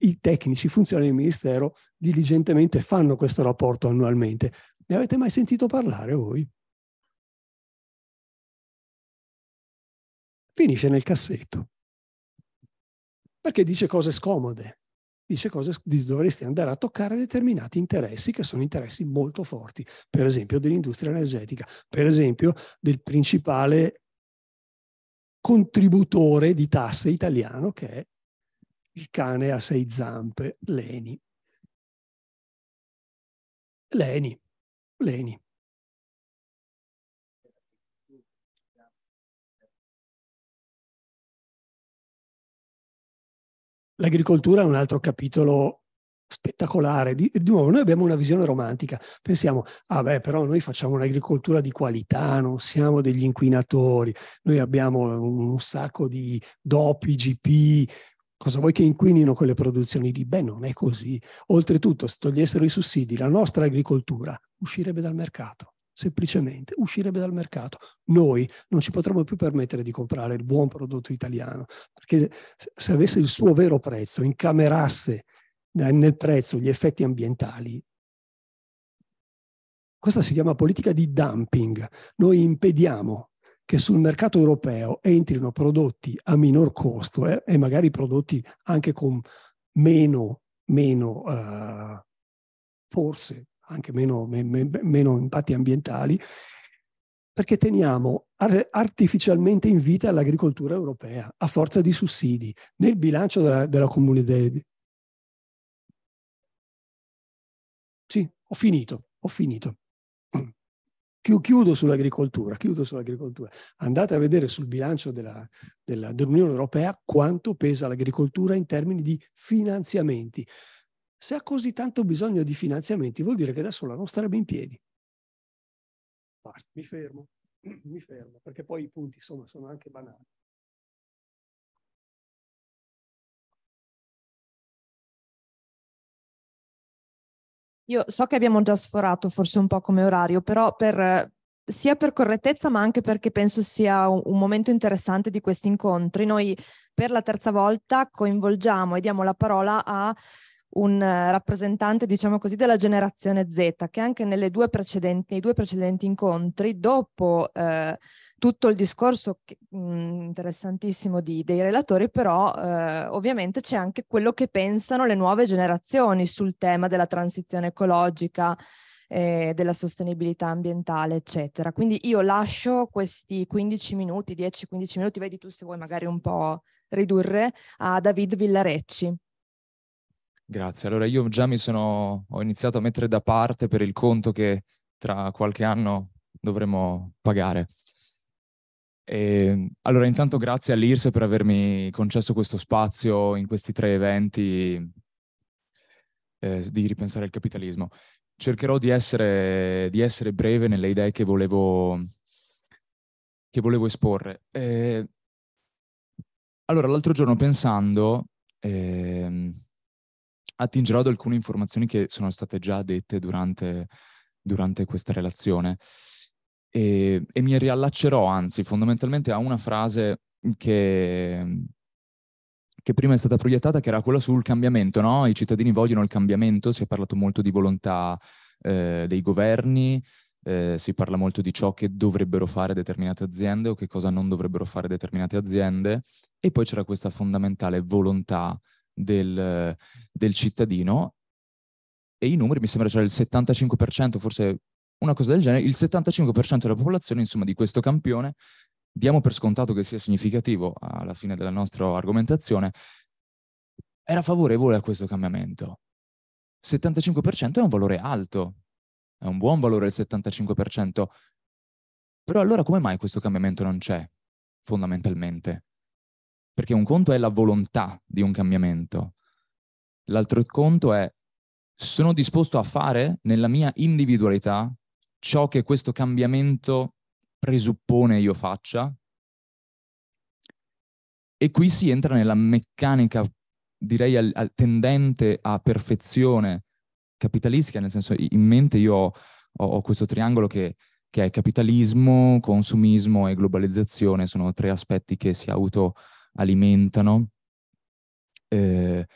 i tecnici, funzionari del Ministero diligentemente fanno questo rapporto annualmente, ne avete mai sentito parlare voi? Finisce nel cassetto. Perché dice cose scomode, dice cose dovresti andare a toccare determinati interessi che sono interessi molto forti, per esempio dell'industria energetica, per esempio del principale contributore di tasse italiano che è il cane a sei zampe, Leni. Leni. Leni. L'agricoltura è un altro capitolo spettacolare. Di, di, nuovo, noi abbiamo una visione romantica. Pensiamo, ah beh, però noi facciamo un'agricoltura di qualità, non siamo degli inquinatori, noi abbiamo un, un sacco di DOP, IGP, Cosa vuoi che inquinino quelle produzioni lì? Beh, non è così. Oltretutto, se togliessero i sussidi, la nostra agricoltura uscirebbe dal mercato semplicemente uscirebbe dal mercato. Noi non ci potremmo più permettere di comprare il buon prodotto italiano, perché se avesse il suo vero prezzo, incamerasse nel prezzo gli effetti ambientali. Questa si chiama politica di dumping. Noi impediamo che sul mercato europeo entrino prodotti a minor costo eh, e magari prodotti anche con meno, meno eh, forse anche meno, me, me, meno impatti ambientali, perché teniamo artificialmente in vita l'agricoltura europea a forza di sussidi nel bilancio della, della Comune Sì, ho finito, ho finito. Chiudo sull'agricoltura, chiudo sull'agricoltura. Andate a vedere sul bilancio della, della, dell'Unione Europea quanto pesa l'agricoltura in termini di finanziamenti. Se ha così tanto bisogno di finanziamenti, vuol dire che da sola non starebbe in piedi. Basta, mi fermo, mi fermo, perché poi i punti insomma, sono anche banali. Io so che abbiamo già sforato forse un po' come orario, però per, sia per correttezza ma anche perché penso sia un, un momento interessante di questi incontri, noi per la terza volta coinvolgiamo e diamo la parola a un eh, rappresentante, diciamo così, della generazione Z, che anche due nei due precedenti incontri, dopo eh, tutto il discorso che, mh, mhmm, interessantissimo di, dei relatori, però eh, ovviamente c'è anche quello che pensano le nuove generazioni sul tema della transizione ecologica, eh, della sostenibilità ambientale, eccetera. Quindi io lascio questi 15 minuti, 10-15 minuti, vedi tu se vuoi magari un po' ridurre, a David Villarecci. Grazie. Allora io già mi sono, ho iniziato a mettere da parte per il conto che tra qualche anno dovremo pagare. E, ehm, allora, intanto grazie all'IRSE per avermi concesso questo spazio in questi tre eventi eh, di ripensare il capitalismo. Cercherò di essere, di essere breve nelle idee che volevo, che volevo esporre. Eh, allora, l'altro giorno pensando, eh, attingerò ad alcune informazioni che sono state già dette durante, durante questa relazione. E, e mi riallaccerò, anzi, fondamentalmente a una frase che, mm, che prima è stata proiettata, che era quella sul cambiamento, no? I cittadini vogliono il cambiamento, si è parlato molto di volontà eh, dei governi, eh, si parla molto di ciò che dovrebbero fare determinate aziende o che cosa non dovrebbero fare determinate aziende, e poi c'era questa fondamentale volontà del, del cittadino e i numeri mi sembra c'era il 75%, forse una cosa del genere, il 75% della popolazione insomma, di questo campione, diamo per scontato che sia significativo alla fine della nostra argomentazione, era favorevole a questo cambiamento. 75% è un valore alto, è un buon valore il 75%, però allora come mai questo cambiamento non c'è, fondamentalmente? Perché un conto è la volontà di un cambiamento, l'altro conto è sono disposto a fare nella mia individualità ciò che questo cambiamento presuppone io faccia. E qui si entra nella meccanica, direi, al, al tendente a perfezione capitalistica, nel senso in mente io ho, ho questo triangolo che, che, è capitalismo, consumismo e globalizzazione, sono tre aspetti che si autoalimentano. Eh,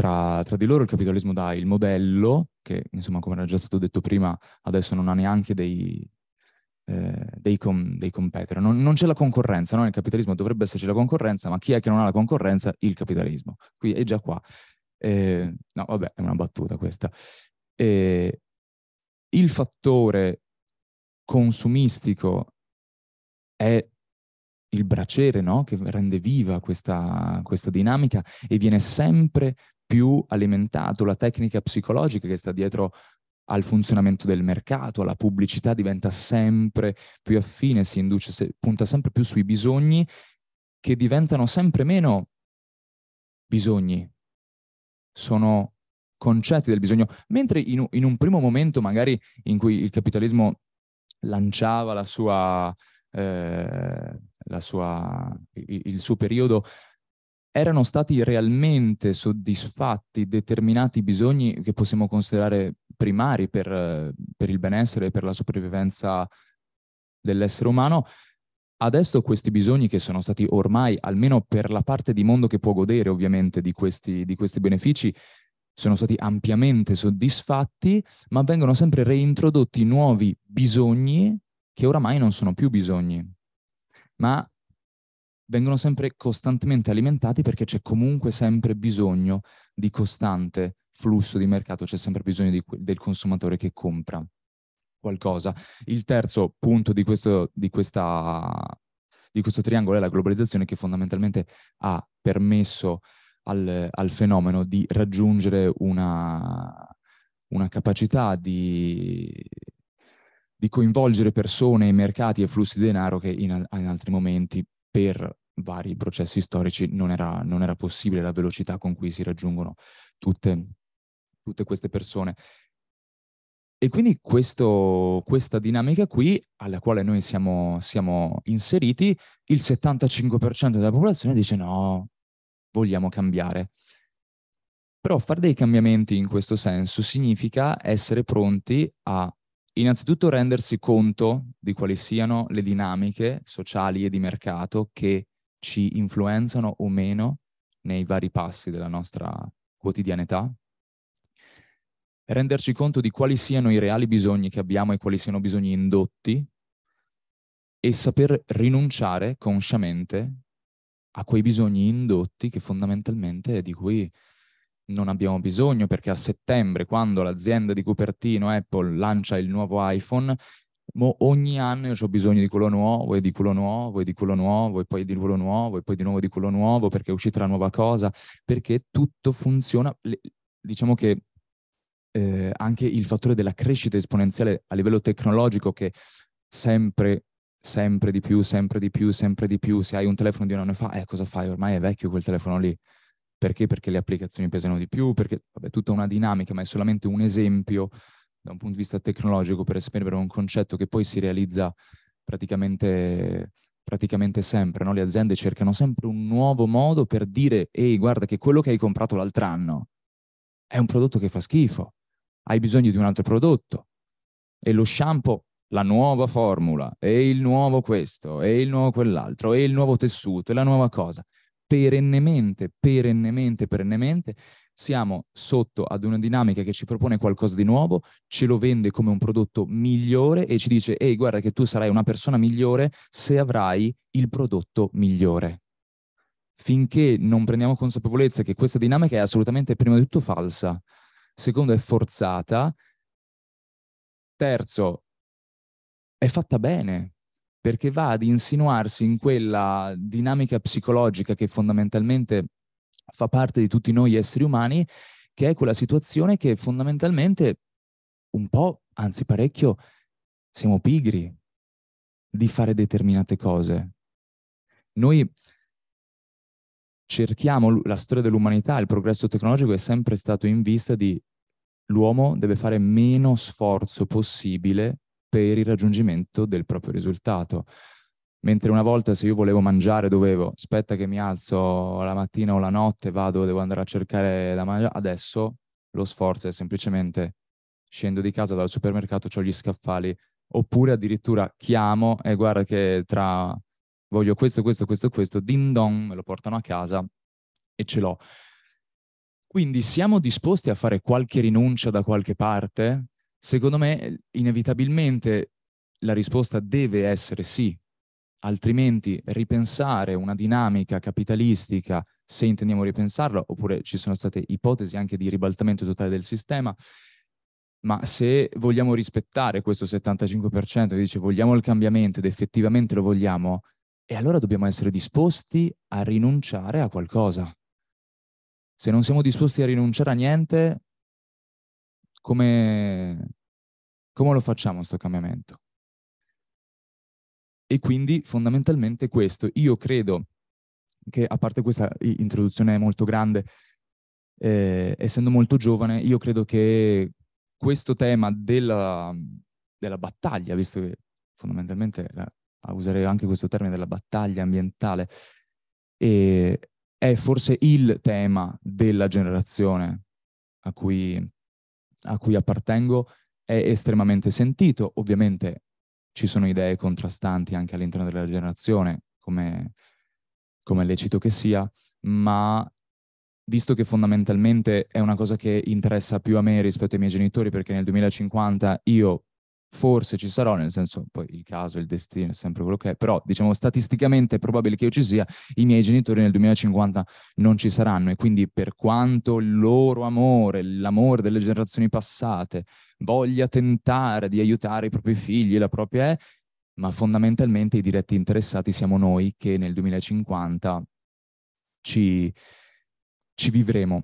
tra, tra, di loro il capitalismo dà il modello, che insomma come era già stato detto prima, adesso non ha neanche dei, eh, dei, com, dei competitor. Non, non, c'è la concorrenza, no? nel capitalismo dovrebbe esserci la concorrenza, ma chi è che non ha la concorrenza? Il capitalismo. Qui è già qua. Eh, no, vabbè, è una battuta questa. Eh, il fattore consumistico è il braciere no? che rende viva questa, questa, dinamica e viene sempre più alimentato, la tecnica psicologica che sta dietro al funzionamento del mercato, la pubblicità diventa sempre più affine, si induce, punta sempre più sui bisogni che diventano sempre meno bisogni, sono concetti del bisogno, mentre in, in un primo momento magari in cui il capitalismo lanciava la sua, eh, la sua, il, il suo periodo erano stati realmente soddisfatti determinati bisogni che possiamo considerare primari per, per il benessere e per la sopravvivenza dell'essere umano, Adesso questi bisogni che sono stati ormai, almeno per la parte di mondo che può godere ovviamente di questi, di questi, benefici, sono stati ampiamente soddisfatti, ma vengono sempre reintrodotti nuovi bisogni che oramai non sono più bisogni, ma vengono sempre costantemente alimentati perché c'è comunque sempre bisogno di costante flusso di mercato, c'è sempre bisogno di, del consumatore che compra qualcosa. Il terzo punto di questo, di, questa, di questo triangolo è la globalizzazione che fondamentalmente ha permesso al, al fenomeno di raggiungere una, una capacità di, di coinvolgere persone, mercati e flussi di denaro che in, in altri momenti per vari processi storici non era, non era possibile la velocità con cui si raggiungono tutte, tutte queste persone. E quindi questo, questa dinamica qui, alla quale noi siamo, siamo, inseriti, il 75% della popolazione dice no, vogliamo cambiare. Però fare dei cambiamenti in questo senso significa essere pronti a innanzitutto rendersi conto di quali siano le dinamiche sociali e di mercato che ci influenzano o meno nei vari passi della nostra quotidianità, renderci conto di quali siano i reali bisogni che abbiamo e quali siano bisogni indotti e saper rinunciare consciamente a quei bisogni indotti che fondamentalmente di cui non abbiamo bisogno perché a settembre, quando l'azienda di Cupertino Apple lancia il nuovo iPhone, ogni anno io ho bisogno di quello nuovo e di quello nuovo e di quello nuovo e poi di quello nuovo e poi di nuovo di quello nuovo perché è uscita la nuova cosa, perché tutto funziona. Le, diciamo che eh, anche il fattore della crescita esponenziale a livello tecnologico che sempre sempre di più, sempre di più, sempre di più. Se hai un telefono di un anno fa, eh, cosa fai? Ormai è vecchio quel telefono lì. Perché? Perché le applicazioni pesano di più, perché vabbè, tutta una dinamica, ma è solamente un esempio da un punto di vista tecnologico per esprimere un concetto che poi si realizza praticamente, praticamente sempre. No? Le aziende cercano sempre un nuovo modo per dire, ehi, guarda che quello che hai comprato l'altro anno è un prodotto che fa schifo, hai bisogno di un altro prodotto. E lo shampoo la nuova formula e il nuovo questo e il nuovo quell'altro e il nuovo tessuto e la nuova cosa perennemente, perennemente, perennemente siamo sotto ad una dinamica che ci propone qualcosa di nuovo, ce lo vende come un prodotto migliore e ci dice, ehi guarda che tu sarai una persona migliore se avrai il prodotto migliore. Finché non prendiamo consapevolezza che questa dinamica è assolutamente prima di tutto falsa, secondo è forzata, terzo è fatta bene, perché va ad insinuarsi in quella dinamica psicologica che fondamentalmente fa parte di tutti noi esseri umani, che è quella situazione che fondamentalmente un po', anzi parecchio, siamo pigri di fare determinate cose. Noi cerchiamo la storia dell'umanità, il progresso tecnologico è sempre stato in vista di l'uomo deve fare meno sforzo possibile per il raggiungimento del proprio risultato. Mentre una volta se io volevo mangiare dovevo, aspetta che mi alzo la mattina o la notte, vado, devo andare a cercare da mangiare, adesso lo sforzo è semplicemente scendo di casa dal supermercato, ho gli scaffali, oppure addirittura chiamo e guarda che tra voglio questo, questo, questo, questo, ding dong, me lo portano a casa e ce l'ho. Quindi siamo disposti a fare qualche rinuncia da qualche parte Secondo me, inevitabilmente la risposta deve essere sì, altrimenti ripensare una dinamica capitalistica, se intendiamo ripensarla, oppure ci sono state ipotesi anche di ribaltamento totale del sistema, ma se vogliamo rispettare questo 75%, che dice vogliamo il cambiamento ed effettivamente lo vogliamo, e allora dobbiamo essere disposti a rinunciare a qualcosa. Se non siamo disposti a rinunciare a niente, come, come lo facciamo questo cambiamento? E quindi fondamentalmente questo, io credo che a parte questa introduzione molto grande, eh, essendo molto giovane, io credo che questo tema della, della battaglia, visto che fondamentalmente userei anche questo termine della battaglia ambientale, eh, è forse il tema della generazione a cui a cui appartengo è estremamente sentito. Ovviamente ci sono idee contrastanti anche all'interno della generazione, come, come lecito che sia, ma visto che fondamentalmente è una cosa che interessa più a me rispetto ai miei genitori, perché nel 2050 io forse ci sarò, nel senso poi il caso, il destino è sempre quello che è, però diciamo statisticamente è probabile che io ci sia, i miei genitori nel 2050 non ci saranno e quindi per quanto il loro amore, l'amore delle generazioni passate voglia tentare di aiutare i propri figli, la propria è, ma fondamentalmente i diretti interessati siamo noi che nel 2050 ci, ci vivremo.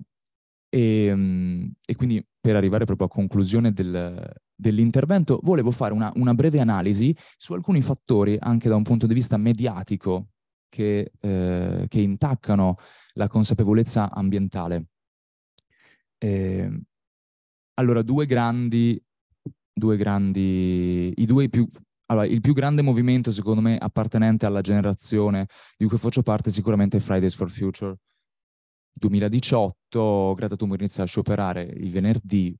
E, ehm, e quindi per arrivare proprio a conclusione del, dell'intervento, volevo fare una, una, breve analisi su alcuni fattori, anche da un punto di vista mediatico, che, eh, che intaccano la consapevolezza ambientale. Eh, allora, due grandi, due grandi, i due più, allora, il più grande movimento, secondo me, appartenente alla generazione di cui faccio parte, sicuramente è Fridays for Future. 2018 Greta Thunberg inizia a scioperare il venerdì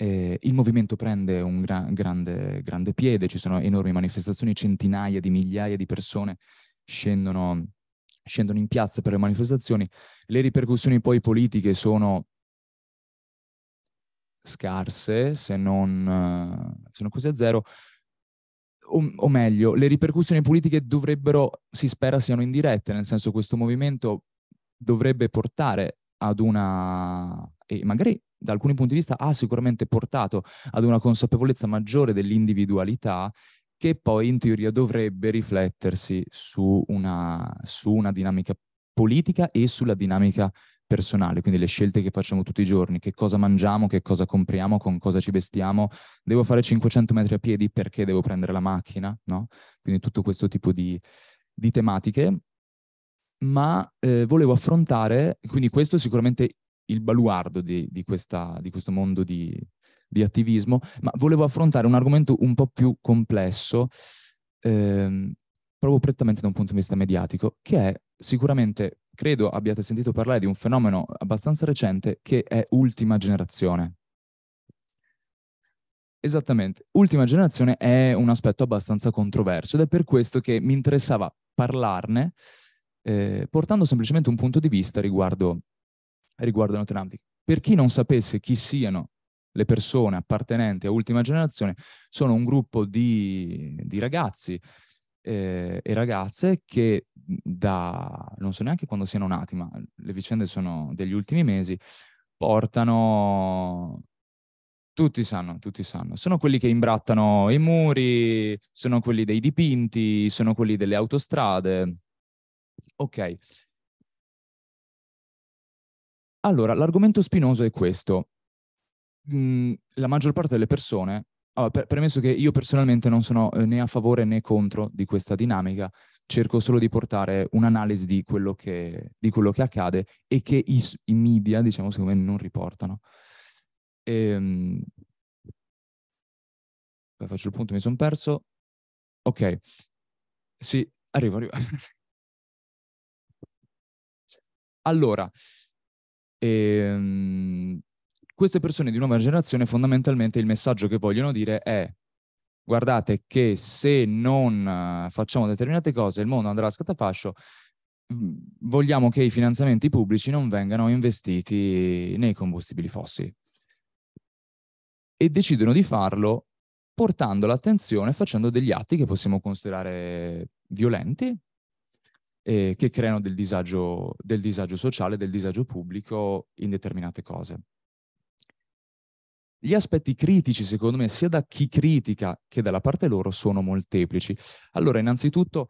eh, il movimento prende un gra- grande, grande piede, ci sono enormi manifestazioni, centinaia di migliaia di persone scendono, scendono in piazza per le manifestazioni. Le ripercussioni poi politiche sono scarse, se non, se non così a zero, o, o, meglio, le ripercussioni politiche dovrebbero, si spera, siano indirette, nel senso questo movimento dovrebbe portare ad una, e magari da alcuni punti di vista ha sicuramente portato ad una consapevolezza maggiore dell'individualità che poi in teoria dovrebbe riflettersi su una, su una dinamica politica e sulla dinamica personale, quindi le scelte che facciamo tutti i giorni, che cosa mangiamo, che cosa compriamo, con cosa ci vestiamo, devo fare 500 metri a piedi perché devo prendere la macchina, no? Quindi tutto questo tipo di, di tematiche, ma eh, volevo affrontare, quindi questo sicuramente il baluardo di, di, questa, di questo mondo di, di, attivismo, ma volevo affrontare un argomento un po' più complesso, ehm, proprio prettamente da un punto di vista mediatico, che è sicuramente, credo abbiate sentito parlare di un fenomeno abbastanza recente che è ultima generazione. Esattamente, ultima generazione è un aspetto abbastanza controverso ed è per questo che mi interessava parlarne eh, portando semplicemente un punto di vista riguardo riguardo a Notre Dame. Per chi non sapesse chi siano le persone appartenenti a Ultima Generazione, sono un gruppo di, di ragazzi eh, e ragazze che da, non so neanche quando siano nati, ma le vicende sono degli ultimi mesi, portano tutti sanno, tutti sanno. Sono quelli che imbrattano i muri, sono quelli dei dipinti, sono quelli delle autostrade. Ok, allora, l'argomento spinoso è questo. Mm, la maggior parte delle persone, allora, pre- premesso che io personalmente non sono eh, né a favore né contro di questa dinamica, cerco solo di portare un'analisi di quello che, di quello che accade e che i, i, media, diciamo, secondo me non riportano. Ehm... Faccio il punto, mi sono perso. Ok, sì, arrivo, arrivo. allora, e, um, queste persone di nuova generazione fondamentalmente il messaggio che vogliono dire è guardate che se non eh, facciamo determinate cose il mondo andrà a scatafascio, mm, vogliamo che i finanziamenti pubblici non vengano investiti nei combustibili fossili. E decidono di farlo portando l'attenzione, facendo degli atti che possiamo considerare violenti, eh, che creano del disagio, del disagio sociale, del disagio pubblico in determinate cose. Gli aspetti critici, secondo me, sia da chi critica che dalla parte loro, sono molteplici. Allora, innanzitutto,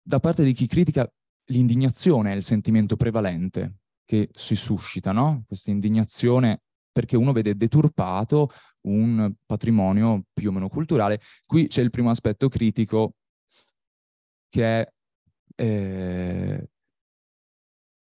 da parte di chi critica, l'indignazione è il sentimento prevalente che si suscita, no? Questa indignazione perché uno vede deturpato un patrimonio più o meno culturale. Qui c'è il primo aspetto critico che è eh,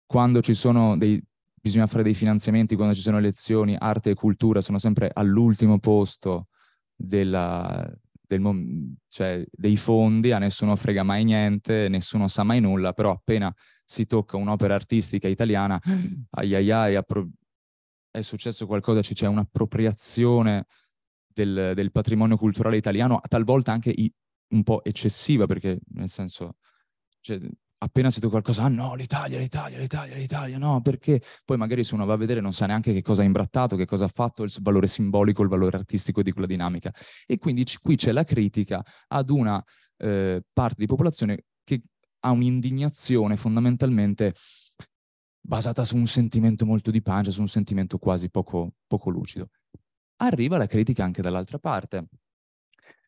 quando ci sono dei, bisogna fare dei finanziamenti, quando ci sono elezioni, arte e cultura sono sempre all'ultimo posto della, del, cioè, dei fondi, a nessuno frega mai niente, nessuno sa mai nulla, però appena si tocca un'opera artistica italiana, ai ai ai, è successo qualcosa, c'è cioè un'appropriazione del, del, patrimonio culturale italiano, talvolta anche i, un po' eccessiva, perché nel senso cioè, appena sento qualcosa, ah no, l'Italia, l'Italia, l'Italia, l'Italia, no, perché poi magari se uno va a vedere non sa neanche che cosa ha imbrattato, che cosa ha fatto, il valore simbolico, il valore artistico di quella dinamica. E quindi c- qui c'è la critica ad una eh, parte di popolazione che ha un'indignazione fondamentalmente basata su un sentimento molto di pancia, su un sentimento quasi poco, poco lucido. Arriva la critica anche dall'altra parte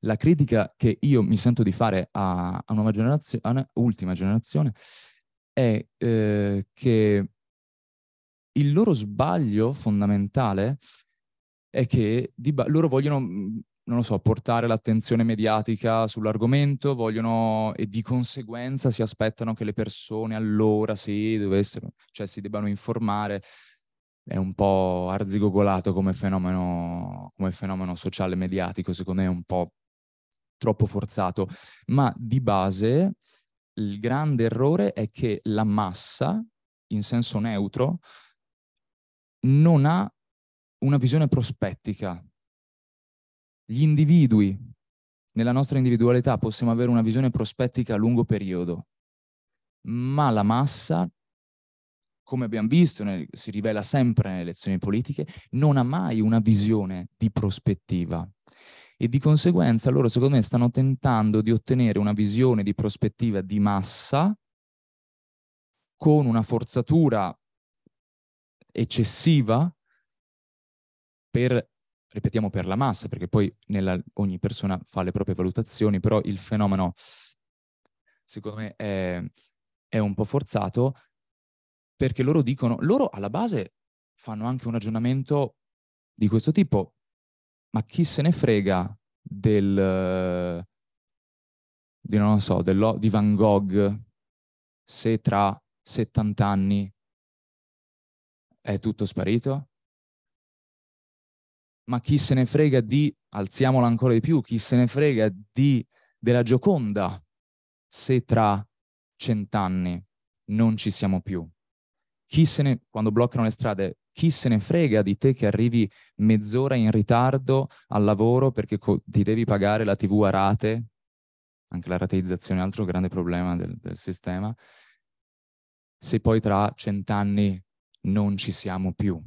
la critica che io mi sento di fare a, a una generazio- a generazione è eh, che il loro sbaglio fondamentale è che ba- loro vogliono, mm, non lo so, portare l'attenzione mediatica sull'argomento, vogliono e di conseguenza si aspettano che le persone allora si dovessero, cioè si debbano informare. È un po' arzigogolato come fenomeno, come fenomeno sociale mediatico, secondo me è un po' troppo forzato, ma di base il grande errore è che la massa, in senso neutro, non ha una visione prospettica. Gli individui, nella nostra individualità, possiamo avere una visione prospettica a lungo periodo, ma la massa, come abbiamo visto, si rivela sempre nelle elezioni politiche, non ha mai una visione di prospettiva e di conseguenza loro secondo me stanno tentando di ottenere una visione di prospettiva di massa con una forzatura eccessiva per, ripetiamo, per la massa, perché poi nella, ogni persona fa le proprie valutazioni, però il fenomeno secondo me è, è un po' forzato perché loro dicono, loro alla base fanno anche un ragionamento di questo tipo, ma chi se ne frega del, di, non lo so, dello, di Van Gogh se tra 70 anni è tutto sparito? Ma chi se ne frega di, alziamola ancora di più, chi se ne frega di, della Gioconda se tra 100 anni non ci siamo più? Chi se ne, quando bloccano le strade, chi se ne frega di te che arrivi mezz'ora in ritardo al lavoro perché co- ti devi pagare la TV a rate, anche la rateizzazione è un altro grande problema del, del sistema, se poi tra cent'anni non ci siamo più.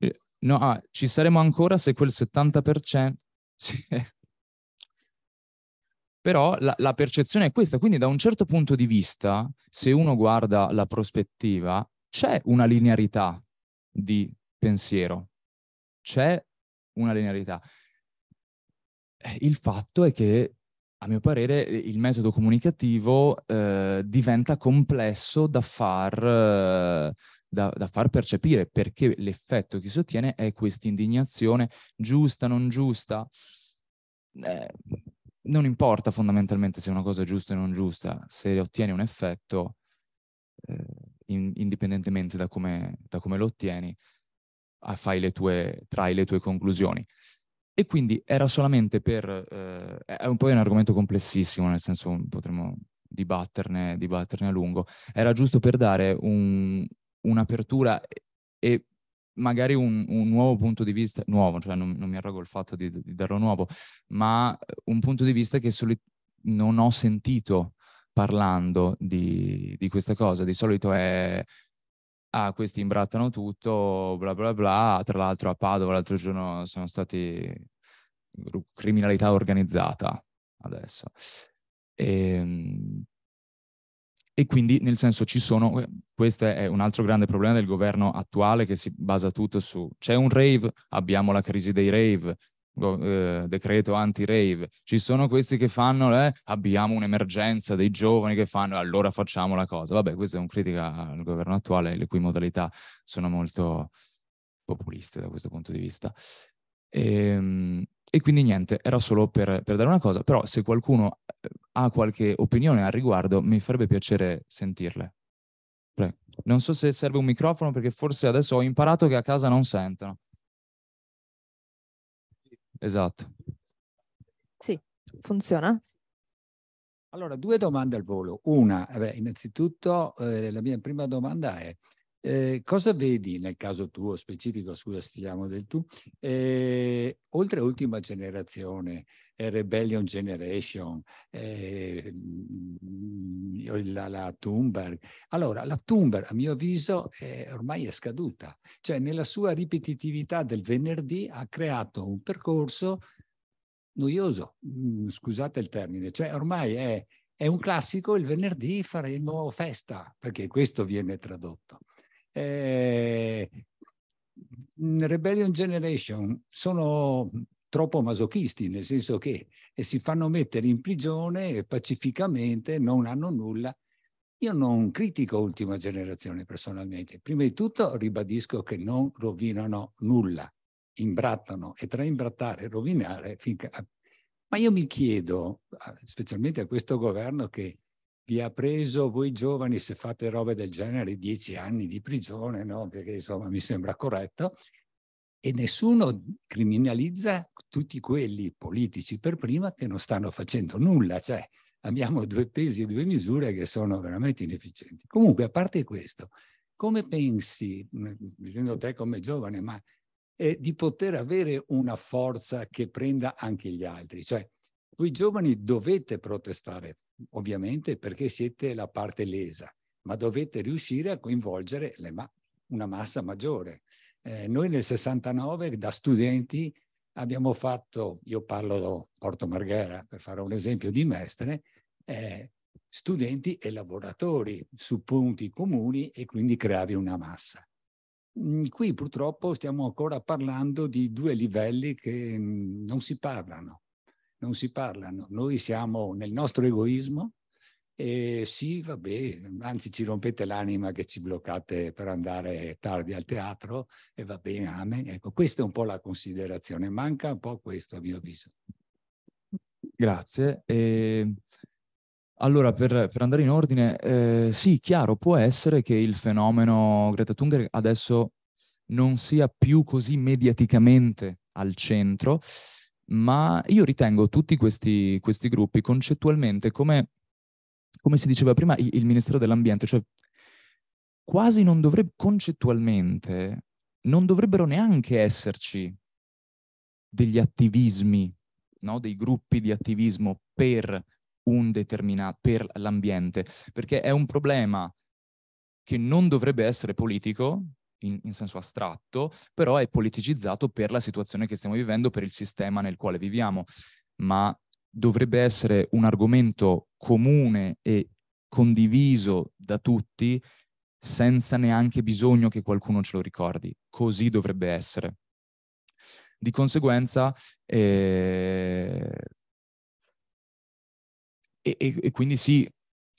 Eh, no, ah, ci saremo ancora se quel 70%... però la, la, percezione è questa, quindi da un certo punto di vista, se uno guarda la prospettiva, c'è una linearità di pensiero, c'è una linearità. Eh, il fatto è che, a mio parere, il metodo comunicativo eh, diventa complesso da far... Eh, da, da, far percepire perché l'effetto che si ottiene è questa indignazione giusta, non giusta. Eh, non importa fondamentalmente se una cosa è giusta o non giusta, se ottieni un effetto, eh, in, indipendentemente da come, da come, lo ottieni, ah, fai le tue, trai le tue conclusioni. E quindi era solamente per... Eh, è un po' un argomento complessissimo, nel senso potremmo dibatterne, dibatterne a lungo. Era giusto per dare un, un'apertura e magari un, un, nuovo punto di vista, nuovo, cioè non, non mi arrogo il fatto di, di, darlo nuovo, ma un punto di vista che soli- non ho sentito parlando di, di, questa cosa. Di solito è, ah, questi imbrattano tutto, bla bla bla, tra l'altro a Padova l'altro giorno sono stati criminalità organizzata adesso. E, ehm, e quindi nel senso ci sono, eh, questo è un altro grande problema del governo attuale che si basa tutto su c'è un rave, abbiamo la crisi dei rave, eh, decreto anti-rave, ci sono questi che fanno, eh, abbiamo un'emergenza dei giovani che fanno, allora facciamo la cosa. Vabbè, questa è una critica al governo attuale, le cui modalità sono molto populiste da questo punto di vista. Ehm... E quindi niente, era solo per, per, dare una cosa, però se qualcuno eh, ha qualche opinione al riguardo mi farebbe piacere sentirle. Prego. Non so se serve un microfono perché forse adesso ho imparato che a casa non sentono. Esatto. Sì, funziona? Allora, due domande al volo. Una, vabbè, eh innanzitutto eh, la mia prima domanda è eh, cosa vedi nel caso tuo specifico, scusa, stiamo del tu, eh, oltre ultima generazione, eh, Rebellion Generation, eh, mm, la, la, Thunberg. Allora, la Thunberg, a mio avviso, ormai è scaduta, cioè nella sua ripetitività del venerdì ha creato un percorso noioso, mm, scusate il termine, cioè ormai è, è un classico, il venerdì faremo festa, perché questo viene tradotto. Eh, Rebellion Generation sono troppo masochisti, nel senso che eh, si fanno mettere in prigione pacificamente, non hanno nulla. Io non critico Ultima Generazione personalmente. Prima di tutto ribadisco che non rovinano nulla, imbrattano e tra imbrattare e rovinare finché... Ma io mi chiedo, specialmente a questo governo che vi ha preso voi giovani se fate robe del genere dieci anni di prigione, no? Perché insomma mi sembra corretto. E nessuno criminalizza tutti quelli politici per prima che non stanno facendo nulla, cioè abbiamo due pesi e due misure che sono veramente inefficienti. Comunque, a parte questo, come pensi, dicendo mm, te come giovane, ma eh, di poter avere una forza che prenda anche gli altri? Cioè, voi giovani dovete protestare ovviamente perché siete la parte lesa, ma dovete riuscire a coinvolgere ma- una massa maggiore. Eh, noi nel 69 da studenti abbiamo fatto, io parlo Porto Marghera per fare un esempio di Mestre, eh, studenti e lavoratori su punti comuni e quindi creavi una massa. Mm, qui purtroppo stiamo ancora parlando di due livelli che mm, non si parlano non si parlano. Noi siamo nel nostro egoismo e sì, vabbè, anzi ci rompete l'anima che ci bloccate per andare tardi al teatro e va bene, amen. Ecco, questa è un po' la considerazione, manca un po' questo a mio avviso. Grazie. E... Ehm, allora, per, per, andare in ordine, eh, sì, chiaro, può essere che il fenomeno Greta Thunberg adesso non sia più così mediaticamente al centro, ma io ritengo tutti questi, questi gruppi concettualmente come, come, si diceva prima il, il Ministero dell'Ambiente, cioè quasi non dovrebbe, concettualmente, non dovrebbero neanche esserci degli attivismi, no? dei gruppi di attivismo per un determinato, per l'ambiente, perché è un problema che non dovrebbe essere politico, in, in, senso astratto, però è politicizzato per la situazione che stiamo vivendo, per il sistema nel quale viviamo, ma dovrebbe essere un argomento comune e condiviso da tutti senza neanche bisogno che qualcuno ce lo ricordi. Così dovrebbe essere. Di conseguenza, eh... E, e, e, quindi sì,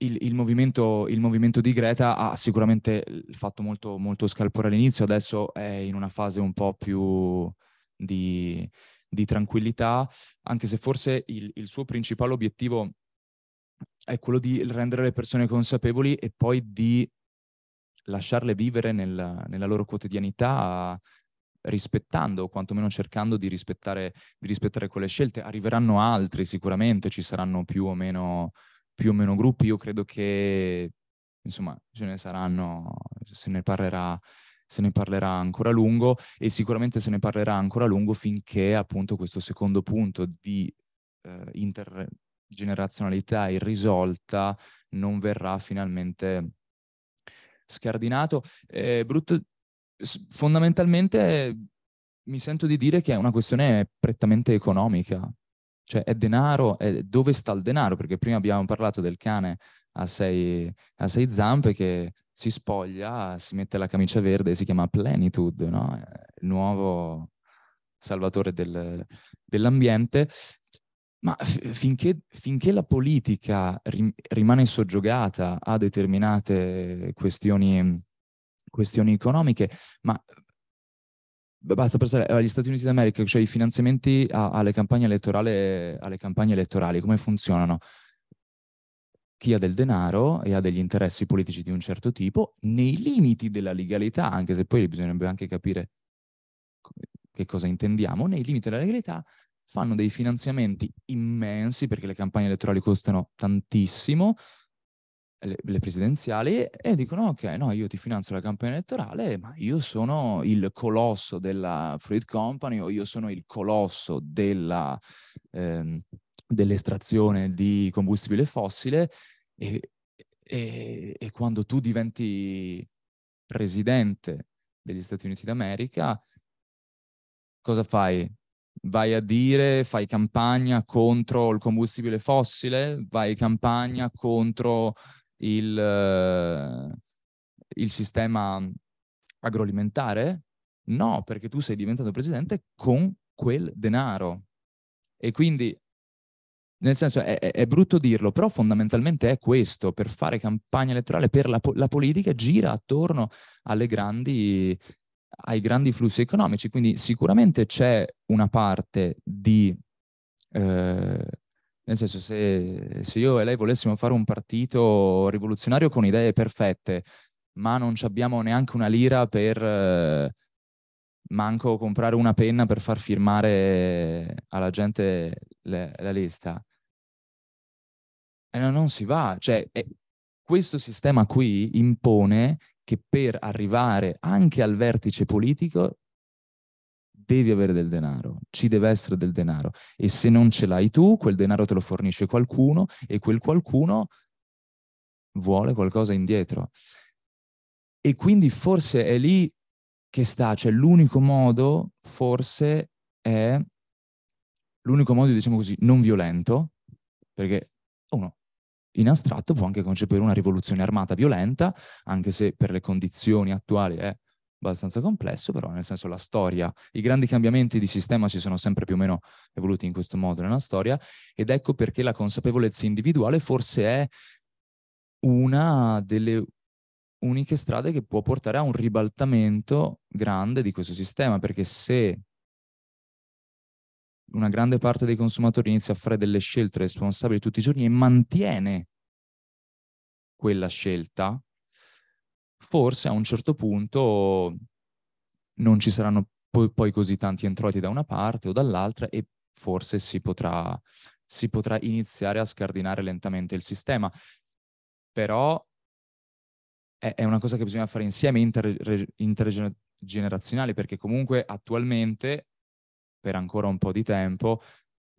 il, il, movimento, il, movimento, di Greta ha sicuramente fatto molto, molto scalpore all'inizio, adesso è in una fase un po' più di, di tranquillità, anche se forse il, il suo principale obiettivo è quello di rendere le persone consapevoli e poi di lasciarle vivere nel, nella loro quotidianità rispettando o quantomeno cercando di rispettare, di rispettare, quelle scelte. Arriveranno altri sicuramente, ci saranno più o meno più o meno gruppi. Io credo che, insomma, ce ne saranno, se ne parlerà se ne parlerà ancora a lungo e sicuramente se ne parlerà ancora a lungo finché appunto questo secondo punto di eh, intergenerazionalità irrisolta non verrà finalmente scardinato. Eh, brutto, fondamentalmente mi sento di dire che è una questione prettamente economica, cioè è denaro, è dove sta il denaro? Perché prima abbiamo parlato del cane a sei, a sei zampe che si spoglia, si mette la camicia verde, e si chiama Plenitude, no? il nuovo salvatore del, dell'ambiente. Ma finché, finché, la politica rimane soggiogata a determinate questioni, questioni economiche, ma basta pensare eh, agli Stati Uniti d'America, cioè i finanziamenti a, alle, campagne alle campagne elettorali, come funzionano? Chi ha del denaro e ha degli interessi politici di un certo tipo, nei limiti della legalità, anche se poi bisognerebbe anche capire che cosa intendiamo, nei limiti della legalità fanno dei finanziamenti immensi perché le campagne elettorali costano tantissimo, le, le presidenziali e dicono ok, no, io ti finanzio la campagna elettorale, ma io sono il colosso della Fruit Company o io sono il colosso della, ehm, dell'estrazione di combustibile fossile e, e, e quando tu diventi presidente degli Stati Uniti d'America, cosa fai? vai a dire, fai campagna contro il combustibile fossile, vai campagna contro il, eh, il sistema agroalimentare? No, perché tu sei diventato presidente con quel denaro. E quindi, nel senso, è, è, brutto dirlo, però fondamentalmente è questo, per fare campagna elettorale, per la, la politica gira attorno alle grandi, ai grandi flussi economici. Quindi sicuramente c'è una parte di eh, nel senso, se, se, io e lei volessimo fare un partito rivoluzionario con idee perfette, ma non abbiamo neanche una lira per eh, manco comprare una penna per far firmare alla gente le, la lista, eh, non si va. Cioè, eh, questo sistema qui impone che per arrivare anche al vertice politico devi avere del denaro, ci deve essere del denaro e se non ce l'hai tu, quel denaro te lo fornisce qualcuno e quel qualcuno vuole qualcosa indietro. E quindi forse è lì che sta, cioè l'unico modo forse è l'unico modo, diciamo così, non violento, perché uno in astratto può anche concepire una rivoluzione armata violenta, anche se per le condizioni attuali è abbastanza complesso, però nel senso la storia, i grandi cambiamenti di sistema si sono sempre più o meno evoluti in questo modo nella storia ed ecco perché la consapevolezza individuale forse è una delle uniche strade che può portare a un ribaltamento grande di questo sistema, perché se una grande parte dei consumatori inizia a fare delle scelte responsabili tutti i giorni e mantiene quella scelta, forse a un certo punto non ci saranno poi, poi così tanti introiti da una parte o dall'altra e forse si potrà, si potrà iniziare a scardinare lentamente il sistema. Però è, è una cosa che bisogna fare insieme inter, intergenerazionale perché comunque attualmente, per ancora un po' di tempo,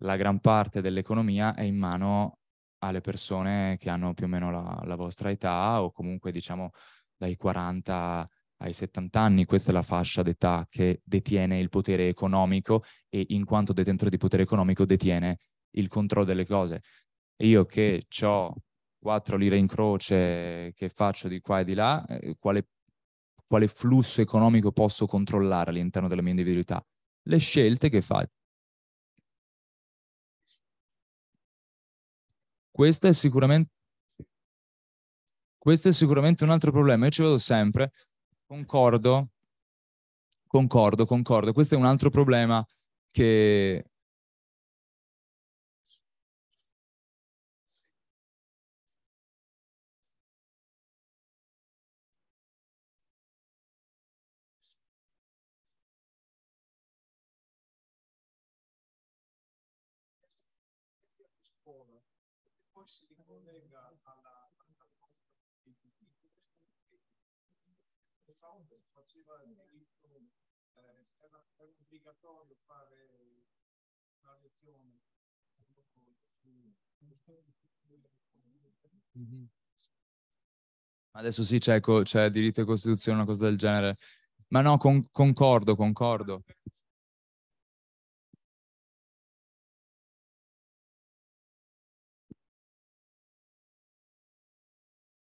la gran parte dell'economia è in mano alle persone che hanno più o meno la, la vostra età o comunque diciamo dai 40 ai 70 anni, questa è la fascia d'età che detiene il potere economico e in quanto detentore di potere economico detiene il controllo delle cose. io che ho quattro lire in croce che faccio di qua e di là, eh, quale, quale flusso economico posso controllare all'interno della mia individualità? Le scelte che faccio. Questa è sicuramente questo è sicuramente un altro problema, io ci vedo sempre, concordo, concordo, concordo, questo è un altro problema che obbligatorio fare una lezione mhm. Adesso sì, c'è, c'è diritto e costituzione, una cosa del genere. Ma no, con, concordo, concordo.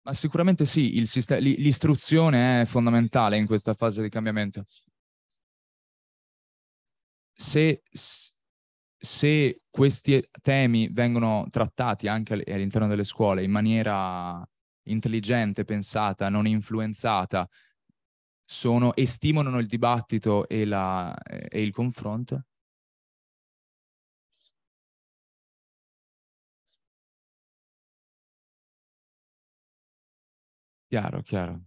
Ma sicuramente sì, sist- l'istruzione è fondamentale in questa fase di cambiamento se, se questi temi vengono trattati anche all'interno delle scuole in maniera intelligente, pensata, non influenzata, sono, e stimolano il dibattito e, la, e il confronto? Chiaro, chiaro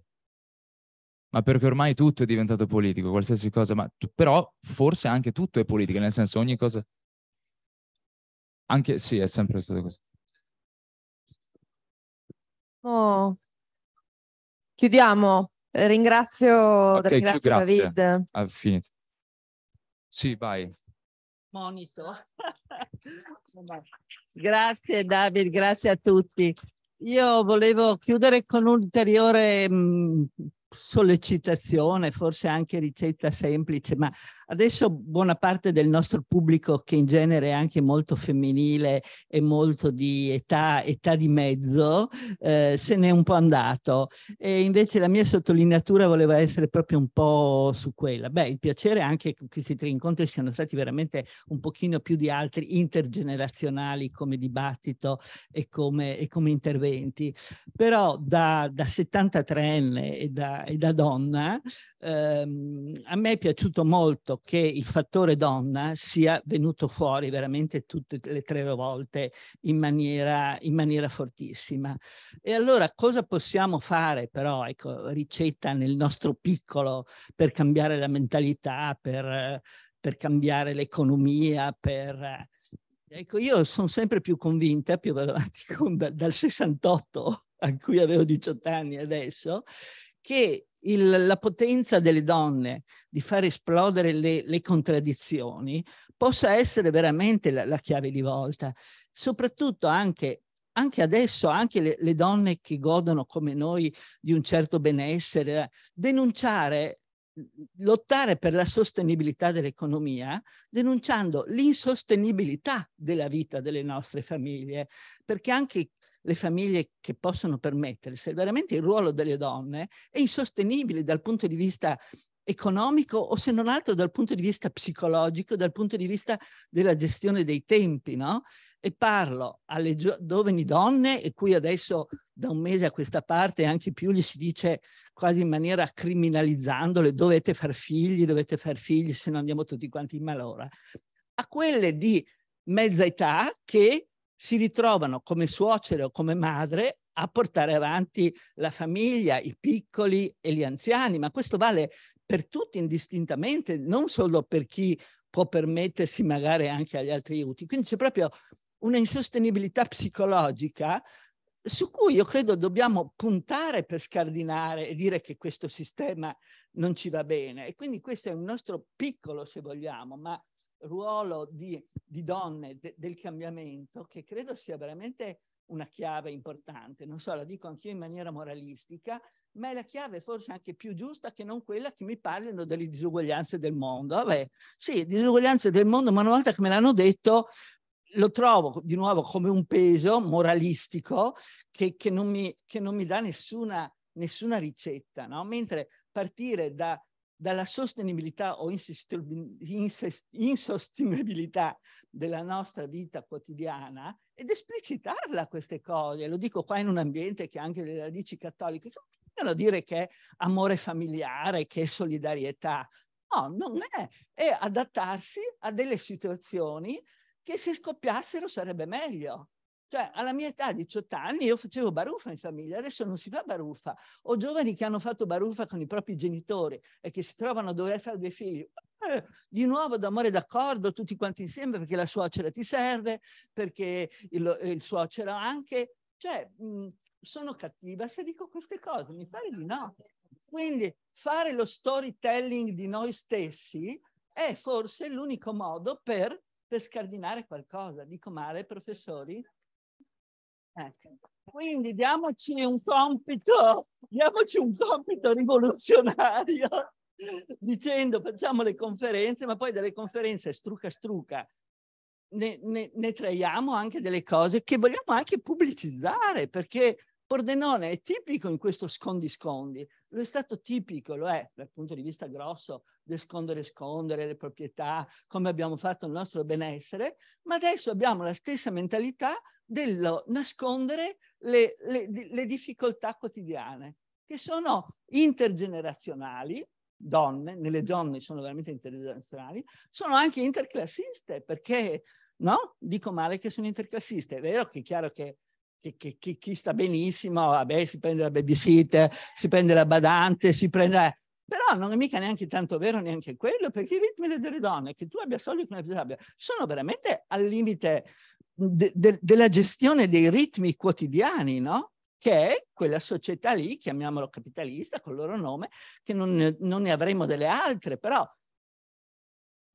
ma perché ormai tutto è diventato politico, qualsiasi cosa, ma tu, però forse anche tutto è politica, nel senso ogni cosa... Anche sì, è sempre stato così. Oh. Chiudiamo. Ringrazio, okay, ringrazio grazie. David. Ha ah, finito. Sì, vai. Monito. grazie David, grazie a tutti. Io volevo chiudere con un'ulteriore mh, mm, sollecitazione, forse anche ricetta semplice, ma Adesso buona parte del nostro pubblico, che in genere è anche molto femminile e molto di età, età di mezzo, eh, se n'è un po' andato. E invece la mia sottolineatura voleva essere proprio un po' su quella. Beh, il piacere anche che questi tre incontri siano stati veramente un pochino più di altri intergenerazionali come dibattito e come, e come interventi. Però da, da 73enne e da, e da donna, ehm, a me è piaciuto molto che il fattore donna sia venuto fuori veramente tutte le tre volte in maniera, in maniera fortissima. E allora cosa possiamo fare però, ecco, ricetta nel nostro piccolo per cambiare la mentalità, per, per cambiare l'economia, per... Ecco, io sono sempre più convinta, più vado avanti, con, dal 68 a cui avevo 18 anni adesso, che il, la potenza delle donne di far esplodere le, le contraddizioni possa essere veramente la, la, chiave di volta, soprattutto anche, anche adesso, anche le, le donne che godono come noi di un certo benessere, denunciare lottare per la sostenibilità dell'economia denunciando l'insostenibilità della vita delle nostre famiglie, perché anche le famiglie che possono permettersi, veramente il ruolo delle donne è insostenibile dal punto di vista economico o se non altro dal punto di vista psicologico, dal punto di vista della gestione dei tempi, no? E parlo alle giovani donne, e qui adesso da un mese a questa parte anche più gli si dice quasi in maniera criminalizzandole, dovete far figli, dovete far figli, se no andiamo tutti quanti in malora, a quelle di mezza età che si ritrovano come suocere o come madre a portare avanti la famiglia, i piccoli e gli anziani, ma questo vale per tutti indistintamente, non solo per chi può permettersi magari anche agli altri aiuti. Quindi c'è proprio una insostenibilità psicologica su cui io credo dobbiamo puntare per scardinare e dire che questo sistema non ci va bene. E quindi questo è un nostro piccolo, se vogliamo, ma ruolo di, di donne de, del cambiamento che credo sia veramente una chiave importante. Non so, la dico anch'io in maniera moralistica, ma è la chiave forse anche più giusta che non quella che mi parlino delle disuguaglianze del mondo. Vabbè, sì, disuguaglianze del mondo, ma una volta che me l'hanno detto, lo trovo di nuovo come un peso moralistico che, che, non, mi, che non, mi, dà nessuna, nessuna ricetta, no? Mentre partire da dalla sostenibilità o insostenibilità della nostra vita quotidiana ed esplicitarla queste cose. Lo dico qua in un ambiente che anche delle radici cattoliche, che vogliono dire che è amore familiare, che è solidarietà. No, non è. È adattarsi a delle situazioni che se scoppiassero sarebbe meglio. Cioè, alla mia età, 18 anni, io facevo baruffa in famiglia, adesso non si fa baruffa. Ho giovani che hanno fatto baruffa con i propri genitori e che si trovano a dover fare due figli. Eh, di nuovo d'amore d'accordo tutti quanti insieme perché la suocera ti serve, perché il, eh, il suocero anche. Cioè, mh, sono cattiva se dico queste cose, mi pare di no. Quindi fare lo storytelling di noi stessi è forse l'unico modo per, per scardinare qualcosa. Dico male, professori? Ecco. Quindi diamoci un compito, diamoci un compito rivoluzionario dicendo facciamo le conferenze, ma poi dalle conferenze struca struca ne, ne, ne, traiamo anche delle cose che vogliamo anche pubblicizzare, perché Pordenone è tipico in questo scondi-scondi. Lo è stato tipico, lo è dal punto di vista grosso, del scondere scondere le proprietà, come abbiamo fatto il nostro benessere, ma adesso abbiamo la stessa mentalità del nascondere le, le, le difficoltà quotidiane, che sono intergenerazionali, donne, nelle donne sono veramente intergenerazionali, sono anche interclassiste, perché no? Dico male che sono interclassiste, è vero che è chiaro che che, che, che, chi sta benissimo, vabbè, si prende la babysitter, si prende la badante, si prende... Eh. Però non è mica neanche tanto vero neanche quello, perché i ritmi delle donne, che tu abbia soldi come tu abbia, sono veramente al limite de, de, della gestione dei ritmi quotidiani, no? Che è quella società lì, chiamiamolo capitalista, col loro nome, che non, non ne avremo delle altre, però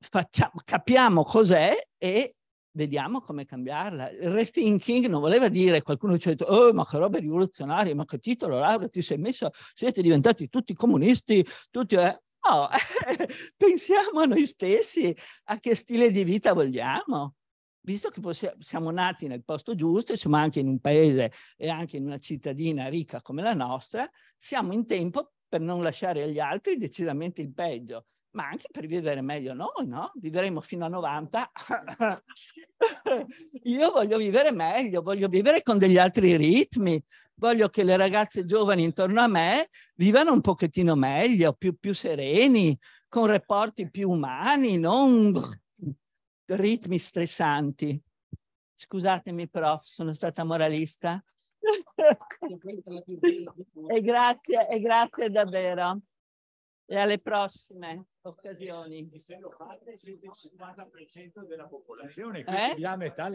facciamo, capiamo cos'è e vediamo come cambiarla. Il rethinking non voleva dire, qualcuno ci ha detto, oh, ma che roba rivoluzionaria, ma che titolo, Laura, ti sei messo, siete diventati tutti comunisti, tutti... Eh? No, pensiamo a noi stessi, a che stile di vita vogliamo. Visto che siamo nati nel posto giusto, siamo anche in un paese e anche in una cittadina ricca come la nostra, siamo in tempo per non lasciare agli altri decisamente il peggio ma anche per vivere meglio noi, no? Vivremo fino a 90. Io voglio vivere meglio, voglio vivere con degli altri ritmi, voglio che le ragazze giovani intorno a me vivano un pochettino meglio, più, più sereni, con rapporti più umani, non ritmi stressanti. Scusatemi prof, sono stata moralista. e, grazie, e grazie davvero e alle prossime occasioni. Essendo padre, il 50% della popolazione, eh? quindi eh? metà la